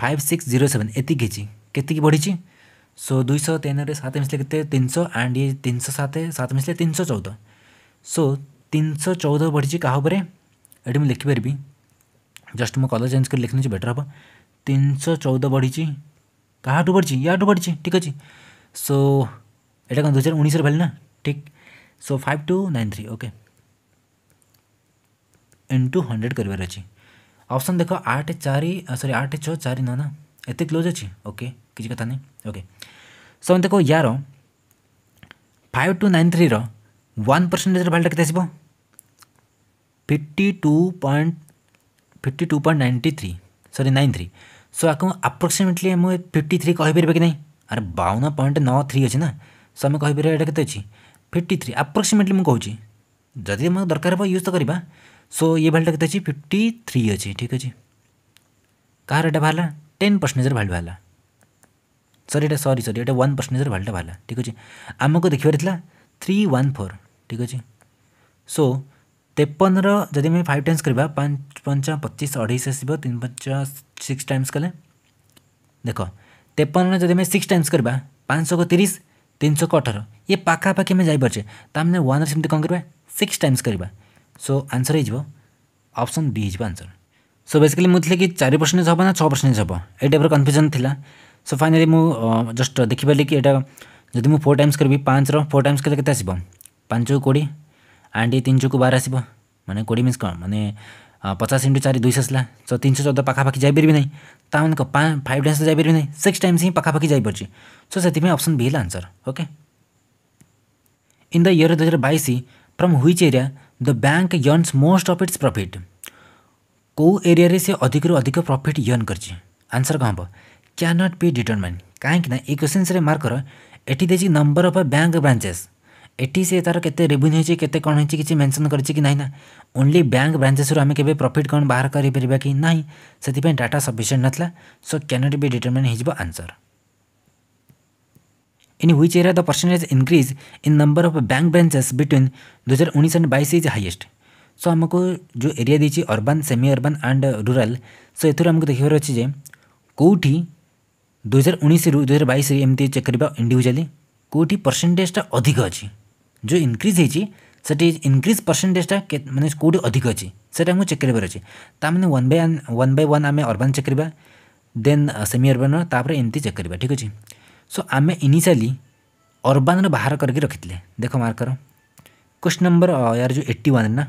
फाइव सिक्स जीरो सेवेन एति होती बढ़ी सो दुई तेन सात मिसले के तीन सौ एंड ये तीन सौ सात सात मिसले तीन सौ चौदह सो तीन सौ चौदह बढ़ी क्या ये मुझे लिखिपरि जस्ट मो कलर चेंज कर लिखने बेटर हम तीन सौ चौदह बढ़ी क्या बढ़ी या बढ़ी ठीक अच्छे सो यहाँ कौन दुई हजार उन्नीस भैली ना ठीक so five two nine three okay into hundred कर ऑप्शन देख आठ चार सरी आठ छः चार नौ ना एत क्लोज अच्छी ओके किसी कथा नहीं ओके सो देखो यार five two nine three one percentage भैल्यूटा के fifty two point fifty two point ninety three sorry nine three so आपको आप्रोक्सीमेटली फिफ्टी थ्री कहीपर कि नहीं आर बावन पॉइंट नौ थ्री अच्छे ना सो आम कहीपर अच्छी फिफ्टी थ्री आप्रोक्सीमेटली मुझे कहूँ जदि दरकार हम यूज तो करवा सो ये भाटा कितना फिफ्टी थ्री अच्छे ठीक अच्छे कह रहा बाहर टेन परसेंटेजर भाल्ट बाहर सरी ये सरी सरी ये वन परसेंटेजर भाल्ट बाहर ठीक अच्छे आमको देखा थ्री वन फोर ठीक अच्छे सो तेपन रदि फाइव टाइम्स करवा पंच पचीस अढ़ईस आस तीन पंच सिक्स टाइम्स कले देख तेपन जब आम सिक्स टाइम्स करवा पाँच सौ तीस तीन सौ अठर ये पखापाखि आम जापरचे तो आम वन सेमती कौन करवा सिक्स टाइम्स करवा सो आन्सर ହେଇଯିବ ଅପସନ୍ ଡି ହେଇଯିବ ଆନ୍ସର ସୋ ବେସିକାଲି ମୁଁ ଥିଲି କି ଚାରି ପରସେଣ୍ଟେଜ୍ ହେବ ନା ଛଅ ପରସେଣ୍ଟେଜ୍ ହେବ ଏଇ ଟାଇପ୍ର କନଫ୍ୟୁଜନ୍ ଥିଲା ସୋ ଫାଇନାଲି ମୁଁ ଜଷ୍ଟ ଦେଖିପାରିଲି କି ଏଇଟା ଯଦି ମୁଁ ଫୋର୍ ଟାଇମ୍ସ କରିବି ପାଞ୍ଚର ଫୋର୍ ଟାଇମ୍ସ କଲେ କେତେ ଆସିବ ପାଞ୍ଚକୁ କୋଡ଼ିଏ ଆଣ୍ଡ ତିନି ଚଉକୁ ବାର ଆସିବ ମାନେ କୋଡ଼ିଏ ମିନ୍ସ କ'ଣ ମାନେ ପଚାଶ ଇଣ୍ଟୁ ଚାରି ଦୁଇଶହ ଆସିଲା ସୋ ତିନିଶହ ଚଉଦ ପାଖାପାଖି ଯାଇପାରିବି ନାହିଁ ତାମାନେ କ'ଣ ଫାଇଭ୍ ଟାଇମ୍ସ ଯାଇପାରିବି ନାହିଁ ସିକ୍ସ ଟାଇମ୍ସ ହିଁ ପାଖାପାଖି ଯାଇପାରୁଛି ସୋ ସେଥିପାଇଁ ଅପସନ୍ ବି ହେଲା answer okay in the year ଦୁଇ ହଜାର ବାଇଶ from which area the bank earns most of its profit କେଉଁ ଏରିଆରେ ସେ ଅଧିକରୁ ଅଧିକ ପ୍ରଫିଟ୍ ୟର୍ଣ୍ଣ କରିଛି ଆନ୍ସର୍ କ'ଣ ହେବ କ୍ୟାନଟ୍ ବି ଡିଟରମାଇନ୍ କାହିଁକିନା ଏଇ କ୍ୱେଶ୍ଚିନ୍ସରେ ମାର୍କର ଏଠି ଦେଇଛି ନମ୍ବର ଅଫ୍ ବ୍ୟାଙ୍କ ବ୍ରାଞ୍ଚେସ୍ ଏଠି ସେ ତା'ର କେତେ ରେଭିନ୍ୟୁ ହେଇଛି କେତେ କ'ଣ ହେଇଛି କିଛି ମେନସନ୍ କରିଛି କି ନାହିଁ ନା ଓନ୍ଲି ବ୍ୟାଙ୍କ ବ୍ରାଞ୍ଚେସ୍ରୁ ଆମେ କେବେ ପ୍ରଫିଟ୍ କ'ଣ ବାହାର କରିପାରିବା କି ନାହିଁ ସେଥିପାଇଁ ଡାଟା ସଫିସିଏଣ୍ଟ ନଥିଲା ସୋ କ୍ୟାନଟ୍ ବି ଡିଟରମାଇନ୍ ହେଇଯିବ answer area the percentage the in number in bank branches between branches हजार उन्नीस एंड बैस इज highest सो आमको जो एरिया देती urban semi urban and rural so एथर आमको देखार अच्छे कौटी दुई हजार उन्नीस रु दुई हजार बैस एमती चेक करवा इंडिजुआली कौटी परसेंटेजटा अधिक अच्छी जो इनक्रीज होती इनक्रीज परसेंटेजटा मैंने कौट अधिक अच्छी से चेक करार अच्छे one by one by one आम अर्बान चेक करवा देन सेमी अर्बान तापर एमती चेक करवा ठीक अच्छे सो आम इनिशियाली अरबान बाहर करके रखी देख मार्क क्वेश्चन नंबर यार जो एट्टी वन ना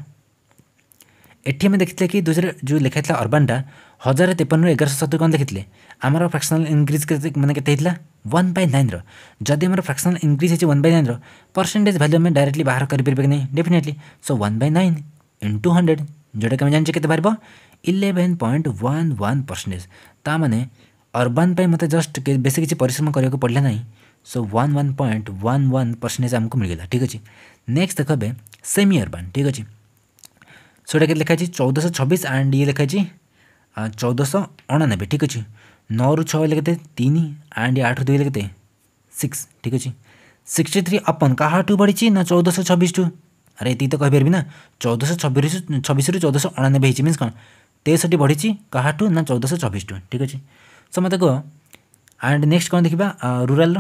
एटी आम देखते कि दुई जो लिखाई था अरबानटा हजार तेपन रु एगारश सतुरी कौन देखी आमर फ्राक्शनाल इनक्रिज मैंने के वन बै नाइन रदि आम फ्राक्शनाल इनक्रिज हो one by nine percentage value आम डायरेक्टली बाहर करें कि नहीं definitely so one by nine into two hundred जोटा कि आम जानचे के बाहर eleven point one one percentage ता मैंने अर्बान पनि मते जस्ट बेसी कि परिश्रम नै so 11.11 one point one one percentage आमक मिले नसेस अर्बान ठिक अहिले सोटा के लेखाइ चौधश छब्बिस आन्ड इलेखाइ e चौधश अनब्बे ठिक अच्छ नै के तिन आन्ड आठ दुई के सिक्स ठिक अच्छु सिक्सटी थ्री अर्पन काहा टु बढी 1426 टु अरे यति तपाईँ नौबिस छब्बिस चौधश अनब्बे हुन्छ मिन्स केसटी बढी छ कहाँ टु नौशिस टु ठीक अहिले ସମ ତାକୁ ଆଣ୍ଡ ନେକ୍ସଟ କ'ଣ ଦେଖିବା ରୁରାଲର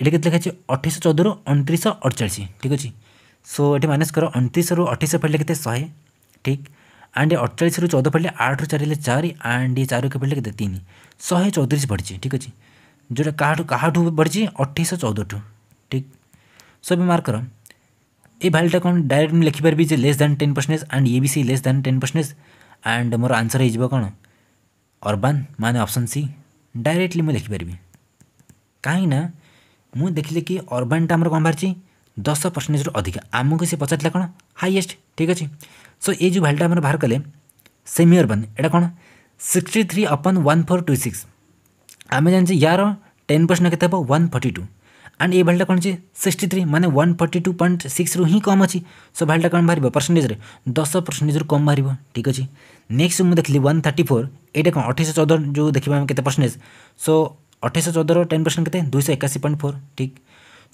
ଏଠି କେତେ ଲେଖାଛି ଅଠେଇଶ ଚଉଦରୁ ଅଣତିରିଶ ଅଠଚାଳିଶ ଠିକ୍ ଅଛି ସୋ ଏଠି ମାଇନସ୍ କର ଅଣତିରିଶରୁ ଅଠେଇଶ ଫେରିଲେ କେତେ ଶହେ ଠିକ୍ ଆଣ୍ଡ ଅଠଚାଳିଶରୁ ଚଉଦ ଫେରିଲେ ଆଠରୁ ଚାରି ହେଲେ ଚାରି ଆଣ୍ଡ ଚାରିରୁ କେତେ ଫେରିଲେ କେତେ ତିନି ଶହେ ଚଉତିରିଶ ବଢ଼ିଛି ଠିକ୍ ଅଛି ଯେଉଁଟା କାହାଠୁ କାହାଠୁ ବଢ଼ିଛି ଅଠେଇଶ ଚଉଦଠୁ ଠିକ୍ ସୋ ଏବେ ମାର୍କ କର এই ভ্যালুটা কোণ ডাইরেক্ট লিখিপারি যে less than ten percentage and A B C less than ten percentage and more answer হয়ে কোণ अर्बान माने ऑप्शन सी डायरेक्टली मुझे लिखिपरि कहीं मुझे देखिले कि टाइम कौन बाहर दस परसेंटेज अधिक आम को सी पचारा कौन हाइएस्ट ठीक अच्छे सो ये जो भैल्यूटा आम बाहर कले सेमी अर्बान यहाँ कौन सिक्सटी थ्री अपन वन फोर टू सिक्स आम जानते यार टेन परसेंट के वन फर्टी टू అండ్ ఈ బెల్ట్ କ'ଣ ଅଛି ସିକ୍ସଟି ଥ୍ରୀ ମାନେ ୱାନ୍ ଫର୍ଟି ଟୁ ପଏଣ୍ଟ ସିକ୍ସରୁ ହିଁ କମ୍ ଅଛି ସୋ ଭ୍ୟାଲ୍ୟୁଟା କ'ଣ ବାହାରିବ ପରସେଣ୍ଟେଜରେ ଦଶ ପରସେଣ୍ଟେଜରୁ କମ୍ ବାହାରିବ ଠିକ୍ ଅଛି ନେକ୍ସଟ ମୁଁ ଦେଖିଲି ୱାନ୍ ଥାର୍ଟି ଫୋର୍ ଏଇଟା କ'ଣ ଅଠେଇଶହ ଚଉଦ ଯେଉଁ ଦେଖିବା ଆମେ କେତେ ପରସେଣ୍ଟେଜ ସो ଅଠେଇଶହ ଚଉଦର ଟେନ୍ ପରସେଣ୍ଟ କେତେ ଦୁଇଶହ ଏକାଅଶୀ ପଏଣ୍ଟ ଫୋର୍ ଠିକ୍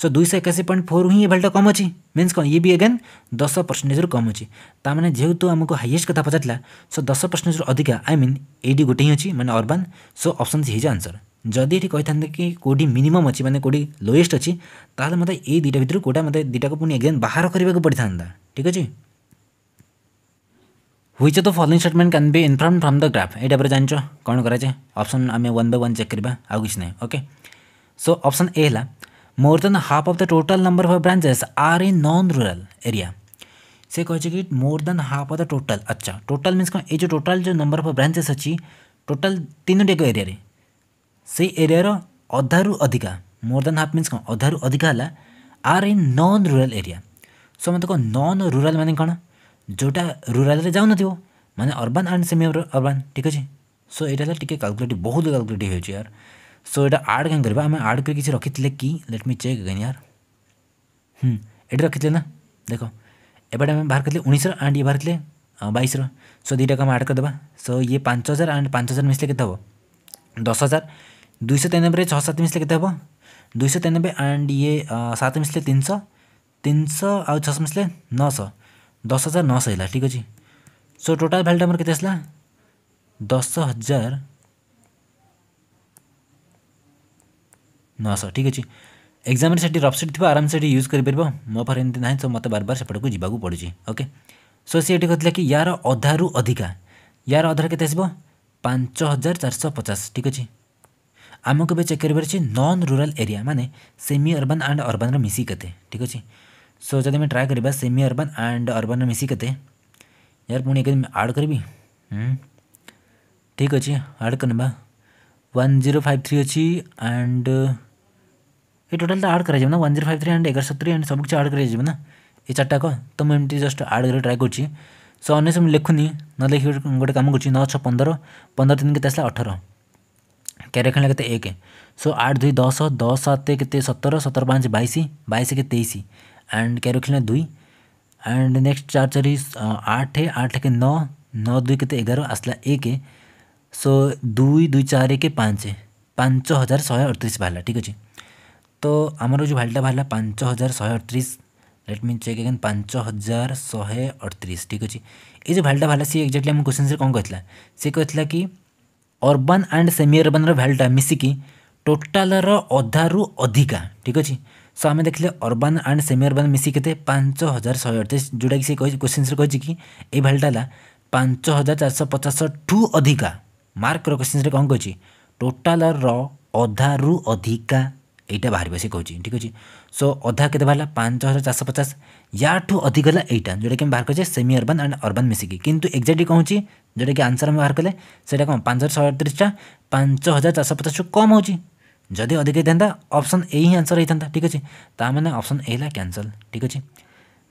सो दुई सौ एकाशी पॉइंट फोर ही ये भैल्यूटा कम अच्छी मीनस कौन ये भी एगेन दस परसेंटेज कम अच्छी ताने जेहेतु आमको हाइएस्ट कथ पचारा सो दस परसेंटेज अधिका आई मीन एडी गोटे ही अच्छी मैंने urban so option C answer ଯଦି ଏଠି କହିଥାନ୍ତେ କି କେଉଁଠି ମିନିମମ୍ ଅଛି लोएस्ट अच्छी ଲୋଏଷ୍ଟ ଅଛି ତାହେଲେ ମୋତେ ଏଇ ଦୁଇଟା ଭିତରୁ କେଉଁଟା ମୋତେ ଦୁଇଟାକୁ ପୁଣି ଏଗେନ୍ ବାହାର କରିବାକୁ ପଡ଼ିଥାନ୍ତା ଠିକ୍ ଅଛି which of the following statement can be inferred from the graph ये टाइप जान कौन कराए अप्सन आम वन बै वन चेक करवा आउ किसी ना ओके सो ऑप्शन ए है more than half of the total number of branches are in non rural area से कहे कि more than half of the total अच्छा टोटल मीन्स कौन ये जो जो नंबर अफ ब्रांचेस अच्छी टोटाल तीनो एरिया ସେଇ ଏରିଆର ଅଧାରୁ ଅଧିକା ମୋର୍ ଦେନ୍ ହାଫ୍ ମିନ୍ସ କ'ଣ ଅଧାରୁ ଅଧିକା ହେଲା are in non rural area so ମୋତେ କ'ଣ ନନ୍ ରୁରାଲ୍ ମାନେ କ'ଣ ଯେଉଁଟା ରୁରାଲ୍ରେ ଯାଉନଥିବ ମାନେ ଅର୍ବାନ୍ ଆଣ୍ଡ ସେମି ଅର୍ବାନ୍ ଠିକ୍ ଅଛି ସୋ ଏଇଟା ହେଲା ଟିକେ କାଲକୁଲେଟିଭ୍ ବହୁତ କାଲକୁଲେଟିଭ୍ ହେଉଛି ୟାର ସୋ ଏଇଟା ଆଡ଼୍ କାହିଁ କରିବା ଆମେ ଆଡ଼୍ କରି କିଛି ରଖିଥିଲେ କି ଲେଟ୍ ମି ଚେକ୍ ଆଗେନ୍ ୟାର ହୁଁ ଏଇଠି ରଖିଥିଲେ ନା ଦେଖ ଏବାଟେ ଆମେ ବାହାର କରିଥିଲେ ଉଣେଇଶର ଆଣ୍ଡ ଇଏ ବାହାର କରିଥିଲେ ବାଇଶର ସୋ ଦୁଇଟାକୁ ଆମେ ଆଡ଼୍ କରିଦେବା ସୋ ଇଏ ପାଞ୍ଚ ହଜାର ଆଣ୍ଡ ପାଞ୍ଚ ହଜାର ମିଶିଲେ କେତେ ହେବ ଦଶ ହଜାର दुई सौ तेनबे छः सात मिसले के दुई सौ तेनबे एंड ये सात मिसले तीन सौ तीन सौ आउ छः मिसले नौ सौ दस हजार नौ सौ ठीक अच्छे सो टोटाल भैल्यूटा मोर के दस हजार नौश ठीक अच्छे एक्जाम से रफसेट थी आराम से यूज कर मो पाखे एमती ना तो मत बार बार सेपट को जावाक पड़े ओके सो सी ये कहते कि यार अधारू अधिका यार अधार के पाँच हजार चार सौ पचास ठीक अच्छे आम को चेक कर नन रूराल एरिया मानने सेमी अरबान आंड अरबान मिसी के ठीक अच्छे सो जब ट्राए करवा सेमी अरबान आंड अरबान मिसी के यार पुणी एक आड करी ठीक अच्छे आड कर वन जीरो फाइव थ्री अच्छी एंड ये टोटाल तो आड करना one zero five three and एगार सतरी एंड सब कुछ आड करा ये चार्टा कह तो मुझे एमती जस्ट आड कर ट्राए करो अन्य मुझे लिखुनि न लिख गोटे कम कर छः पंद्रह पंद्रह तीन के अठारह कैरे खेलने कितने तो एक सो आठ दुई दस दस सत के सतर सतर पाँच बैश बैश के तेईस एंड क्या रखने दुई एंड नेक्स्ट चार चार आठ आठ के नौ नौ दुई के एगार आसला एक सो दुई दुई चार एक पाँच पांच हजार शहे अड़तीस बाहर ठीक अच्छे तो आमर जो भाईटा बाहर पांच हजार शहे अड़तीस लेट मी चेक अगेन पांच हजार शहे अड़तीस ठीक अच्छे ये जो भाईटा बाहर सी एक्जाक्टली क्वेश्चन से कौन कहला सी कहला कि ଅର୍ବାନ୍ ଆଣ୍ଡ ସେମି ଅର୍ବାନ୍ର ଭ୍ୟାଲ୍ୟୁଟା ମିଶିକି ଟୋଟାଲ୍ର ଅଧାରୁ ଅଧିକା ଠିକ୍ ଅଛି ସୋ ଆମେ ଦେଖିଲେ ଅର୍ବାନ୍ ଆଣ୍ଡ ସେମି ଅର୍ବାନ୍ ମିଶିକି କେତେ ପାଞ୍ଚ ହଜାର ଶହେ ଅଠେଇଶ ଯେଉଁଟାକି ସେ କହିଛି କୋଶ୍ଚିନ୍ସରେ କହିଛି କି ଏଇ ଭ୍ୟାଲ୍ୟୁଟା ହେଲା ପାଞ୍ଚ ହଜାର ଚାରିଶହ ପଚାଶଠୁ ଅଧିକା ମାର୍କର କୋଶ୍ଚିନ୍ସରେ କ'ଣ କହିଛି ଟୋଟାଲ୍ର ଅଧାରୁ ଅଧିକା এইটা বাহার সে কৌছি ঠিক আছে সো অধা কেতে বাহারা পাঁচ হাজার চারশো পচাশ ইয়াঠু অধিক হল এইটা যেটা কি বাহার করছে সেমি অর্বান আন্ড অর্বান মিশিকি কিন্তু এক্জাক্টলি কৌছি যেটা কি আনসার আমি বাহার কলে সেটা কম পাঁচ হাজার শহে অড়তিরিশটা পাঁচ হাজার চারশো পচাশ কম হচ্ছে যদি অধিক হয়ে অপশন এই হি আনসর হয়ে ঠিক আছে তা মানে অপশন এ হল ক্যানসল ঠিক আছে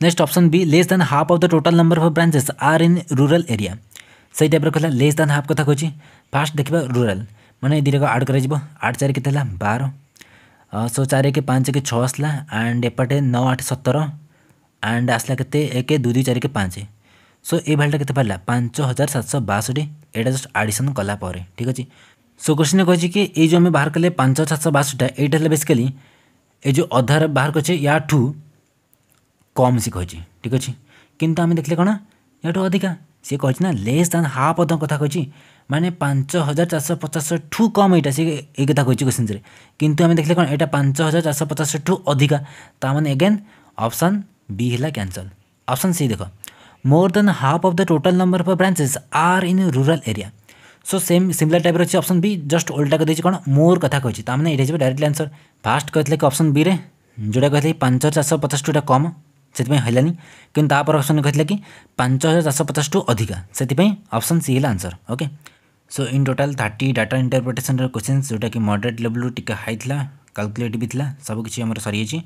next option B less than half of the total number of branches are in rural area সেই টাইপর কহিলা লেস दैन हाफ কথা কହୁছি ফার্স্ট দেখিবা রুরাল মানে এই দুইটাকে আড করা আট চারি কেতে হল বার ଶହେ ଚାରି ଏକ ପାଞ୍ଚ ଏକ ଛଅ ଆସିଲା ଆଣ୍ଡ ଏପଟେ ନଅ ଆଠ ସତର ଆଣ୍ଡ ଆସିଲା କେତେ ଏକ ଦୁଇ ଦୁଇ ଚାରି ଏକ ପାଞ୍ଚ ସୋ ଏଇ ଭାଲ୍ୟୁଟା କେତେ ବାହାରିଲା ପାଞ୍ଚ ହଜାର ସାତଶହ ବାଷଠି ଏଇଟା ଜଷ୍ଟ ଆଡ଼ିସନ୍ କଲା ପରେ ଠିକ୍ ଅଛି ସୋ କୋଶ୍ଚିନ୍ କହିଛି କି ଏଇ ଯେଉଁ ଆମେ ବାହାର କଲେ ପାଞ୍ଚ ହଜାର ସାତଶହ ବାଷଠିଟା ଏଇଟା ହେଲା ବେସିକାଲି ଏ ଯେଉଁ ଅଧାର ବାହାର କରିଛେ ୟାଠୁ କମ୍ ସେ କହିଛି ଠିକ୍ ଅଛି କିନ୍ତୁ ଆମେ ଦେଖିଲେ କ'ଣ ୟାଠୁ ଅଧିକା ସିଏ କହିଛି ନା ଲେସ୍ ଦାନ୍ ହାଫ୍ ଅଧା କଥା କହିଛି ମାନେ ପାଞ୍ଚ ହଜାର ଚାରିଶହ ପଚାଶ ଠୁ କମ୍ ଏଇଟା ସେ ଏଇ କଥା କହିଛି କୋଶ୍ଚିନ୍ସରେ କିନ୍ତୁ ଆମେ ଦେଖିଲେ କ'ଣ ଏଇଟା ପାଞ୍ଚ ହଜାର ଚାରିଶହ ପଚାଶ ଠୁ ଅଧିକା ତା'ମାନେ ଏଗେନ୍ ଅପସନ୍ ବି ହେଲା କ୍ୟାନ୍ସଲ୍ ଅପସନ୍ ସି ଦେଖ more than half of the total number of branches are in rural area so same similar type अच्छे अप्सन बी जस्ट ओल्टा कर कौन मोर कथ कही ये डायरेक्टली आंसर फास्ट कहते कि अप्सन बी रे कही कहते पांच हजार चारश पचास टूटा कम से हलानी कि ऑप्शन कहते कि पांच हजार चारश पचास टू अधिका से ऑप्शन सी है answer okay so in total thirty data interpretation question जोटा कि मडरेट लेवल टी हाई था काल्कुलेट भी था सबकि सरीजी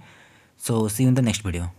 so see in the next video